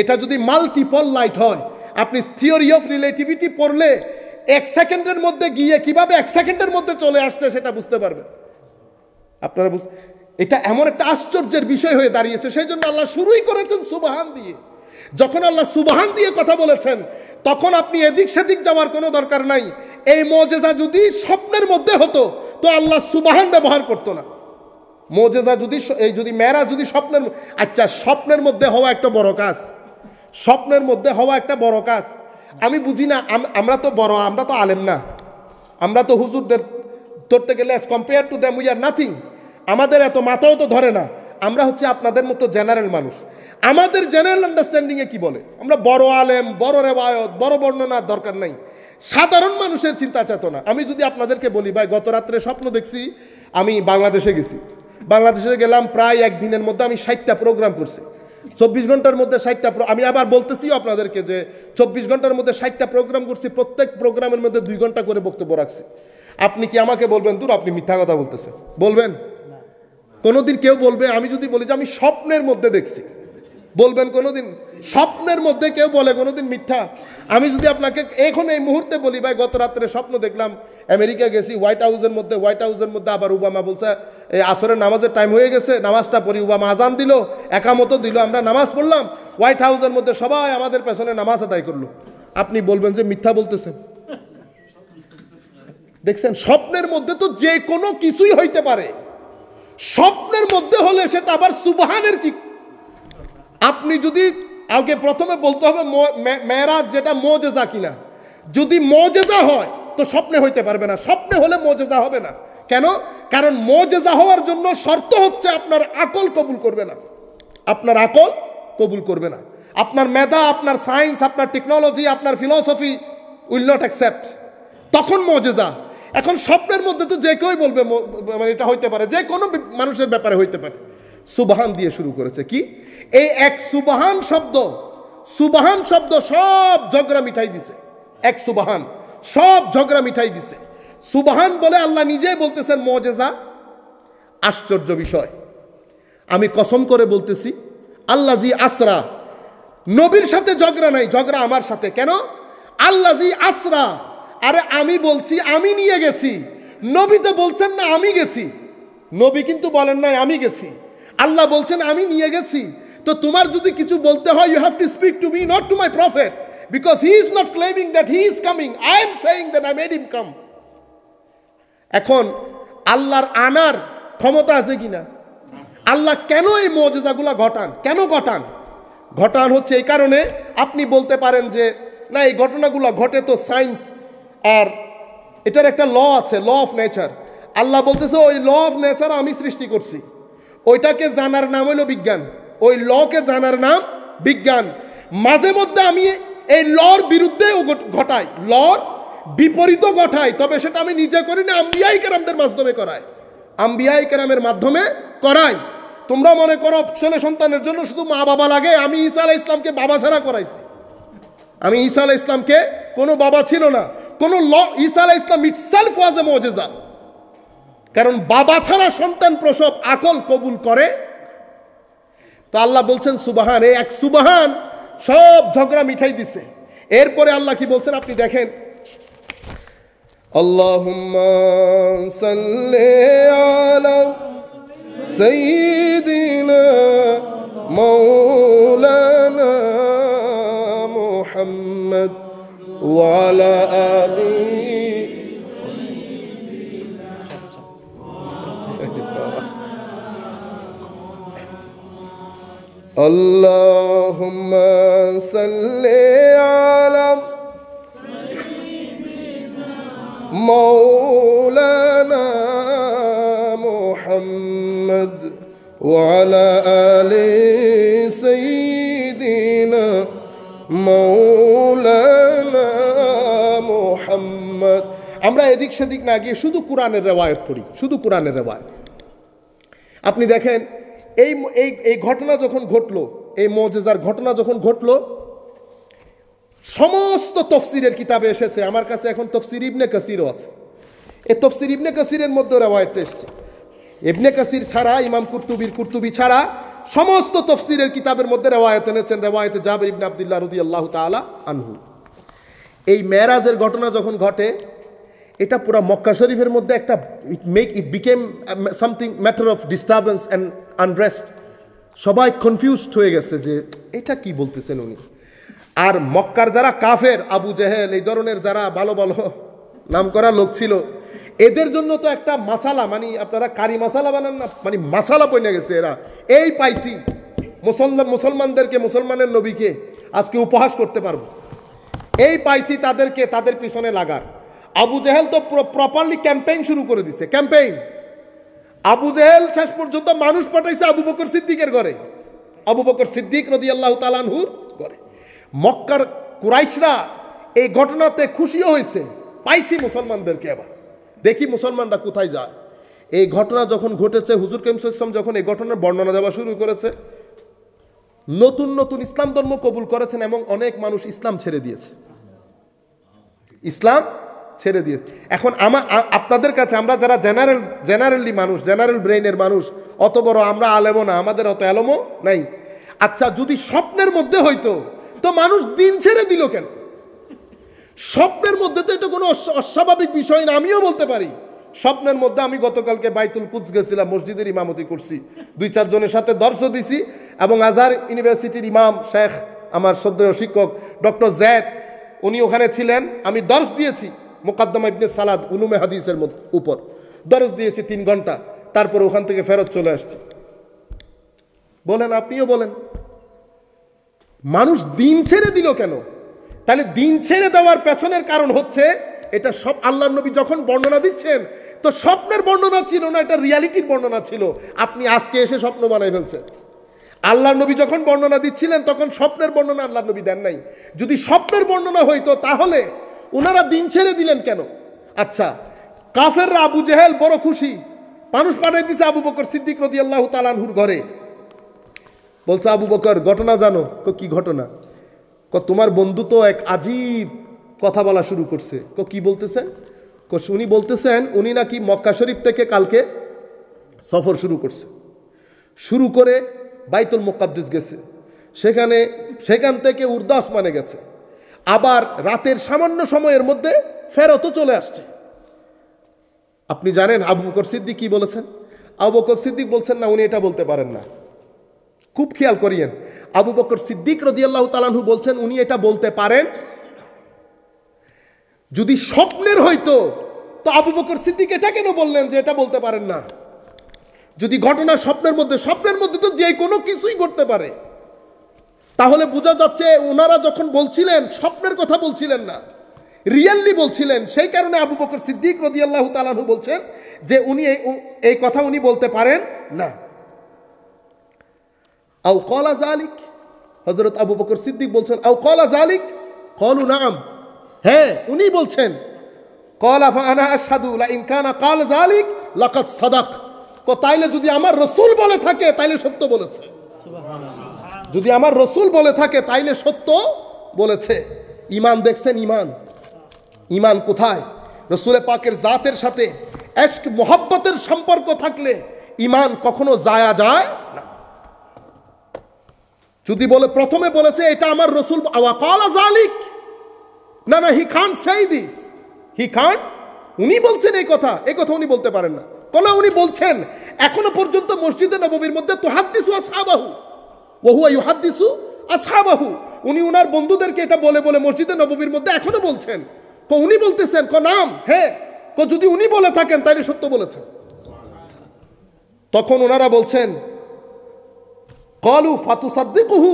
এটা যদি মাল্টিপল লাইট হয় আপনি থিওরি অফ রিলেটিভিটি পড়লে এক সেকেন্ডের মধ্যে গিয়ে কিভাবে এক সেকেন্ডের মধ্যে চলে আসছে সেটা বুঝতে পারবেন আপনারা বুঝ এটা এমন একটা আশ্চর্যের বিষয় হয়ে দাঁড়িয়েছে সেই জন্য আল্লাহ শুরুই করেছেন সুবাহান দিয়ে যখন আল্লাহ সুবাহান দিয়ে কথা বলেছেন তখন আপনি এদিক সেদিক যাওয়ার কোনো দরকার নাই এই মজেজা যদি স্বপ্নের মধ্যে হতো তো আল্লাহ সুবাহান ব্যবহার করতো না মোজেজা যদি এই যদি মেয়েরা যদি স্বপ্নের আচ্ছা স্বপ্নের মধ্যে হওয়া একটা বড় কাজ স্বপ্নের মধ্যে হওয়া একটা বড় কাজ আমি বুঝি না আমরা তো বড় আমরা তো আলেম না আমরা তো হুজুরদের ধরতে গেলে as compare to them we are nothing আমাদের এত মাথাও তো ধরে না আমরা হচ্ছে আপনাদের মতো জেনারেল মানুষ আমাদের জেনারেল আন্ডারস্ট্যান্ডিংয়ে কি বলে আমরা বড় আলেম বড় রেবায়ত বড় বর্ণনার দরকার নাই সাধারণ মানুষের চিন্তা চেতনা আমি যদি আপনাদেরকে বলি ভাই গত রাত্রে স্বপ্ন দেখছি আমি বাংলাদেশে গেছি বাংলাদেশে গেলাম প্রায় একদিনের মধ্যে আমি ষাটটা প্রোগ্রাম করছি চব্বিশ ঘন্টার মধ্যে ষাটটা আমি আবার বলতেছি আপনাদেরকে যে চব্বিশ ঘন্টার মধ্যে ষাটটা প্রোগ্রাম করছি প্রত্যেক প্রোগ্রামের মধ্যে দুই ঘন্টা করে বক্তব্য রাখছি আপনি কি আমাকে বলবেন দূর আপনি মিথ্যা কথা বলতেছেন বলবেন কোনোদিন কেউ বলবে আমি যদি বলি যে আমি স্বপ্নের মধ্যে দেখছি বলবেন কোনোদিন স্বপ্নের মধ্যে কেউ বলে কোনোদিন মিথ্যা আমি যদি আপনাকে এখন এই মুহূর্তে বলি ভাই গত রাত্রে স্বপ্ন দেখলাম আমেরিকা গেছি হোয়াইট হাউসের মধ্যে হোয়াইট হাউসের মধ্যে আবার উবামা বলছে এই আসরের নামাজের টাইম হয়ে গেছে নামাজটা পড়ি উবামা আজান দিল একামতো দিল আমরা নামাজ পড়লাম হোয়াইট হাউসের মধ্যে সবাই আমাদের পেছনে নামাজ আদায় করলো আপনি বলবেন যে মিথ্যা বলতেছেন দেখছেন স্বপ্নের মধ্যে তো যে কোনো কিছুই হইতে পারে স্বপ্নের মধ্যে হলে সেটা আবার সুবহানের কি আপনি যদি আগে প্রথমে বলতে হবে মেয়েরাজ যেটা মজেজা কিনা যদি মজেজা হয় তো স্বপ্নে হইতে পারবে না স্বপ্নে হলে মজেজা হবে না কেন কারণ মজেজা হওয়ার জন্য শর্ত হচ্ছে আপনার আকল কবুল করবে না আপনার আকল কবুল করবে না আপনার মেধা আপনার সায়েন্স আপনার টেকনোলজি আপনার ফিলসফি উইল নট অ্যাকসেপ্ট তখন মজেজা এখন স্বপ্নের মধ্যে তো যে কেউই বলবে মানে এটা হইতে পারে যে কোনো মানুষের ব্যাপারে হইতে পারে সুবাহান দিয়ে শুরু করেছে কি এই এক সুবাহান শব্দ সুবাহান শব্দ সব ঝগড়া মিঠাই দিছে এক সুবাহান সব ঝগড়া মিঠাই দিছে সুবাহান বলে আল্লাহ নিজেই বলতেছেন মজেজা আশ্চর্য বিষয় আমি কসম করে বলতেছি আল্লাহ জি আসরা নবীর সাথে ঝগড়া নাই ঝগড়া আমার সাথে কেন আল্লাহ জি আসরা আরে আমি বলছি আমি নিয়ে গেছি নবী তো বলছেন না আমি গেছি নবী কিন্তু বলেন নাই আমি গেছি আল্লাহ বলছেন আমি নিয়ে গেছি তো তোমার যদি কিছু বলতে হয় you have to speak to me not to my prophet because he is not claiming that he is coming. I am saying that I made him come. এখন আল্লাহর আনার ক্ষমতা আছে কিনা আল্লাহ কেন এই মজেজাগুলা ঘটান কেন ঘটান ঘটান হচ্ছে এই কারণে আপনি বলতে পারেন যে না এই ঘটনাগুলা ঘটে তো সায়েন্স আর এটার একটা ল আছে ল অফ নেচার আল্লাহ বলতেছে ওই ল অফ নেচার আমি সৃষ্টি করছি ওইটাকে জানার নাম হইল বিজ্ঞান ওই লকে জানার নাম বিজ্ঞান মাঝে মধ্যে আমি এই লর বিরুদ্ধে ঘটায় লর বিপরীত ঘটায় তবে সেটা আমি নিজে করি না আম্বিয়াই কেরামদের মাধ্যমে করায় আম্বিয়াই কেরামের মাধ্যমে করাই তোমরা মনে করো ছেলে সন্তানের জন্য শুধু মা বাবা লাগে আমি ঈসা আলাহ ইসলামকে বাবা ছাড়া করাইছি আমি ঈসা আলাহ ইসলামকে কোনো বাবা ছিল না কোনো ল ঈসা আলাহ ইসলাম ইটসেলফ ওয়াজ এ মজেজা কারণ বাবা ছাড়া সন্তান প্রসব আকল কবুল করে তো আল্লাহ বলছেন সুবাহান এ এক সুবাহান সব ঝগড়া মিঠাই দিছে এরপরে আল্লাহ কি বলছেন আপনি দেখেন মৌলানা মোহাম্মদ ওয়ালা আলী اللهم صل على مولانا محمد وعلى آل سيدنا مولانا محمد আমরা এদিক সেদিক না গিয়ে শুধু কোরআনের রেওয়ায়ত পড়ি শুধু কোরআনের রেওয়ায়ত আপনি দেখেন এই এই এই ঘটনা যখন ঘটলো এই মজেজার ঘটনা যখন ঘটলো সমস্ত তফসিরের কিতাবে এসেছে আমার কাছে এখন তফসির ইবনে কাসিরও আছে এ তফসির ইবনে কাসিরের মধ্যে রেওয়ায়তটা এসছে ইবনে কাসির ছাড়া ইমাম কুর্তুবির কুর্তুবি ছাড়া সমস্ত তফসিরের কিতাবের মধ্যে রেওয়ায়ত এনেছেন রেওয়ায়তে জাবের ইবনে আবদুল্লাহ রুদি আল্লাহ তালা আনহু এই মেরাজের ঘটনা যখন ঘটে এটা পুরা মক্কা শরীফের মধ্যে একটা it make it became something matter of disturbance and unrest সবাই কনফিউজড হয়ে গেছে যে এটা কি বলতেছেন উনি আর মক্কার যারা কাফের আবু জেহেল এই ধরনের যারা ভালো ভালো নাম করা লোক ছিল এদের জন্য তো একটা মাসালা মানে আপনারা কারি মাসালা বানান না মানে মাসালা বইনে গেছে এরা এই পাইছি মুসলমান মুসলমানদেরকে মুসলমানের নবীকে আজকে উপহাস করতে পারবো এই পাইছি তাদেরকে তাদের পিছনে লাগার আবু জেহেল তো প্রপারলি ক্যাম্পেইন শুরু করে দিছে ক্যাম্পেইন আবু জেহেল শেষ পর্যন্ত মানুষ পাঠাইছে আবু বকর সিদ্দিকের ঘরে আবু বকর সিদ্দিক রদি আল্লাহ তালানহুর ঘরে মক্কার কুরাইশরা এই ঘটনাতে খুশিও হয়েছে পাইছি মুসলমানদেরকে আবার দেখি মুসলমানরা কোথায় যায় এই ঘটনা যখন ঘটেছে হুজুর কেমসাম যখন এই ঘটনার বর্ণনা দেওয়া শুরু করেছে নতুন নতুন ইসলাম ধর্ম কবুল করেছেন এবং অনেক মানুষ ইসলাম ছেড়ে দিয়েছে ইসলাম ছেড়ে দিয়ে এখন আমার আপনাদের কাছে আমরা যারা জেনারেল জেনারেলি মানুষ জেনারেল ব্রেইনের মানুষ অত বড় আমরা আলেমও না আমাদের অত আলেমও নাই আচ্ছা যদি স্বপ্নের মধ্যে হইতো তো মানুষ দিন ছেড়ে দিল কেন স্বপ্নের মধ্যে তো এটা কোনো অস্বাভাবিক বিষয় না আমিও বলতে পারি স্বপ্নের মধ্যে আমি গতকালকে বাইতুল কুচ গেছিলাম মসজিদের ইমামতি করছি দুই চারজনের সাথে দর্শ দিছি এবং আজহার ইউনিভার্সিটির ইমাম শেখ আমার শ্রদ্ধেয় শিক্ষক ডক্টর জ্যাদ উনি ওখানে ছিলেন আমি দর্শ দিয়েছি মোকাদ্দমা ইবনে সালাদ উলুমে হাদিসের মধ্যে উপর দরজ দিয়েছি তিন ঘন্টা তারপর ওখান থেকে ফেরত চলে আসছে বলেন আপনিও বলেন মানুষ দিন ছেড়ে দিল কেন তাহলে দিন ছেড়ে দেওয়ার পেছনের কারণ হচ্ছে এটা সব আল্লাহ নবী যখন বর্ণনা দিচ্ছেন তো স্বপ্নের বর্ণনা ছিল না এটা রিয়ালিটির বর্ণনা ছিল আপনি আজকে এসে স্বপ্ন বানাই ফেলছেন আল্লাহ নবী যখন বর্ণনা দিচ্ছিলেন তখন স্বপ্নের বর্ণনা আল্লাহ নবী দেন নাই যদি স্বপ্নের বর্ণনা হইতো তাহলে ওনারা দিন ছেড়ে দিলেন কেন আচ্ছা কাফেররা আবু জেহেল বড় খুশি মানুষ পাঠাই দিছে আবু বকর সিদ্দিক রদি আল্লাহ তালানহুর ঘরে বলছে আবু বকর ঘটনা জানো তো কি ঘটনা ক তোমার বন্ধু তো এক আজীব কথা বলা শুরু করছে কো কি বলতেছেন কো উনি বলতেছেন উনি নাকি মক্কা শরীফ থেকে কালকে সফর শুরু করছে শুরু করে বাইতুল মোকাদ্দিস গেছে সেখানে সেখান থেকে উর্দাস মানে গেছে আবার রাতের সামান্য সময়ের মধ্যে ফেরতও চলে আসছে আপনি জানেন আবু বকর সিদ্দিক কি বলেছেন আবু বকর সিদ্দিক বলছেন না উনি এটা বলতে পারেন না খুব খেয়াল করিয়েন আবু বকর সিদ্দিক রদিয়াল্লাহ তালানহু বলছেন উনি এটা বলতে পারেন যদি স্বপ্নের হয়তো তো আবু বকর সিদ্দিক এটা কেন বললেন যে এটা বলতে পারেন না যদি ঘটনা স্বপ্নের মধ্যে স্বপ্নের মধ্যে তো যে কোনো কিছুই ঘটতে পারে তাহলে বোঝা যাচ্ছে ওনারা যখন বলছিলেন স্বপ্নের কথা বলছিলেন না রিয়েললি বলছিলেন সেই কারণে আবু বকর সিদ্দিক রদি আল্লাহ তালাহু বলছেন যে উনি এই কথা উনি বলতে পারেন না আউ কলা জালিক হজরত আবু বকর সিদ্দিক বলছেন আউ কলা জালিক কলু নাম হ্যাঁ উনি বলছেন কলা আনা সাধু লা ইনকানা কাল জালিক লাকাত সাদাক তাইলে যদি আমার রসুল বলে থাকে তাইলে সত্য বলেছে যদি আমার রসুল বলে থাকে তাইলে সত্য বলেছে ইমান দেখছেন ইমান ইমান কোথায় রসুলে পাকের জাতের সাথে এক মহাব্বতের সম্পর্ক থাকলে ইমান কখনো যায়া যায় না যদি বলে প্রথমে বলেছে এটা আমার রসুল জালিক না না হি খান সেই দিস হি খান উনি বলছেন এই কথা এই কথা উনি বলতে পারেন না কোন উনি বলছেন এখনো পর্যন্ত মসজিদে নবীর মধ্যে তো হাত দিস সাবাহু ওহুয়া ইউহাদ্দিসু আসহাবাহু উনি উনার বন্ধুদেরকে এটা বলে বলে মসজিদে নববীর মধ্যে এখনো বলছেন কো উনি বলতেছেন ক নাম হ্যাঁ কো যদি উনি বলে থাকেন তাহলে সত্য বলেছেন তখন ওনারা বলছেন কলু ফাতু সাদ্দিকুহু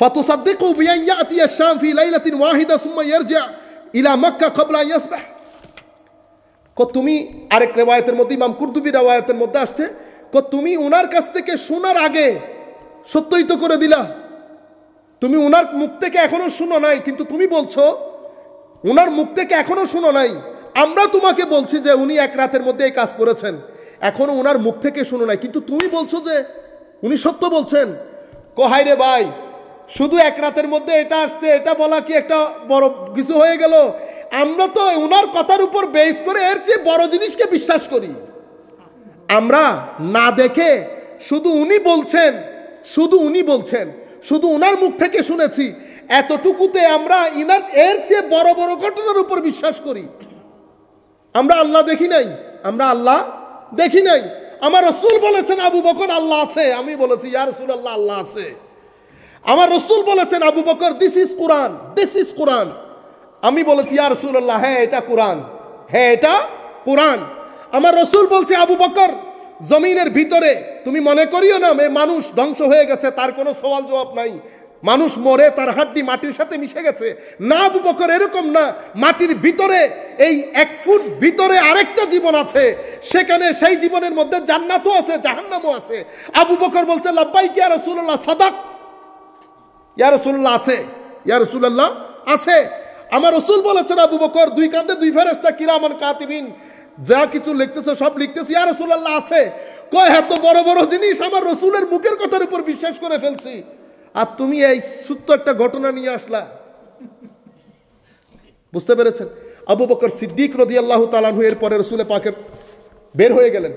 ফাতুসাদ্দিকু বিআন ইয়াতি আশ-শাম ফি লাইলাতিন ওয়াহিদা সুম্মা ইয়ারজিউ ইলা মক্কা ক্বাবলা আন ইয়াসবাহ কো তুমি আরেক রেওয়ায়াতের মধ্যে ইমাম কুরদুবি রেওয়ায়াতের মধ্যে আসছে তুমি ওনার কাছ থেকে শোনার আগে সত্যই তো করে দিলা তুমি ওনার মুখ থেকে এখনো শুনো নাই কিন্তু তুমি বলছো ওনার মুখ থেকে এখনো শুনো নাই আমরা তোমাকে বলছি যে উনি এক রাতের মধ্যে এই কাজ করেছেন এখনো ওনার মুখ থেকে শুনো নাই কিন্তু তুমি বলছো যে উনি সত্য বলছেন কহাই রে ভাই শুধু এক রাতের মধ্যে এটা আসছে এটা বলা কি একটা বড় কিছু হয়ে গেল আমরা তো ওনার কথার উপর বেস করে এর চেয়ে বড় জিনিসকে বিশ্বাস করি আমরা না দেখে শুধু উনি বলছেন শুধু উনি বলছেন শুধু ওনার মুখ থেকে শুনেছি এতটুকুতে আমরা ইনার এর চেয়ে বড় বড় ঘটনার উপর বিশ্বাস করি আমরা আল্লাহ দেখি নাই আমরা আল্লাহ দেখি নাই আমার রসুল বলেছেন আবু বকর আল্লাহ আছে আমি বলেছি ইয়ার রসুল আল্লাহ আল্লাহ আছে আমার রসুল বলেছেন আবু বকর দিস ইজ কোরআন দিস ইজ কোরআন আমি বলেছি ইয়ার রসুল আল্লাহ হ্যাঁ এটা কোরআন হ্যাঁ এটা কোরআন আমার রসুল বলছে আবু বকর জমিনের ভিতরে তুমি মনে করিও না মে মানুষ ধ্বংস হয়ে গেছে তার কোনো সওয়াল জবাব নাই মানুষ মরে তার হাড্ডি মাটির সাথে মিশে গেছে না আবু বকর এরকম না মাটির ভিতরে এই এক ফুট ভিতরে আরেকটা জীবন আছে সেখানে সেই জীবনের মধ্যে জান্নাতও আছে জাহান্নামও আছে আবু বকর বলছে লাব্বাই আর রসুল্লাহ সাদাক ইয়ার রসুল্লাহ আছে ইয়ার রসুল্লাহ আছে আমার রসুল বলেছেন আবু বকর দুই কান্দে দুই ফেরেস্তা কিরামান কাতিবিন যা কিছু লিখতেছে সব লিখতেছি আর রসুল্লাহ আছে কয় এত হ্যাঁ, বড় বড় জিনিস আমার রসুলের মুখের কথার উপর বিশ্বাস করে ফেলছি আর তুমি এই সুত্ত একটা ঘটনা নিয়ে আসলা বুঝতে পেরেছেন আবু বকর সিদ্দিক রদি আল্লাহ তালানহু এর পরে রসুলে পাকে বের হয়ে গেলেন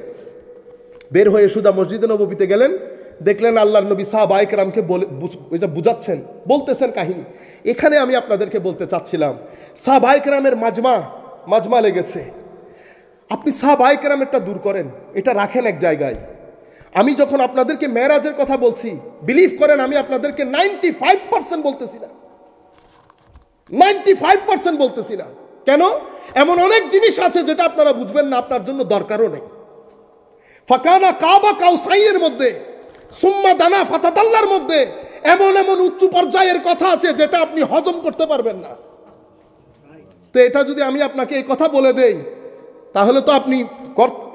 বের হয়ে সুদা মসজিদে নবীতে গেলেন দেখলেন আল্লাহ নবী সাহাব আয়করামকে বলে এটা বুঝাচ্ছেন বলতেছেন কাহিনী এখানে আমি আপনাদেরকে বলতে চাচ্ছিলাম সাহাব রামের মাজমা মাজমা লেগেছে আপনি সাহাবাই কেরামেরটা দূর করেন এটা রাখেন এক জায়গায় আমি যখন আপনাদেরকে মেয়েরাজের কথা বলছি বিলিভ করেন আমি আপনাদেরকে নাইনটি ফাইভ পার্সেন্ট বলতেছি না নাইনটি ফাইভ পার্সেন্ট বলতেছি না কেন এমন অনেক জিনিস আছে যেটা আপনারা বুঝবেন না আপনার জন্য দরকারও নেই ফাকানা কাবা কাউসাইয়ের মধ্যে সুম্মা দানা ফাতাতাল্লার মধ্যে এমন এমন উচ্চ পর্যায়ের কথা আছে যেটা আপনি হজম করতে পারবেন না তো এটা যদি আমি আপনাকে এই কথা বলে দেই তাহলে তো আপনি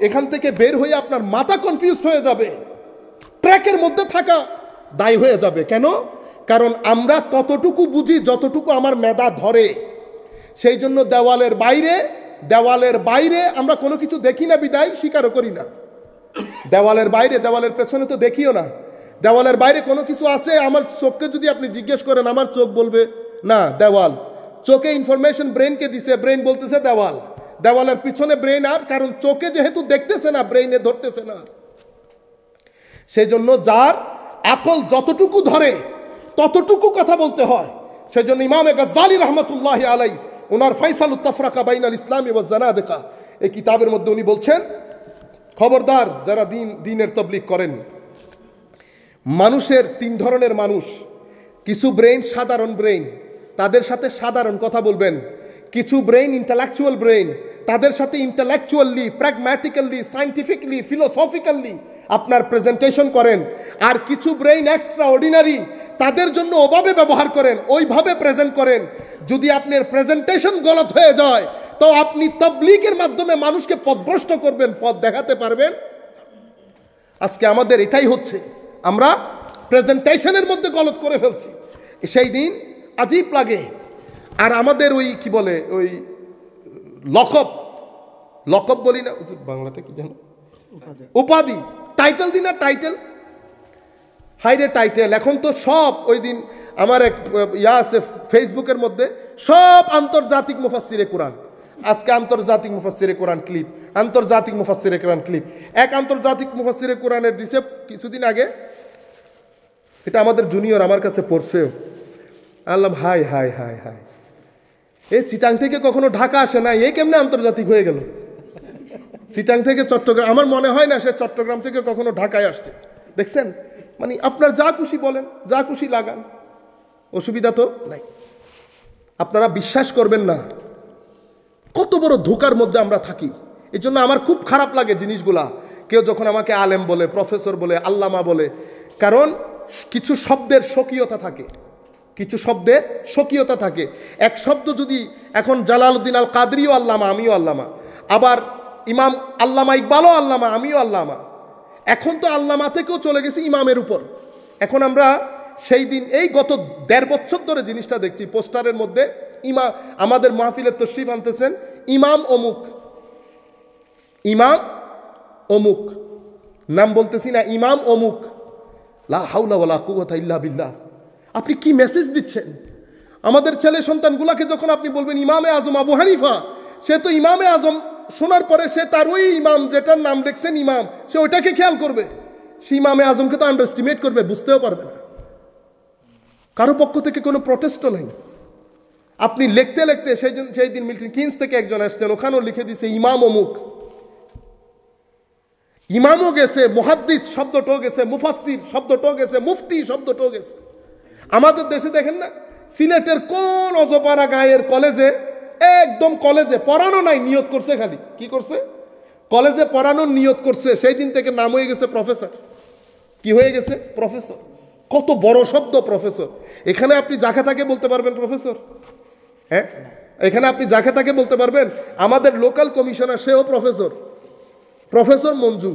এখান থেকে বের হয়ে আপনার মাথা কনফিউজড হয়ে যাবে ট্র্যাকের মধ্যে থাকা দায়ী হয়ে যাবে কেন কারণ আমরা ততটুকু বুঝি যতটুকু আমার মেধা ধরে সেই জন্য দেওয়ালের বাইরে দেওয়ালের বাইরে আমরা কোনো কিছু দেখি না বিদায় স্বীকারও করি না দেওয়ালের বাইরে দেওয়ালের পেছনে তো দেখিও না দেওয়ালের বাইরে কোনো কিছু আছে আমার চোখকে যদি আপনি জিজ্ঞেস করেন আমার চোখ বলবে না দেওয়াল চোখে ইনফরমেশন ব্রেনকে দিছে ব্রেন বলতেছে দেওয়াল দেওয়ালের পিছনে ব্রেন আর কারণ চোখে যেহেতু দেখতেছে না ব্রেইনে ধরতেছে না সেই জন্য যার আকল যতটুকু ধরে ততটুকু কথা বলতে হয় সেই জন্য ইমামে গজ্জালি রহমতুল্লাহ আলাই ওনার ফাইসাল উত্তফরাকা বাইন আল ইসলাম জানা জানাদেকা এই কিতাবের মধ্যে উনি বলছেন খবরদার যারা দিন দিনের তবলিক করেন মানুষের তিন ধরনের মানুষ কিছু ব্রেইন সাধারণ ব্রেইন তাদের সাথে সাধারণ কথা বলবেন কিছু ব্রেইন ইন্টালেকচুয়াল ব্রেইন তাদের সাথে ইন্টালেকচুয়ালি প্র্যাগম্যাটিক্যালি সাইন্টিফিক্যালি ফিলোসফিক্যালি আপনার প্রেজেন্টেশন করেন আর কিছু ব্রেইন এক্সট্রা অর্ডিনারি তাদের জন্য ওভাবে ব্যবহার করেন ওইভাবে প্রেজেন্ট করেন যদি আপনার প্রেজেন্টেশন গলত হয়ে যায় তো আপনি তবলিগের মাধ্যমে মানুষকে পদভ্রষ্ট করবেন পথ দেখাতে পারবেন আজকে আমাদের এটাই হচ্ছে আমরা প্রেজেন্টেশনের মধ্যে গলত করে ফেলছি সেই দিন আজীব লাগে আর আমাদের ওই কি বলে ওই লকব লকব বলি না বাংলাটা কি জানো উপাধি টাইটেল দিন না টাইটেল হাইরে টাইটেল এখন তো সব ওই দিন আমার এক ইয়া আছে ফেসবুকের মধ্যে সব আন্তর্জাতিক মুফাসিরে কোরআন আজকে আন্তর্জাতিক মুফাসিরে কোরআন ক্লিপ আন্তর্জাতিক মুফাসিরে কোরআন ক্লিপ এক আন্তর্জাতিক মুফাসিরে কোরআনের দিছে কিছুদিন আগে এটা আমাদের জুনিয়র আমার কাছে পড়ছেও আল্লাহ হাই হাই হাই হাই এ চিটাং থেকে কখনো ঢাকা আসে না এই কেমনে আন্তর্জাতিক হয়ে গেল চিটাং থেকে চট্টগ্রাম আমার মনে হয় না সে চট্টগ্রাম থেকে কখনো ঢাকায় আসছে দেখছেন মানে আপনার যা খুশি বলেন যা খুশি লাগান অসুবিধা তো নাই আপনারা বিশ্বাস করবেন না কত বড় ধোকার মধ্যে আমরা থাকি এই জন্য আমার খুব খারাপ লাগে জিনিসগুলা কেউ যখন আমাকে আলেম বলে প্রফেসর বলে আল্লামা বলে কারণ কিছু শব্দের স্বকীয়তা থাকে কিছু শব্দের স্বকীয়তা থাকে এক শব্দ যদি এখন জালালউদ্দিন আল কাদরিও আল্লামা আমিও আল্লামা আবার ইমাম আল্লামা ইকবালও আল্লামা আমিও আল্লামা এখন তো আল্লামা থেকেও চলে গেছি ইমামের উপর এখন আমরা সেই দিন এই গত দেড় বছর ধরে জিনিসটা দেখছি পোস্টারের মধ্যে ইমা আমাদের মাহফিলের তশরিফ আনতেছেন ইমাম অমুক ইমাম অমুক নাম বলতেছি না ইমাম অমুক লা হাউলা ওয়ালা কুওয়াতা ইল্লা বিল্লাহ আপনি কি মেসেজ দিচ্ছেন আমাদের ছেলে সন্তানগুলাকে যখন আপনি বলবেন ইমামে আজম আবু হানিফা সে তো ইমামে আজম শোনার পরে সে তার ওই ইমাম যেটার নাম লেখছেন ইমাম সে ওইটাকে খেয়াল করবে সে ইমামে আজমকে তো আন্ডারস্টিমেট করবে বুঝতেও পারবে না কারো পক্ষ থেকে কোনো প্রটেস্টও নেই আপনি লিখতে লিখতে সেই সেই দিন মিল্টন কিন্স থেকে একজন আসছেন ওখানেও লিখে দিছে ইমাম অমুক ইমামও গেছে মুহাদ্দিস শব্দটাও গেছে মুফাসির শব্দটাও গেছে মুফতি শব্দটাও গেছে আমাদের দেশে দেখেন না সিলেটের কোন অজপাড়া গায়ের কলেজে একদম কলেজে পড়ানো নাই নিয়ত করছে খালি কি করছে কলেজে পড়ানোর নিয়ত করছে সেই দিন থেকে নাম হয়ে গেছে প্রফেসর কি হয়ে গেছে প্রফেসর কত বড় শব্দ প্রফেসর এখানে আপনি যাকে তাকে বলতে পারবেন প্রফেসর হ্যাঁ এখানে আপনি যাকে তাকে বলতে পারবেন আমাদের লোকাল কমিশনার সেও প্রফেসর প্রফেসর মঞ্জু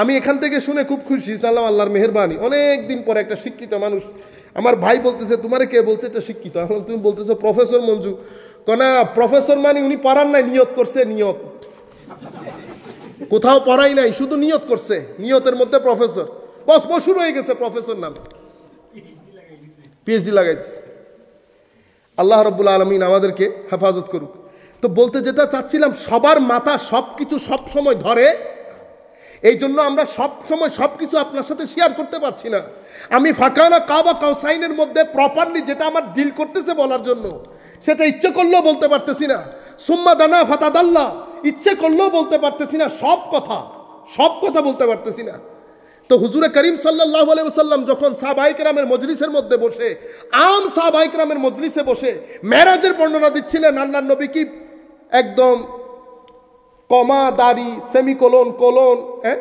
আমি এখান থেকে শুনে খুব খুশি সাল্লাম আল্লাহর মেহরবানি অনেক দিন পরে একটা শিক্ষিত মানুষ আমার ভাই বলতেছে তোমারে কে বলছে এটা শিক্ষিত এখন তুমি বলতেছো প্রফেসর মঞ্জু কনা প্রফেসর মানে উনি পড়ান নাই নিয়ত করছে নিয়ত কোথাও পড়াই নাই শুধু নিয়ত করছে নিয়তের মধ্যে প্রফেসর বস শুরু হয়ে গেছে প্রফেসর নাম পিএইচডি লাগাইছে আল্লাহ রব্বুল আলমিন আমাদেরকে হেফাজত করুক তো বলতে যেটা চাচ্ছিলাম সবার মাথা সব কিছু সবসময় ধরে এই জন্য আমরা সব সময় সব কিছু আপনার সাথে শেয়ার করতে পারছি না আমি ফাঁকানা কাবা কাউসাইনের মধ্যে প্রপারলি যেটা আমার ডিল করতেছে বলার জন্য সেটা ইচ্ছে করলেও বলতে পারতেছি না সুম্মা দানা ফাতাদাল্লা ইচ্ছে করলেও বলতে পারতেছি না সব কথা সব কথা বলতে পারতেছি না তো হুজুরে করিম সাল্লাহ আলাইসাল্লাম যখন সাহবাইকরামের মজলিসের মধ্যে বসে আম সাহবাইকরামের মজলিসে বসে ম্যারাজের বর্ণনা দিচ্ছিলেন আল্লাহ নবী কি একদম কমা দাড়ি সেমিকোলন কোলন হ্যাঁ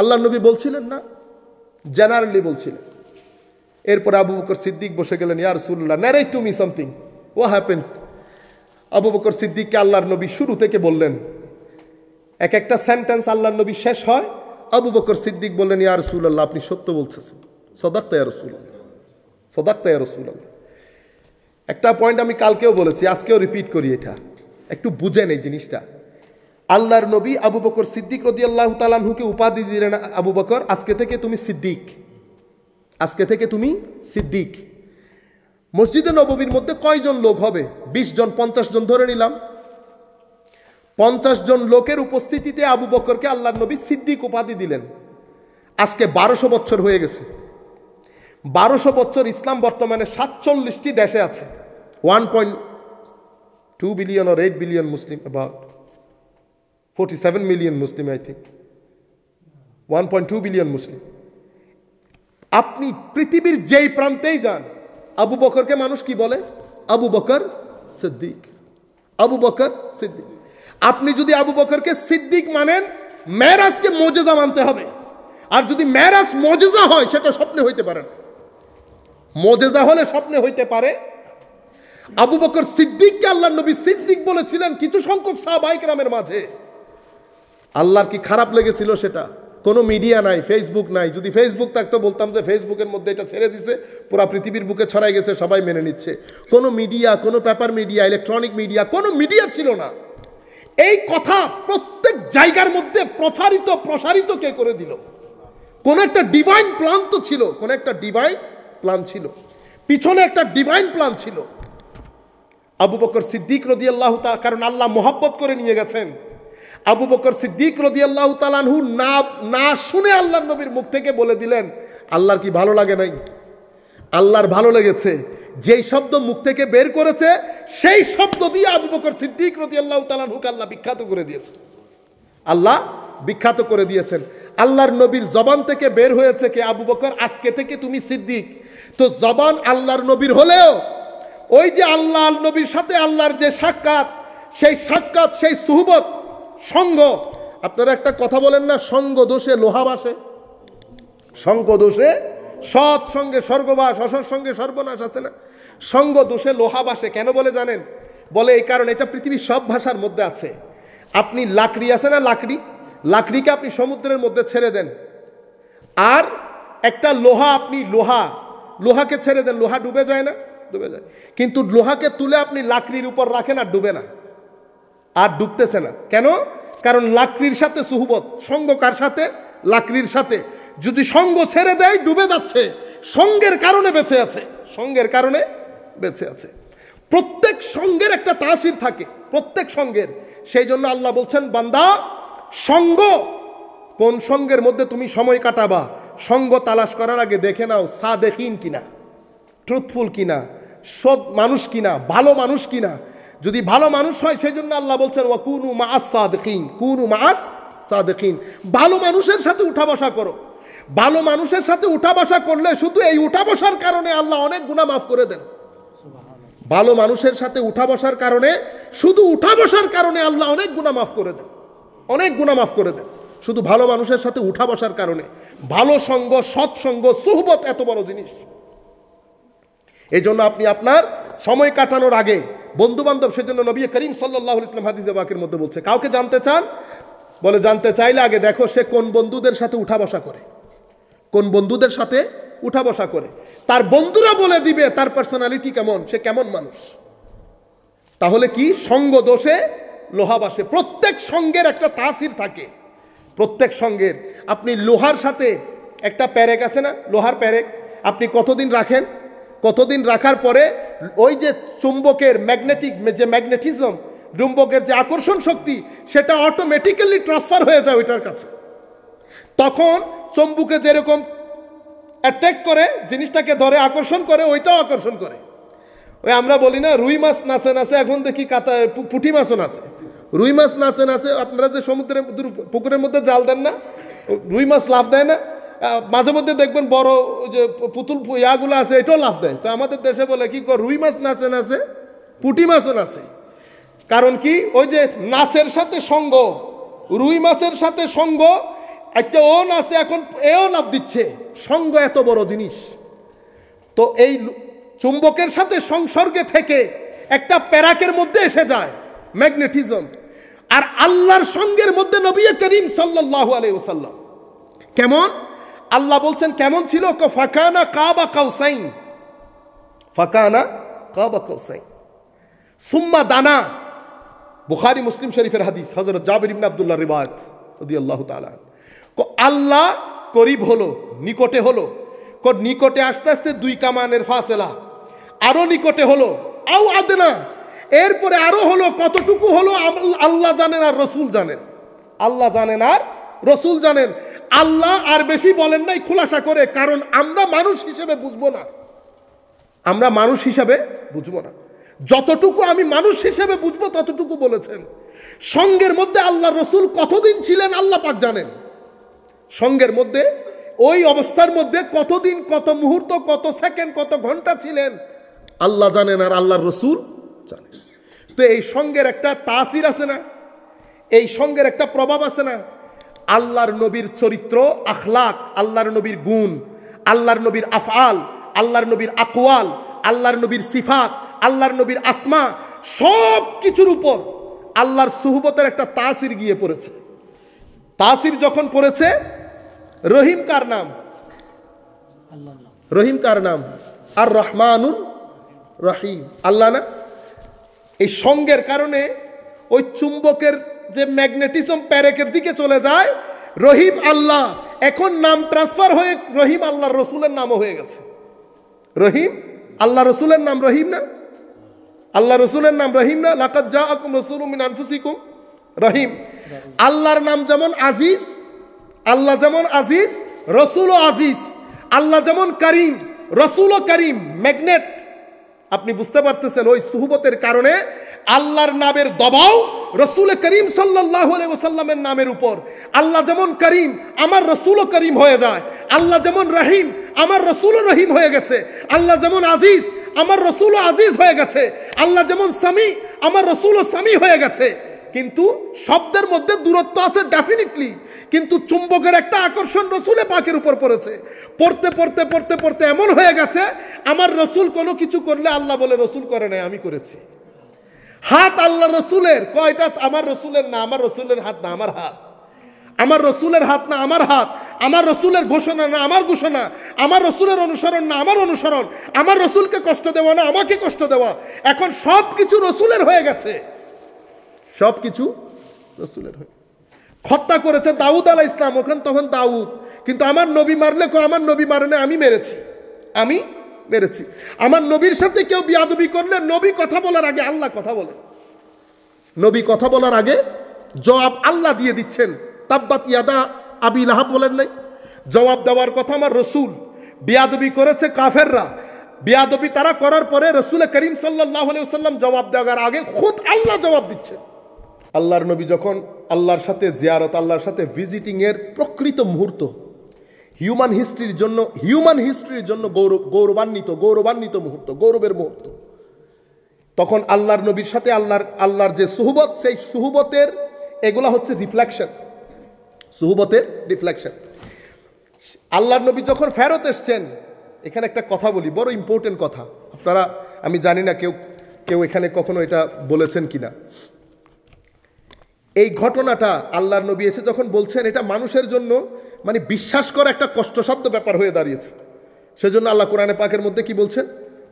আল্লাহ নবী বলছিলেন না জেনারেলি বলছিলেন এরপর আবু বকর সিদ্দিক বসে গেলেন ইয়ার সুল্লাহ ন্যারেট টু মি সামথিং ও হ্যাপেন আবু বকর সিদ্দিককে আল্লাহর নবী শুরু থেকে বললেন এক একটা সেন্টেন্স আল্লাহর নবী শেষ হয় আবু বকর সিদ্দিক বললেন ইয়ার রসুল্লাহ আপনি সত্য বলছেন সদাক তাই রসুল্লাহ সদাক তাই রসুল্লাহ একটা পয়েন্ট আমি কালকেও বলেছি আজকেও রিপিট করি এটা একটু বুঝেন এই জিনিসটা আল্লাহর নবী আবু বকর সিদ্দিক রদি আল্লাহ তালাহুকে উপাধি দিলেন আবু বকর আজকে থেকে তুমি সিদ্দিক আজকে থেকে তুমি সিদ্দিক মসজিদে নববীর মধ্যে কয়জন লোক হবে ২০ জন পঞ্চাশ জন ধরে নিলাম পঞ্চাশ জন লোকের উপস্থিতিতে আবু বকরকে আল্লাহর নবী সিদ্দিক উপাধি দিলেন আজকে বারোশো বছর হয়ে গেছে বারোশো বছর ইসলাম বর্তমানে সাতচল্লিশটি দেশে আছে one point two billion or eight billion Muslim about 47 million Muslim, I think. 1.2 billion Muslim আপনি পৃথিবীর যেই প্রান্তেই যান আবু বকরকে মানুষ কি বলে আবু বকর সিদ্দিক আবু বকর সিদ্দিক আপনি যদি আবু বকরকে সিদ্দিক মানেন মেরাজকে মজেজা মানতে হবে আর যদি মেরাজ মজেজা হয় সেটা স্বপ্নে হইতে পারে না মজেজা হলে স্বপ্নে হইতে পারে আবু বকর সিদ্দিককে আল্লাহ নবী সিদ্দিক বলেছিলেন কিছু সংখ্যক সাহাবাইকরামের মাঝে আল্লাহর কি খারাপ লেগেছিল সেটা কোনো মিডিয়া নাই ফেসবুক নাই যদি ফেসবুক থাকতো বলতাম যে ফেসবুকের মধ্যে এটা ছেড়ে দিছে পুরা পৃথিবীর বুকে ছড়াই গেছে সবাই মেনে নিচ্ছে কোনো মিডিয়া কোনো পেপার মিডিয়া ইলেকট্রনিক মিডিয়া কোনো মিডিয়া ছিল না এই কথা প্রত্যেক জায়গার মধ্যে প্রচারিত প্রসারিত কে করে দিল কোন একটা ডিভাইন প্ল্যান তো ছিল কোন একটা ডিভাইন প্ল্যান ছিল পিছনে একটা ডিভাইন প্ল্যান ছিল আবু বকর সিদ্দিক রদি আল্লাহ কারণ আল্লাহ মোহাব্বত করে নিয়ে গেছেন আবু বকর সিদ্দিক রদি আল্লাহ তালানহু না না শুনে আল্লাহ নবীর মুখ থেকে বলে দিলেন আল্লাহর কি ভালো লাগে নাই আল্লাহর ভালো লেগেছে যেই শব্দ মুখ থেকে বের করেছে সেই শব্দ দিয়ে আবু বকর সিদ্দিক রদি আল্লাহ তালানহুকে আল্লাহ বিখ্যাত করে দিয়েছে আল্লাহ বিখ্যাত করে দিয়েছেন আল্লাহর নবীর জবান থেকে বের হয়েছে কে আবু বকর আজকে থেকে তুমি সিদ্দিক তো জবান আল্লাহর নবীর হলেও ওই যে আল্লাহ নবীর সাথে আল্লাহর যে সাক্ষাৎ সেই সাক্ষাৎ সেই সুহবত সঙ্গ আপনারা একটা কথা বলেন না সঙ্গ দোষে লোহা বাসে সঙ্গ দোষে সৎ সঙ্গে স্বর্গবাস অসৎ সঙ্গে সর্বনাশ আছে না সঙ্গ দোষে লোহা বাসে কেন বলে জানেন বলে এই কারণ এটা পৃথিবীর সব ভাষার মধ্যে আছে আপনি লাকড়ি আছে না লাকড়ি লাকড়িকে আপনি সমুদ্রের মধ্যে ছেড়ে দেন আর একটা লোহা আপনি লোহা লোহাকে ছেড়ে দেন লোহা ডুবে যায় না ডুবে যায় কিন্তু লোহাকে তুলে আপনি লাকড়ির উপর রাখেন আর ডুবে না আর ডুবতেছে না কেন কারণ লাকড়ির সাথে সুহবত সঙ্গ কার সাথে লাকড়ির সাথে যদি সঙ্গ ছেড়ে দেয় ডুবে যাচ্ছে সঙ্গের কারণে বেঁচে আছে সঙ্গের কারণে বেঁচে আছে প্রত্যেক সঙ্গের একটা তাসির থাকে প্রত্যেক সঙ্গের সেই জন্য আল্লাহ বলছেন বান্দা সঙ্গ কোন সঙ্গের মধ্যে তুমি সময় কাটাবা সঙ্গ তালাশ করার আগে দেখে নাও সা দেখিন কিনা ট্রুথফুল কিনা সব মানুষ কিনা ভালো মানুষ কিনা যদি ভালো মানুষ হয় সেই জন্য আল্লাহ বলছেন ও কুনু মাস সাদকিন কুনু মাস সাদকিন ভালো মানুষের সাথে উঠা বসা করো ভালো মানুষের সাথে উঠা বসা করলে শুধু এই উঠা বসার কারণে আল্লাহ অনেক গুণা মাফ করে দেন ভালো মানুষের সাথে উঠা বসার কারণে শুধু উঠা বসার কারণে আল্লাহ অনেক গুণা মাফ করে দেন অনেক গুণা মাফ করে দেন শুধু ভালো মানুষের সাথে উঠা বসার কারণে ভালো সঙ্গ সৎসঙ্গ সুহবত এত বড় জিনিস এই জন্য আপনি আপনার সময় কাটানোর আগে বন্ধুবান্ধব জন্য নবী করিম সাল্লাহ ইসলাম হাদিজে বাকের মধ্যে বলছে কাউকে জানতে চান বলে জানতে চাইলে আগে দেখো সে কোন বন্ধুদের সাথে উঠা বসা করে কোন বন্ধুদের সাথে উঠা বসা করে তার বন্ধুরা বলে দিবে তার পার্সোনালিটি কেমন সে কেমন মানুষ তাহলে কি সঙ্গ দোষে লোহাবাসে প্রত্যেক সঙ্গের একটা তাসির থাকে প্রত্যেক সঙ্গের আপনি লোহার সাথে একটা প্যারেক আছে না লোহার প্যারেক আপনি কতদিন রাখেন কতদিন রাখার পরে ওই যে চুম্বকের ম্যাগনেটিক যে ম্যাগনেটিজম চুম্বকের যে আকর্ষণ শক্তি সেটা অটোমেটিক্যালি ট্রান্সফার হয়ে যায় ওইটার কাছে তখন চম্বুকে যেরকম অ্যাট্যাক করে জিনিসটাকে ধরে আকর্ষণ করে ওইটাও আকর্ষণ করে ওই আমরা বলি না রুই মাছ নাচে নাচে এখন দেখি কাতা পুঁটি মাছও নাচে রুই মাছ নাচে নাচে আপনারা যে সমুদ্রের পুকুরের মধ্যে জাল দেন না রুই মাছ লাভ দেয় না মাঝে মধ্যে দেখবেন বড় যে পুতুল ইয়াগুলো আছে এটাও লাভ দেয় তো আমাদের দেশে বলে কি রুই মাছ নাচে নাচে পুটি মাছও নাচে কারণ কি ওই যে নাচের সাথে সঙ্গ রুই মাছের সাথে সঙ্গ আচ্ছা ও নাচে এখন এও লাভ দিচ্ছে সঙ্গ এত বড় জিনিস তো এই চুম্বকের সাথে সংসর্গে থেকে একটা প্যারাকের মধ্যে এসে যায় ম্যাগনেটিজম আর আল্লাহর সঙ্গের মধ্যে নবী করিম সাল্লাহ আলাই কেমন আল্লাহ বলছেন কেমন ছিল ফাকানা কাবা কাউসাইন ফাকানা কাবা কাউসাইন সুম্মা দানা বুখারি মুসলিম শরীফের হাদিস হজরত জাবির ইবনে আবদুল্লাহ রিবাত রদি আল্লাহ আল্লাহ করিব হলো নিকটে হলো নিকটে আস্তে আস্তে দুই কামানের ফাসেলা আরো নিকটে হলো আও আদনা এরপরে আরো হলো কতটুকু হলো আল্লাহ জানেন আর রসুল জানেন আল্লাহ জানেন আর রসুল জানেন আল্লাহ আর বেশি বলেন নাই খোলাসা করে কারণ আমরা মানুষ হিসেবে বুঝবো না আমরা মানুষ হিসাবে বুঝবো না যতটুকু আমি মানুষ হিসেবে বুঝবো ততটুকু বলেছেন সঙ্গের মধ্যে আল্লাহ রসুল কতদিন ছিলেন আল্লাহ পাক জানেন সঙ্গের মধ্যে ওই অবস্থার মধ্যে কতদিন কত মুহূর্ত কত সেকেন্ড কত ঘন্টা ছিলেন আল্লাহ জানেন আর আল্লাহর রসুল জানেন তো এই সঙ্গের একটা তাসির আছে না এই সঙ্গের একটা প্রভাব আছে না আল্লাহর নবীর চরিত্র আখলাক আল্লাহর নবীর গুণ আল্লাহর নবীর আফআল আল্লাহর নবীর আকোয়াল আল্লাহর নবীর সিফাত আল্লাহর নবীর আসমা সব কিছুর উপর আল্লাহর সুহবতের একটা তাসির গিয়ে পড়েছে তাসির যখন পড়েছে রহিম কার নাম রহিম কার নাম আর রহমানুর রহিম আল্লাহ না এই সঙ্গের কারণে ওই চুম্বকের যে ম্যাগনেটিজম প্যারেকের দিকে চলে যায় রহিম আল্লাহ এখন নাম ট্রান্সফার হয়ে রহিম আল্লাহ রসুলের নামও হয়ে গেছে রহিম আল্লাহ রসুলের নাম রহিম না আল্লাহ রসুলের নাম রহিম না লাকাত যা আকুম রসুল আনফুসিকুম রহিম আল্লাহর নাম যেমন আজিজ আল্লাহ যেমন আজিজ ও আজিজ আল্লাহ যেমন করিম ও করিম ম্যাগনেট আপনি বুঝতে পারতেছেন ওই সুহবতের কারণে আল্লাহর নামের দবাও রসুল করিম সাল্লাহ ওসাল্লামের নামের উপর আল্লাহ যেমন করিম আমার রসুলও করিম হয়ে যায় আল্লাহ যেমন রহিম আমার রসুলও রহিম হয়ে গেছে আল্লাহ যেমন আজিজ আমার রসুলও আজিজ হয়ে গেছে আল্লাহ যেমন স্বামী আমার রসুলও স্বামী হয়ে গেছে কিন্তু শব্দের মধ্যে দূরত্ব আছে ডেফিনেটলি কিন্তু চুম্বকের একটা আকর্ষণ রসুলে পাকের উপর পড়েছে পড়তে পড়তে পড়তে পড়তে এমন হয়ে গেছে আমার রসুল কোনো কিছু করলে আল্লাহ বলে রসুল করে নাই আমি করেছি হাত আল্লাহ রসুলের কয়টা আমার রসুলের না আমার রসুলের হাত না আমার হাত আমার রসুলের হাত না আমার হাত আমার রসুলের ঘোষণা না আমার ঘোষণা আমার রসুলের অনুসরণ না আমার অনুসরণ আমার রসুলকে কষ্ট দেওয়া না আমাকে কষ্ট দেওয়া এখন সব কিছু রসুলের হয়ে গেছে সব কিছু রসুলের হয়ে হত্যা করেছে দাউদ আলা ইসলাম ওখান তখন দাউদ কিন্তু আমার নবী মারলে কেউ আমার নবী মারে না আমি মেরেছি আমি মেরেছি আমার নবীর সাথে কেউ বিয়াদবি করলে নবী কথা বলার আগে আল্লাহ কথা বলে নবী কথা বলার আগে জবাব আল্লাহ দিয়ে দিচ্ছেন তাব্বাত ইয়াদা আবি লাহাব বলেন নাই জবাব দেওয়ার কথা আমার রসুল বিয়াদবি করেছে কাফেররা বিয়াদবি তারা করার পরে রসুল করিম সাল্লাহ সাল্লাম জবাব দেওয়ার আগে খুদ আল্লাহ জবাব দিচ্ছেন আল্লাহর নবী যখন আল্লাহর সাথে জিয়ারত আল্লাহর সাথে ভিজিটিংয়ের প্রকৃত মুহূর্ত হিউম্যান হিস্ট্রির জন্য হিউম্যান হিস্ট্রির জন্য গৌরব গৌরবান্বিত গৌরবান্বিত মুহূর্ত গৌরবের মুহূর্ত তখন আল্লাহর নবীর সাথে আল্লাহর আল্লাহর যে সুহবত সেই সুহবতের এগুলা হচ্ছে রিফ্লেকশন সুহবতের রিফ্লেকশন আল্লাহর নবী যখন ফেরত এসছেন এখানে একটা কথা বলি বড় ইম্পর্টেন্ট কথা আপনারা আমি জানি না কেউ কেউ এখানে কখনো এটা বলেছেন কিনা না এই ঘটনাটা আল্লাহর নবী এসে যখন বলছেন এটা মানুষের জন্য মানে বিশ্বাস করা একটা কষ্টসাধ্য ব্যাপার হয়ে দাঁড়িয়েছে সেজন্য আল্লাহ কোরআনে পাকের মধ্যে কি বলছেন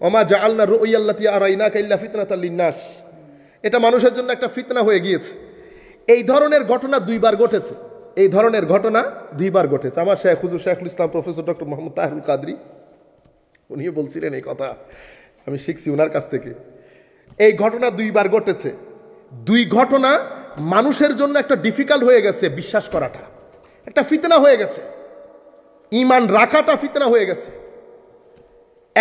অমা জা আল্লাহ রইয়াল্লাতি আরাইনা কাইল্লা ফিতনা তাল্লিনাস এটা মানুষের জন্য একটা ফিতনা হয়ে গিয়েছে এই ধরনের ঘটনা দুইবার ঘটেছে এই ধরনের ঘটনা দুইবার ঘটেছে আমার শেখ হুজুর শেখুল ইসলাম প্রফেসর ডক্টর মোহাম্মদ তাহরুল কাদরি উনিও বলছিলেন এই কথা আমি শিখছি ওনার কাছ থেকে এই ঘটনা দুইবার ঘটেছে দুই ঘটনা মানুষের জন্য একটা ডিফিকাল্ট হয়ে গেছে বিশ্বাস করাটা একটা ফিতনা হয়ে গেছে ইমান রাখাটা ফিতনা হয়ে গেছে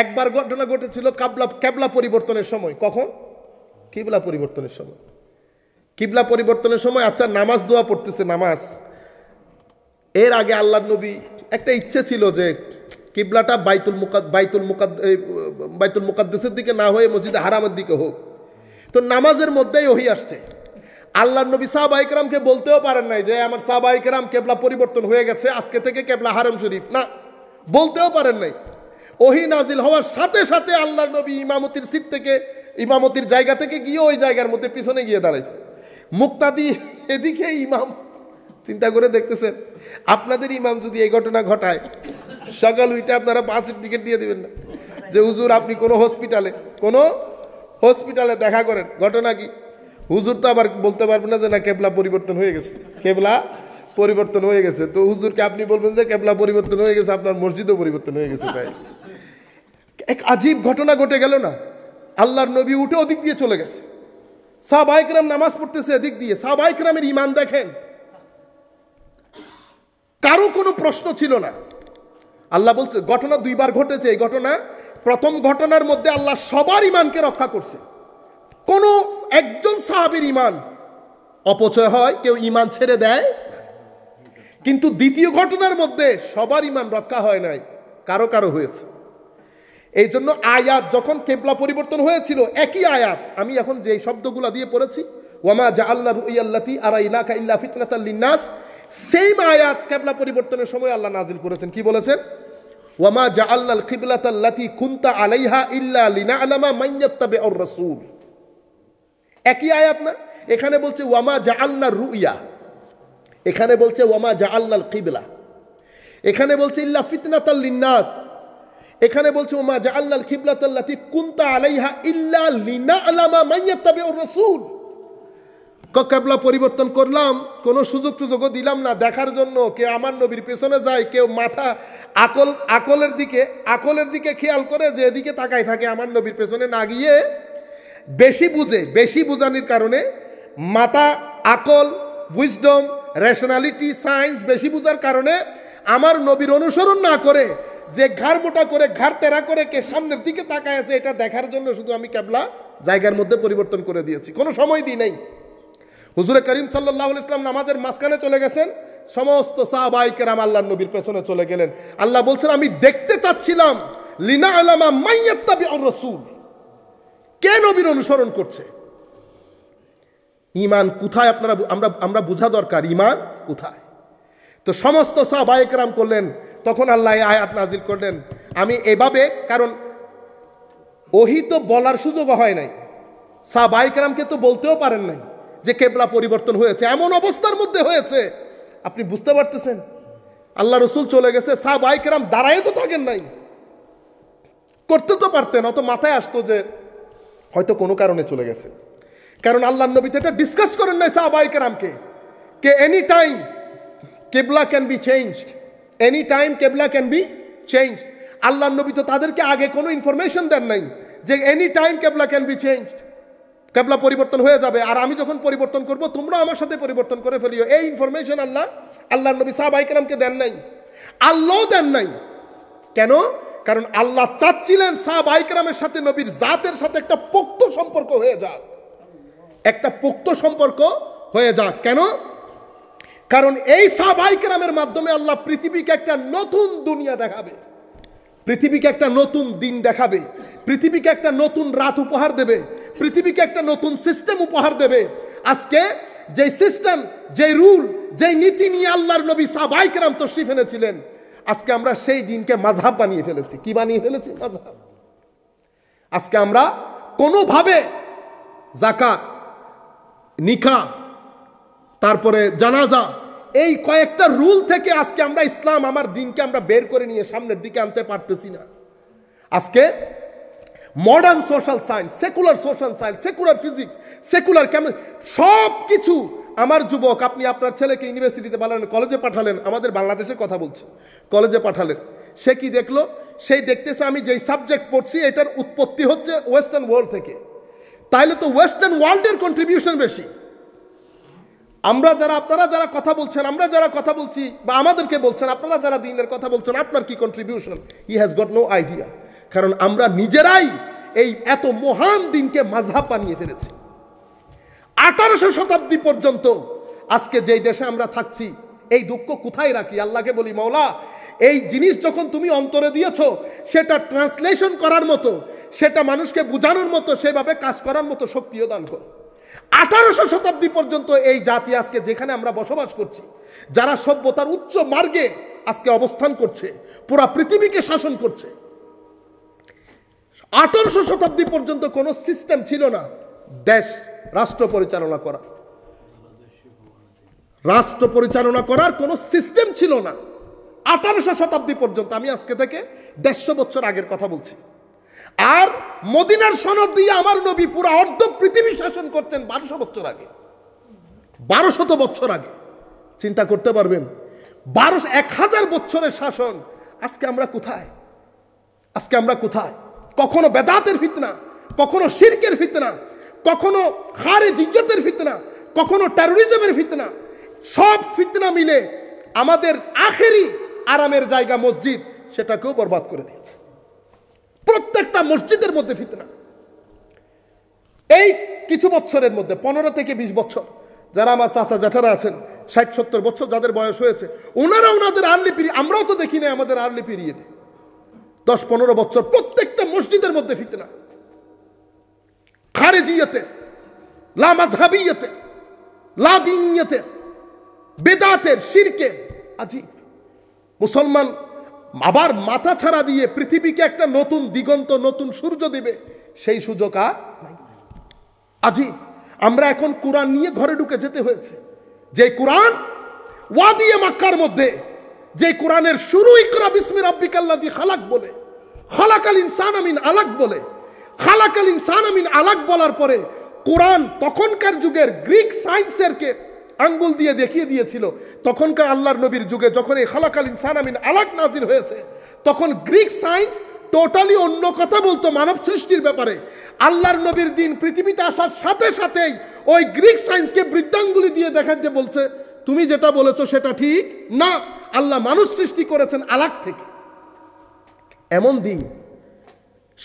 একবার ঘটনা ঘটেছিল কাবলা ক্যাবলা পরিবর্তনের সময় কখন কিবলা পরিবর্তনের সময় কিবলা পরিবর্তনের সময় আচ্ছা নামাজ দোয়া পড়তেছে নামাজ এর আগে আল্লাহ নবী একটা ইচ্ছে ছিল যে কিবলাটা বাইতুল মুকাদ বাইতুল মুকাদ বাইতুল মুকাদ্দেশের দিকে না হয়ে মসজিদে হারামের দিকে হোক তো নামাজের মধ্যেই ওহি আসছে আল্লাহ নবী সাহবা ইকরামকে বলতেও পারেন নাই যে আমার সাহবা ইকরাম কেবলা পরিবর্তন হয়ে গেছে আজকে থেকে কেবলা হারম শরীফ না বলতেও পারেন নাই ওহি নাজিল হওয়ার সাথে সাথে আল্লাহ নবী ইমামতির সিট থেকে ইমামতির জায়গা থেকে গিয়ে ওই জায়গার মধ্যে পিছনে গিয়ে দাঁড়াইছে মুক্তাদি এদিকে ইমাম চিন্তা করে দেখতেছেন আপনাদের ইমাম যদি এই ঘটনা ঘটায় সকাল উইটা আপনারা বাসের টিকিট দিয়ে দেবেন না যে হুজুর আপনি কোনো হসপিটালে কোনো হসপিটালে দেখা করেন ঘটনা কি হুজুর তো আবার বলতে পারবে না যে না কেবলা পরিবর্তন হয়ে গেছে কেবলা পরিবর্তন হয়ে গেছে তো হুজুরকে আপনি বলবেন যে কেবলা পরিবর্তন হয়ে গেছে আপনার মসজিদও পরিবর্তন হয়ে গেছে তাই এক আজীব ঘটনা ঘটে গেল না আল্লাহর নবী উঠে ওদিক দিয়ে চলে গেছে সাহবাইকরাম নামাজ পড়তেছে এদিক দিয়ে সাহবাইকরামের ইমান দেখেন কারো কোনো প্রশ্ন ছিল না আল্লাহ বলছে ঘটনা দুইবার ঘটেছে এই ঘটনা প্রথম ঘটনার মধ্যে আল্লাহ সবার ইমানকে রক্ষা করছে কোনো একজন সাহাবির ইমান অপচয় হয় কেউ ইমান ছেড়ে দেয় কিন্তু দ্বিতীয় ঘটনার মধ্যে সবার ইমান রক্ষা হয় নাই কারো কারো হয়েছে এই জন্য আয়াত যখন কেবলা পরিবর্তন হয়েছিল একই আয়াত আমি এখন যে শব্দগুলো দিয়ে পড়েছি ওয়ামা জা আল্লাহ রুইয়াল্লাতি আর ইলাকা ইল্লা ফিতনাতাল্লিনাস সেইম আয়াত কেবলা পরিবর্তনের সময় আল্লাহ নাজিল করেছেন কি বলেছেন ওয়ামা জা আল্লাহ কিবলাতাল্লাতি কুন্তা আলাইহা ইল্লা লিনা আলামা মাইয়াত্তাবে অর রসুল একই আয়াত না এখানে বলছে ওয়ামা জাআলনা রুইয়া এখানে বলছে ওয়ামা জাআলনাল কিবলা এখানে বলছে ইল্লা ফিতনাতাল লিন্নাস এখানে বলছে ওমা জাআলনাল কিবলাতাল্লাতি কুনতা আলাইহা ইল্লা লিনাআলামা মাইয়াত্তাবিউর রসুল কেবলা পরিবর্তন করলাম কোনো সুযোগ সুযোগও দিলাম না দেখার জন্য কেউ আমার নবীর পেছনে যায় কেউ মাথা আকল আকলের দিকে আকলের দিকে খেয়াল করে যে এদিকে তাকায় থাকে আমার নবীর পেছনে না গিয়ে বেশি বুঝে বেশি বুঝানির কারণে মাথা আকল উইজডম রেশনালিটি সায়েন্স বেশি বুঝার কারণে আমার নবীর অনুসরণ না করে যে ঘাড় মোটা করে ঘাড় তেরা করে কে সামনের দিকে তাকায় আছে এটা দেখার জন্য শুধু আমি ক্যাবলা জায়গার মধ্যে পরিবর্তন করে দিয়েছি কোনো সময় দিই নাই হুজুরে করিম সাল্লাহ ইসলাম নামাজের মাঝখানে চলে গেছেন সমস্ত সাহবাইকেরাম আল্লাহ নবীর পেছনে চলে গেলেন আল্লাহ বলছেন আমি দেখতে চাচ্ছিলাম লিনা আলামা মাইয়াত্তাবি রসুল কে নবীর অনুসরণ করছে ইমান কোথায় আপনারা আমরা আমরা বোঝা দরকার ইমান কোথায় তো সমস্ত সব আয়েকরাম করলেন তখন আল্লাহ আয়াত নাজিল করলেন আমি এভাবে কারণ ওহি তো বলার সুযোগ হয় নাই সাহবাইকরামকে তো বলতেও পারেন নাই যে কেবলা পরিবর্তন হয়েছে এমন অবস্থার মধ্যে হয়েছে আপনি বুঝতে পারতেছেন আল্লাহ রসুল চলে গেছে সাহবাইকরাম দাঁড়ায় তো থাকেন নাই করতে তো পারতেন অত মাথায় আসতো যে হয়তো কোনো কারণে চলে গেছে কারণ আল্লাহ নবী তো এটা ডিসকাস করেন নাই সাহাবাহিক রামকে কে এনি টাইম কেবলা can be changed any time কেবলা ক্যান বি চেঞ্জ আল্লাহ নবী তো তাদেরকে আগে কোনো ইনফরমেশন দেন নাই যে এনি টাইম কেবলা ক্যান বি চেঞ্জড কেবলা পরিবর্তন হয়ে যাবে আর আমি যখন পরিবর্তন করব তোমরা আমার সাথে পরিবর্তন করে ফেলিও এই ইনফরমেশন আল্লাহ আল্লাহ নবী সাহাবাহিক রামকে দেন নাই আল্লাহ দেন নাই কেন কারণ আল্লাহ চাচ্ছিলেন সাহাব আইকরামের সাথে নবীর জাতের সাথে একটা পোক্ত সম্পর্ক হয়ে যাক একটা পোক্ত সম্পর্ক হয়ে যাক কেন কারণ এই সাহাব আইকরামের মাধ্যমে আল্লাহ পৃথিবীকে একটা নতুন দুনিয়া দেখাবে পৃথিবীকে একটা নতুন দিন দেখাবে পৃথিবীকে একটা নতুন রাত উপহার দেবে পৃথিবীকে একটা নতুন সিস্টেম উপহার দেবে আজকে যে সিস্টেম যে রুল যে নীতি নিয়ে আল্লাহর নবী সাহবাইকেরাম তশরিফ এনেছিলেন আজকে আমরা সেই দিনকে মাঝহাব বানিয়ে ফেলেছি কি বানিয়ে ফেলেছি মাঝহাব আজকে আমরা কোনোভাবে জাকাত নিকা তারপরে জানাজা এই কয়েকটা রুল থেকে আজকে আমরা ইসলাম আমার দিনকে আমরা বের করে নিয়ে সামনের দিকে আনতে পারতেছি না আজকে modern social science secular social science secular physics secular কেমন সব কিছু আমার যুবক আপনি আপনার ছেলেকে ইউনিভার্সিটিতে পাঠালেন কলেজে পাঠালেন আমাদের বাংলাদেশের কথা বলছে কলেজে পাঠালেন সে কি দেখলো সেই দেখতেছে আমি যেই সাবজেক্ট পড়ছি এটার উৎপত্তি হচ্ছে ওয়েস্টার্ন ওয়ার্ল্ড থেকে তাইলে তো ওয়েস্টার্ন ওয়ার্ল্ডের কন্ট্রিবিউশন বেশি আমরা যারা আপনারা যারা কথা বলছেন আমরা যারা কথা বলছি বা আমাদেরকে বলছেন আপনারা যারা দিনের কথা বলছেন আপনার কি contribution he has got no idea কারণ আমরা নিজেরাই এই এত মহান দিনকে মাঝহা বানিয়ে ফেলেছি আঠারোশো শতাব্দী পর্যন্ত আজকে যেই দেশে আমরা থাকছি এই দুঃখ কোথায় রাখি আল্লাহকে বলি মাওলা এই জিনিস যখন তুমি অন্তরে দিয়েছ সেটা ট্রান্সলেশন করার মতো সেটা মানুষকে বোঝানোর মতো সেভাবে কাজ করার মতো শক্তিও দান করো আঠারোশো শতাব্দী পর্যন্ত এই জাতি আজকে যেখানে আমরা বসবাস করছি যারা সভ্যতার উচ্চ মার্গে আজকে অবস্থান করছে পুরা পৃথিবীকে শাসন করছে আঠারোশো শতাব্দী পর্যন্ত কোনো সিস্টেম ছিল না দেশ রাষ্ট্র পরিচালনা করা রাষ্ট্র পরিচালনা করার কোনো সিস্টেম ছিল না আঠারোশো শতাব্দী পর্যন্ত আমি আজকে থেকে দেড়শো বছর আগের কথা বলছি আর মদিনার সনদ দিয়ে আমার নবী পুরো অর্ধ পৃথিবী শাসন করতেন বারোশো বছর আগে বারোশত বছর আগে চিন্তা করতে পারবেন বারোশো এক হাজার বছরের শাসন আজকে আমরা কোথায় আজকে আমরা কোথায় কখনো বেদাতের ফিতনা কখনো শির্কের ফিতনা কখনো হারে জিজ্ঞতের ফিতনা কখনো টেরোরিজমের ফিতনা সব ফিতনা মিলে আমাদের আখেরি আরামের জায়গা মসজিদ সেটাকেও বরবাদ করে দিয়েছে প্রত্যেকটা মসজিদের মধ্যে ফিতনা এই কিছু বছরের মধ্যে পনেরো থেকে বিশ বছর যারা আমার চাচা জ্যাঠারা আছেন ষাট সত্তর বছর যাদের বয়স হয়েছে ওনারা ওনাদের আর্লি পিরিয়ড আমরাও তো দেখি না আমাদের আর্লি পিরিয়ডে দশ পনেরো বছর প্রত্যেকটা মসজিদের মধ্যে ফিতনা খারেজিয়তের লা মাঝহাবিয়তের লা দিনিয়তের বেদাতের শিরকের আজি মুসলমান আবার মাথা ছাড়া দিয়ে পৃথিবীকে একটা নতুন দিগন্ত নতুন সূর্য দেবে সেই সুযোগ আর আজি আমরা এখন কোরআন নিয়ে ঘরে ঢুকে যেতে হয়েছে যে কোরআন ওয়াদিয়ে মাক্কার মধ্যে যে কোরআনের শুরু ইকরা বিসমির আব্বিক আল্লাদি খালাক বলে খালাক আল ইনসান আমিন আলাক বলে খালাকাল ইনসান আমিন আলাক বলার পরে কোরআন তখনকার যুগের গ্রিক সায়েন্সেরকে আঙ্গুল দিয়ে দেখিয়ে দিয়েছিল তখনকার আল্লাহর নবীর যুগে যখন এই খালাকাল ইনসান আমিন আলাক নাজির হয়েছে তখন গ্রিক সায়েন্স টোটালি অন্য কথা বলতো মানব সৃষ্টির ব্যাপারে আল্লাহর নবীর দিন পৃথিবীতে আসার সাথে সাথেই ওই গ্রিক সায়েন্সকে বৃদ্ধাঙ্গুলি দিয়ে দেখাতে বলছে তুমি যেটা বলেছো সেটা ঠিক না আল্লাহ মানুষ সৃষ্টি করেছেন আলাক থেকে এমন দিন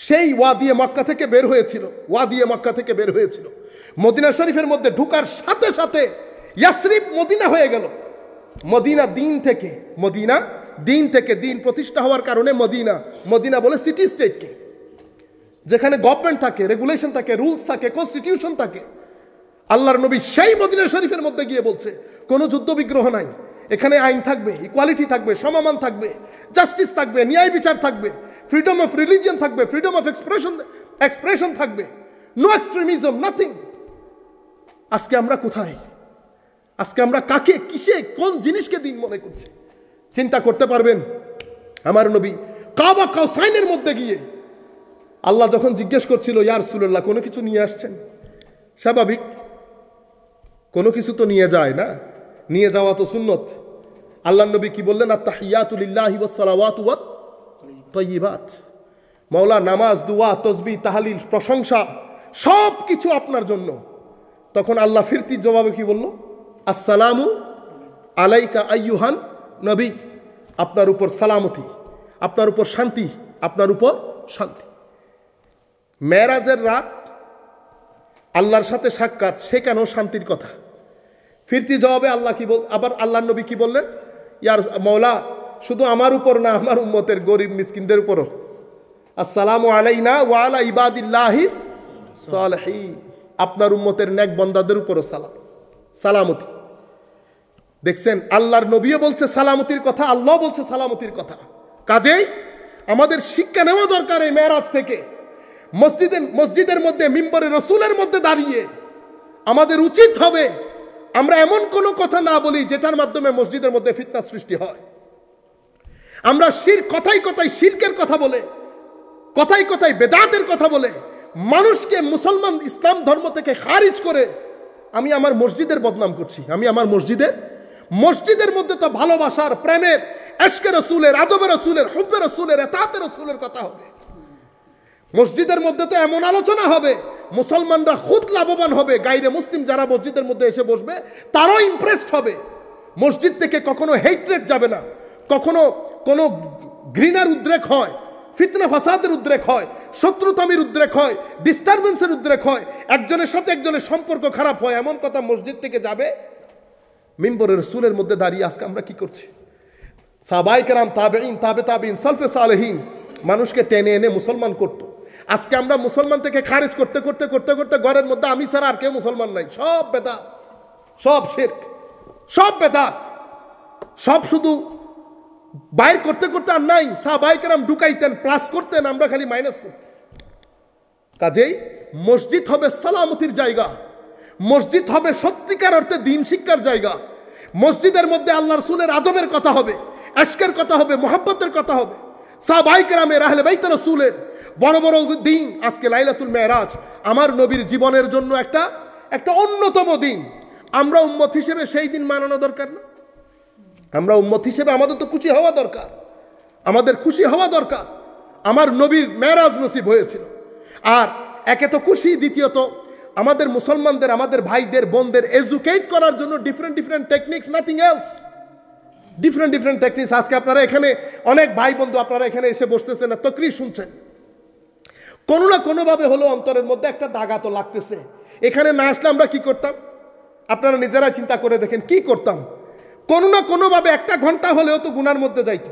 সেই ওয়াদিয়ে মক্কা থেকে বের হয়েছিল ওয়াদিয়ে মক্কা থেকে বের হয়েছিল মদিনা শরীফের মধ্যে ঢুকার সাথে সাথে ইয়াসরিফ মদিনা হয়ে গেল মদিনা দিন থেকে মদিনা দিন থেকে দিন প্রতিষ্ঠা হওয়ার কারণে মদিনা মদিনা বলে সিটি স্টেটকে যেখানে গভর্নমেন্ট থাকে রেগুলেশন থাকে রুলস থাকে কনস্টিটিউশন থাকে আল্লাহর নবী সেই মদিনা শরীফের মধ্যে গিয়ে বলছে কোনো যুদ্ধ বিগ্রহ নাই এখানে আইন থাকবে ইকুয়ালিটি থাকবে সমমান থাকবে জাস্টিস থাকবে ন্যায় বিচার থাকবে ফ্রিডম অফ রিলিজিয়ান থাকবে ফ্রিডম অফ এক্সপ্রেশন এক্সপ্রেশন থাকবে নো এক্সট্রিমিজম নাথিং আজকে আমরা কোথায় আজকে আমরা কাকে কিসে কোন জিনিসকে দিন মনে করছি চিন্তা করতে পারবেন আমার নবী কাবা সাইনের মধ্যে গিয়ে আল্লাহ যখন জিজ্ঞেস করছিল ইয়ার সুল্লাহ কোনো কিছু নিয়ে আসছেন স্বাভাবিক কোনো কিছু তো নিয়ে যায় না নিয়ে যাওয়া তো সুন্নত আল্লাহ নবী কি বললেন আর তাহিয়াতুলিল্লাহি ওয়াসালাওয়াত তৈবাত মাওলা নামাজ দুয়া তসবি তাহালিল প্রশংসা সব কিছু আপনার জন্য তখন আল্লাহ ফিরতির জবাবে কি বলল আসসালামু আলাইকা আইয়ুহান নবী আপনার উপর সালামতি আপনার উপর শান্তি আপনার উপর শান্তি মেরাজের রাত আল্লাহর সাথে সাক্ষাৎ সে কেন শান্তির কথা ফিরতি জবাবে আল্লাহ কি বল আবার আল্লাহ নবী কি বললেন ইয়ার মৌলা শুধু আমার উপর না আমার উম্মতের গরিব মিসকিনদের উপরও আসসালামু আলাইনা ওয়ালা ইবাদিল্লাহিস সালহি আপনার উম্মতের ন্যাক বন্দাদের উপরও সালাম সালামতি দেখছেন আল্লাহর নবীও বলছে সালামতির কথা আল্লাহ বলছে সালামতির কথা কাজেই আমাদের শিক্ষা নেওয়া দরকার এই মেয়ারাজ থেকে মসজিদের মসজিদের মধ্যে মিম্বরের রসুলের মধ্যে দাঁড়িয়ে আমাদের উচিত হবে আমরা এমন কোনো কথা না বলি যেটার মাধ্যমে মসজিদের মধ্যে ফিতনা সৃষ্টি হয় আমরা শির কথাই কথাই শিরকের কথা বলে কথাই কথাই বেদাতের কথা বলে মানুষকে মুসলমান ইসলাম ধর্ম থেকে খারিজ করে আমি আমার মসজিদের বদনাম করছি আমি আমার মসজিদের মসজিদের মধ্যে তো ভালোবাসার প্রেমের এশকে রসুলের আদবের রসুলের হুব্বের রসুলের এতাতের রসুলের কথা হবে মসজিদের মধ্যে তো এমন আলোচনা হবে মুসলমানরা খুদ লাভবান হবে গাইরে মুসলিম যারা মসজিদের মধ্যে এসে বসবে তারাও ইমপ্রেসড হবে মসজিদ থেকে কখনো হেট্রেট যাবে না কখনো কোনো ঘৃণার উদ্রেক হয় ফিতনা ফাসাদের উদ্রেক হয় শত্রুতামির উদ্রেক হয় ডিস্টারবেন্সের উদ্রেক হয় একজনের সাথে একজনের সম্পর্ক খারাপ হয় এমন কথা মসজিদ থেকে যাবে মিম্বরের সুলের মধ্যে দাঁড়িয়ে আজকে আমরা কি করছি সাবাইকেরাম তাবেইন তাবে তাবিন সালফে সালহীন মানুষকে টেনে এনে মুসলমান করত। আজকে আমরা মুসলমান থেকে খারিজ করতে করতে করতে করতে ঘরের মধ্যে আমি ছাড়া আর কেউ মুসলমান নাই সব বেদা সব শেখ সব বেদা সব শুধু বাইর করতে করতে আর নাই সাহবাইকেরাম ঢুকাইতেন প্লাস করতেন আমরা খালি মাইনাস করতেছি কাজেই মসজিদ হবে সালামতির জায়গা মসজিদ হবে সত্যিকার অর্থে দিন শিক্ষার জায়গা মসজিদের মধ্যে আল্লাহর সুলের আদবের কথা হবে আশকের কথা হবে মোহাম্মতের কথা হবে সাহবাইকেরামের রাহলে বাইতে রসুলের বড় বড় দিন আজকে লাইলাতুল মেহরাজ আমার নবীর জীবনের জন্য একটা একটা অন্যতম দিন আমরা উম্মত হিসেবে সেই দিন মানানো দরকার না আমরা উম্মত হিসেবে আমাদের তো খুশি হওয়া দরকার আমাদের খুশি হওয়া দরকার আমার নবীর ম্যারাজ নসিব হয়েছিল আর একে তো খুশি দ্বিতীয়ত আমাদের মুসলমানদের আমাদের ভাইদের বোনদের এজুকেট করার জন্য different different techniques nothing else different different techniques আজকে আপনারা এখানে অনেক ভাই বন্ধু আপনারা এখানে এসে বসতেছেন আর তকরি শুনছেন কোনো না কোনোভাবে হলো অন্তরের মধ্যে একটা দাগা তো লাগতেছে এখানে না আসলে আমরা কি করতাম আপনারা নিজেরা চিন্তা করে দেখেন কি করতাম কোনো না কোনোভাবে একটা ঘন্টা হলেও তো গুনার মধ্যে যাইত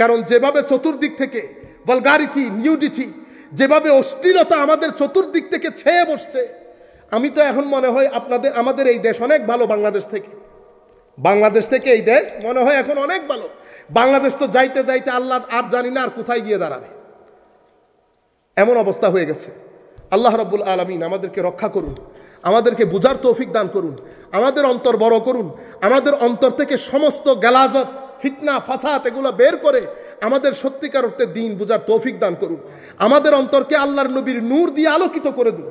কারণ যেভাবে চতুর্দিক থেকে ভলগারিটি নিউডিটি যেভাবে অশ্লীলতা আমাদের চতুর্দিক থেকে ছেয়ে বসছে আমি তো এখন মনে হয় আপনাদের আমাদের এই দেশ অনেক ভালো বাংলাদেশ থেকে বাংলাদেশ থেকে এই দেশ মনে হয় এখন অনেক ভালো বাংলাদেশ তো যাইতে যাইতে আল্লাহ আর জানি না আর কোথায় গিয়ে দাঁড়াবে এমন অবস্থা হয়ে গেছে আল্লাহ রব্বুল আলমিন আমাদেরকে রক্ষা করুন আমাদেরকে বুঝার তৌফিক দান করুন আমাদের অন্তর বড় করুন আমাদের অন্তর থেকে সমস্ত গ্যালাজাত ফিতনা ফাসাদ এগুলো বের করে আমাদের সত্যিকার অর্থে দিন বুঝার তৌফিক দান করুন আমাদের অন্তরকে আল্লাহর নবীর নূর দিয়ে আলোকিত করে দিন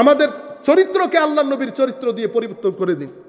আমাদের চরিত্রকে আল্লাহ নবীর চরিত্র দিয়ে পরিবর্তন করে দিন